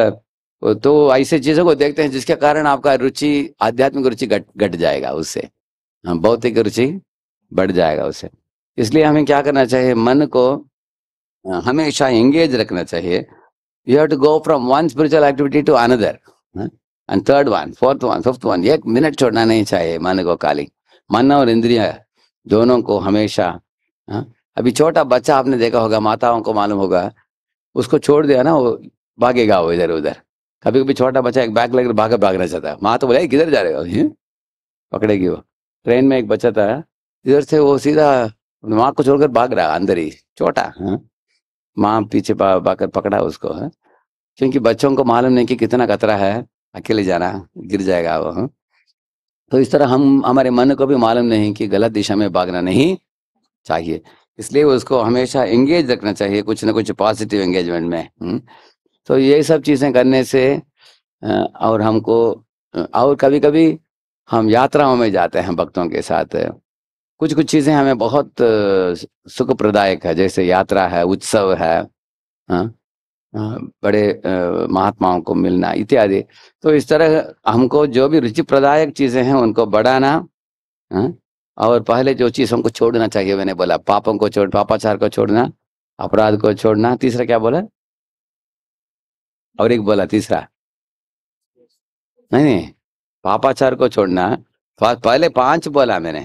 तो ऐसे चीजों को देखते हैं जिसके कारण आपका रुचि आध्यात्मिक रुचि घट घट जाएगा उससे हाँ, भौतिक रुचि बढ़ जाएगा उससे इसलिए हमें क्या करना चाहिए मन को हमेशा एंगेज रखना चाहिए you have to go from one spiritual activity to another and third one fourth one fifth one एक मिनट छोड़ना नहीं चाहिए मन को खाली मन और इंद्रिया दोनों को हमेशा हाँ? अभी छोटा बच्चा आपने देखा होगा माताओं को मालूम होगा उसको छोड़ दिया ना वो भागेगा वो इधर उधर कभी कभी छोटा बच्चा एक बैग लेकर भागा भागना चाहता है माँ तो बोले किधर जा रहे हो पकड़ेगी वो ट्रेन में एक बच्चा था इधर से वो सीधा माँ को छोड़कर भाग रहा अंदर ही छोटा हाँ। माँ पीछे भागकर पकड़ा उसको है हाँ। क्योंकि बच्चों को मालूम नहीं कि कितना खतरा है अकेले जाना गिर जाएगा वो हाँ। तो इस तरह हम हमारे मन को भी मालूम नहीं कि गलत दिशा में भागना नहीं चाहिए इसलिए उसको हमेशा एंगेज रखना चाहिए कुछ ना कुछ पॉजिटिव एंगेजमेंट में हुँ? तो ये सब चीज़ें करने से और हमको और कभी कभी हम यात्राओं में जाते हैं भक्तों के साथ कुछ कुछ चीज़ें हमें बहुत सुख प्रदायक है जैसे यात्रा है उत्सव है बड़े महात्माओं को मिलना इत्यादि तो इस तरह हमको जो भी रुचि प्रदायक चीज़ें हैं उनको बढ़ाना और पहले जो चीज़ हमको छोड़ना चाहिए मैंने बोला पापों को छोड़ पापाचार को छोड़ना अपराध को छोड़ना तीसरा क्या बोला और एक बोला तीसरा नहीं नहीं पापाचार को छोड़ना पहले पांच बोला मैंने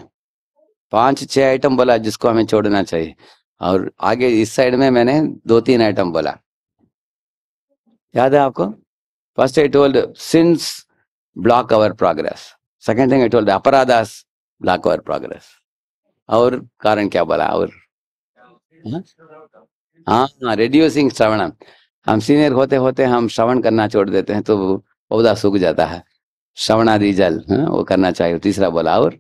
पांच छह आइटम बोला जिसको हमें छोड़ना चाहिए और आगे इस साइड में मैंने दो तीन आइटम बोला याद है आपको first I told sins block our progress second thing I told अपराधास ब्लॉक अवर प्रोग्रेस और कारण क्या बोला और हाँ सिंह हाँ, हाँ, श्रवणम हम सीनियर होते होते हम श्रवण करना छोड़ देते हैं तो पौधा सूख जाता है श्रवण आदि जल हाँ? वो करना चाहिए तीसरा बोला और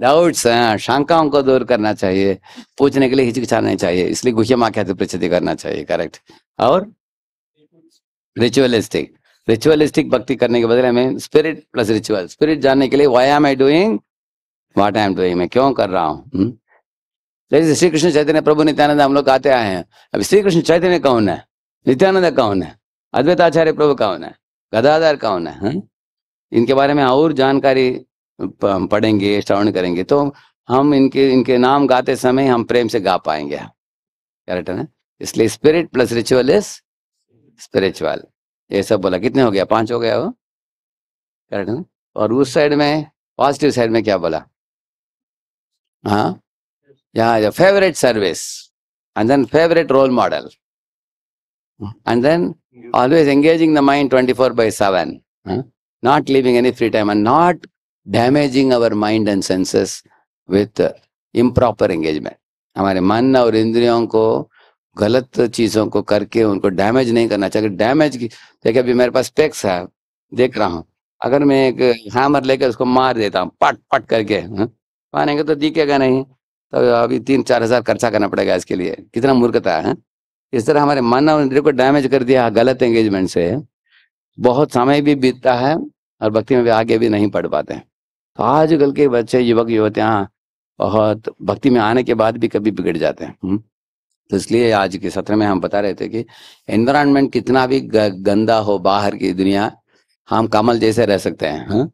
डाउट्स हाँ? हाँ, शंकाओं को दूर करना चाहिए पूछने के लिए हिचकिचाना चाहिए इसलिए गुहिया माख्या कहते करना चाहिए करेक्ट और रिचुअलिस्टिक रिचुअलिस्टिक भक्ति करने के बदले हमें स्पिरिट प्लस रिचुअल स्पिरिट जानने के लिए why am I doing what I am doing मैं क्यों कर रहा हूँ हम्म? जैसे श्री कृष्ण चैतन्य प्रभु नित्यानंद हम लोग आते आए हैं अब श्री कृष्ण चैतन्य कौन है नित्यानंद कौन है अद्वैताचार्य प्रभु कौन है गदाधर कौन है हा? इनके बारे में और जानकारी पढ़ेंगे श्रवण करेंगे तो हम इनके इनके नाम गाते समय हम प्रेम से गा पाएंगे करेक्ट है ना इसलिए spirit plus ritual is spiritual ये सब बोला कितने हो गया पांच हो गया वो करेक्ट है ना और उस साइड में पॉजिटिव साइड में क्या बोला हाँ Yeah, your favorite service. And then favorite role model. And then always engaging the mind 24 by 7. Huh? Not leaving any free time and not damaging our mind and senses with uh, improper engagement. हमारे मन और इंद्रियों को गलत चीज़ों को करके उनको डैमेज नहीं करना चाहिए डैमेज की देखिए अभी मेरे पास टेक्स है देख रहा हूँ अगर मैं एक हैमर लेकर उसको मार देता हूँ पट पट करके मारेंगे तो दिखेगा नहीं तो अभी तीन चार हजार खर्चा करना पड़ेगा इसके लिए कितना मूर्खता है हाँ? इस तरह हमारे मन और इंद्रियों को डैमेज कर दिया गलत एंगेजमेंट से बहुत समय भी बीतता है और भक्ति में भी आगे भी नहीं पढ़ पाते तो आजकल के बच्चे युवक युवतियाँ हाँ, बहुत भक्ति में आने के बाद भी कभी बिगड़ जाते हैं हम्म? तो इसलिए आज के सत्र में हम बता रहे थे कि एनवायरमेंट कितना भी गंदा हो बाहर की दुनिया हम कमल जैसे रह सकते हैं हा?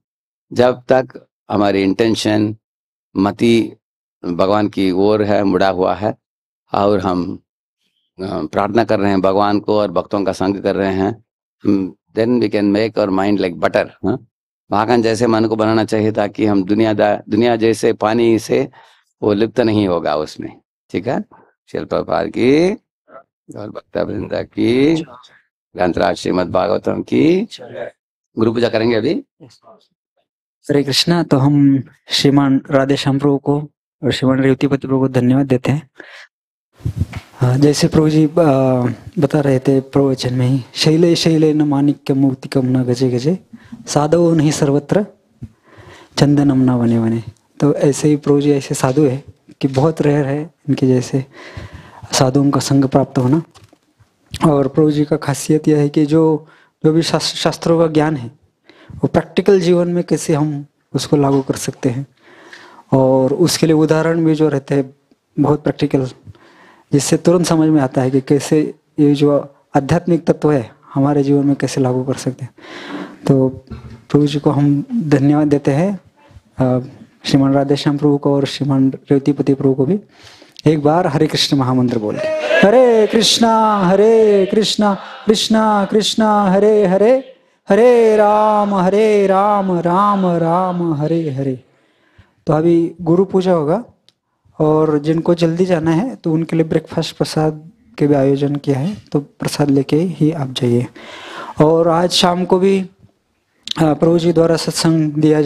जब तक हमारी इंटेंशन मती भगवान की ओर है मुड़ा हुआ है और हम प्रार्थना कर रहे हैं भगवान को और भक्तों का संग कर रहे हैं then we can make our mind like butter भागन जैसे मन को बनाना चाहिए ताकि हम दुनिया दुनिया जैसे पानी से वो लिप्त नहीं होगा उसमें ठीक है शिल्पा पार की और भक्ता वृंदा की ग्रंथराज श्रीमद भागवतम की गुरु पूजा करेंगे अभी हरे कृष्णा तो हम श्रीमान राधे श्याम को और शिवान युतिपति तो प्रभु को धन्यवाद देते हैं हाँ, जैसे प्रभु जी बता रहे थे प्रवचन में ही शैले शैले न मानिक्य मूर्ति कम न गजे गजे साधव नहीं सर्वत्र चंदनम न बने बने तो ऐसे ही प्रभु जी ऐसे साधु है कि बहुत रेयर है इनके जैसे साधुओं का संग प्राप्त होना और प्रभु जी का खासियत यह है कि जो जो भी शास्त्रों का ज्ञान है वो प्रैक्टिकल जीवन में कैसे हम उसको लागू कर सकते हैं और उसके लिए उदाहरण भी जो रहते हैं बहुत प्रैक्टिकल जिससे तुरंत समझ में आता है कि कैसे ये जो आध्यात्मिक तत्व है हमारे जीवन में कैसे लागू कर सकते हैं तो प्रभु जी को हम धन्यवाद देते हैं श्रीमान राधेश्याम प्रभु को और श्रीमान रेवतीपति प्रभु को भी एक बार हरे कृष्ण महामंत्र बोले हरे कृष्णा हरे कृष्णा कृष्णा कृष्णा हरे हरे हरे राम हरे राम राम राम हरे हरे तो अभी गुरु पूजा होगा और जिनको जल्दी जाना है तो उनके लिए ब्रेकफास्ट प्रसाद के भी आयोजन किया है तो प्रसाद लेके ही आप जाइए और आज शाम को भी प्रभु जी द्वारा सत्संग दिया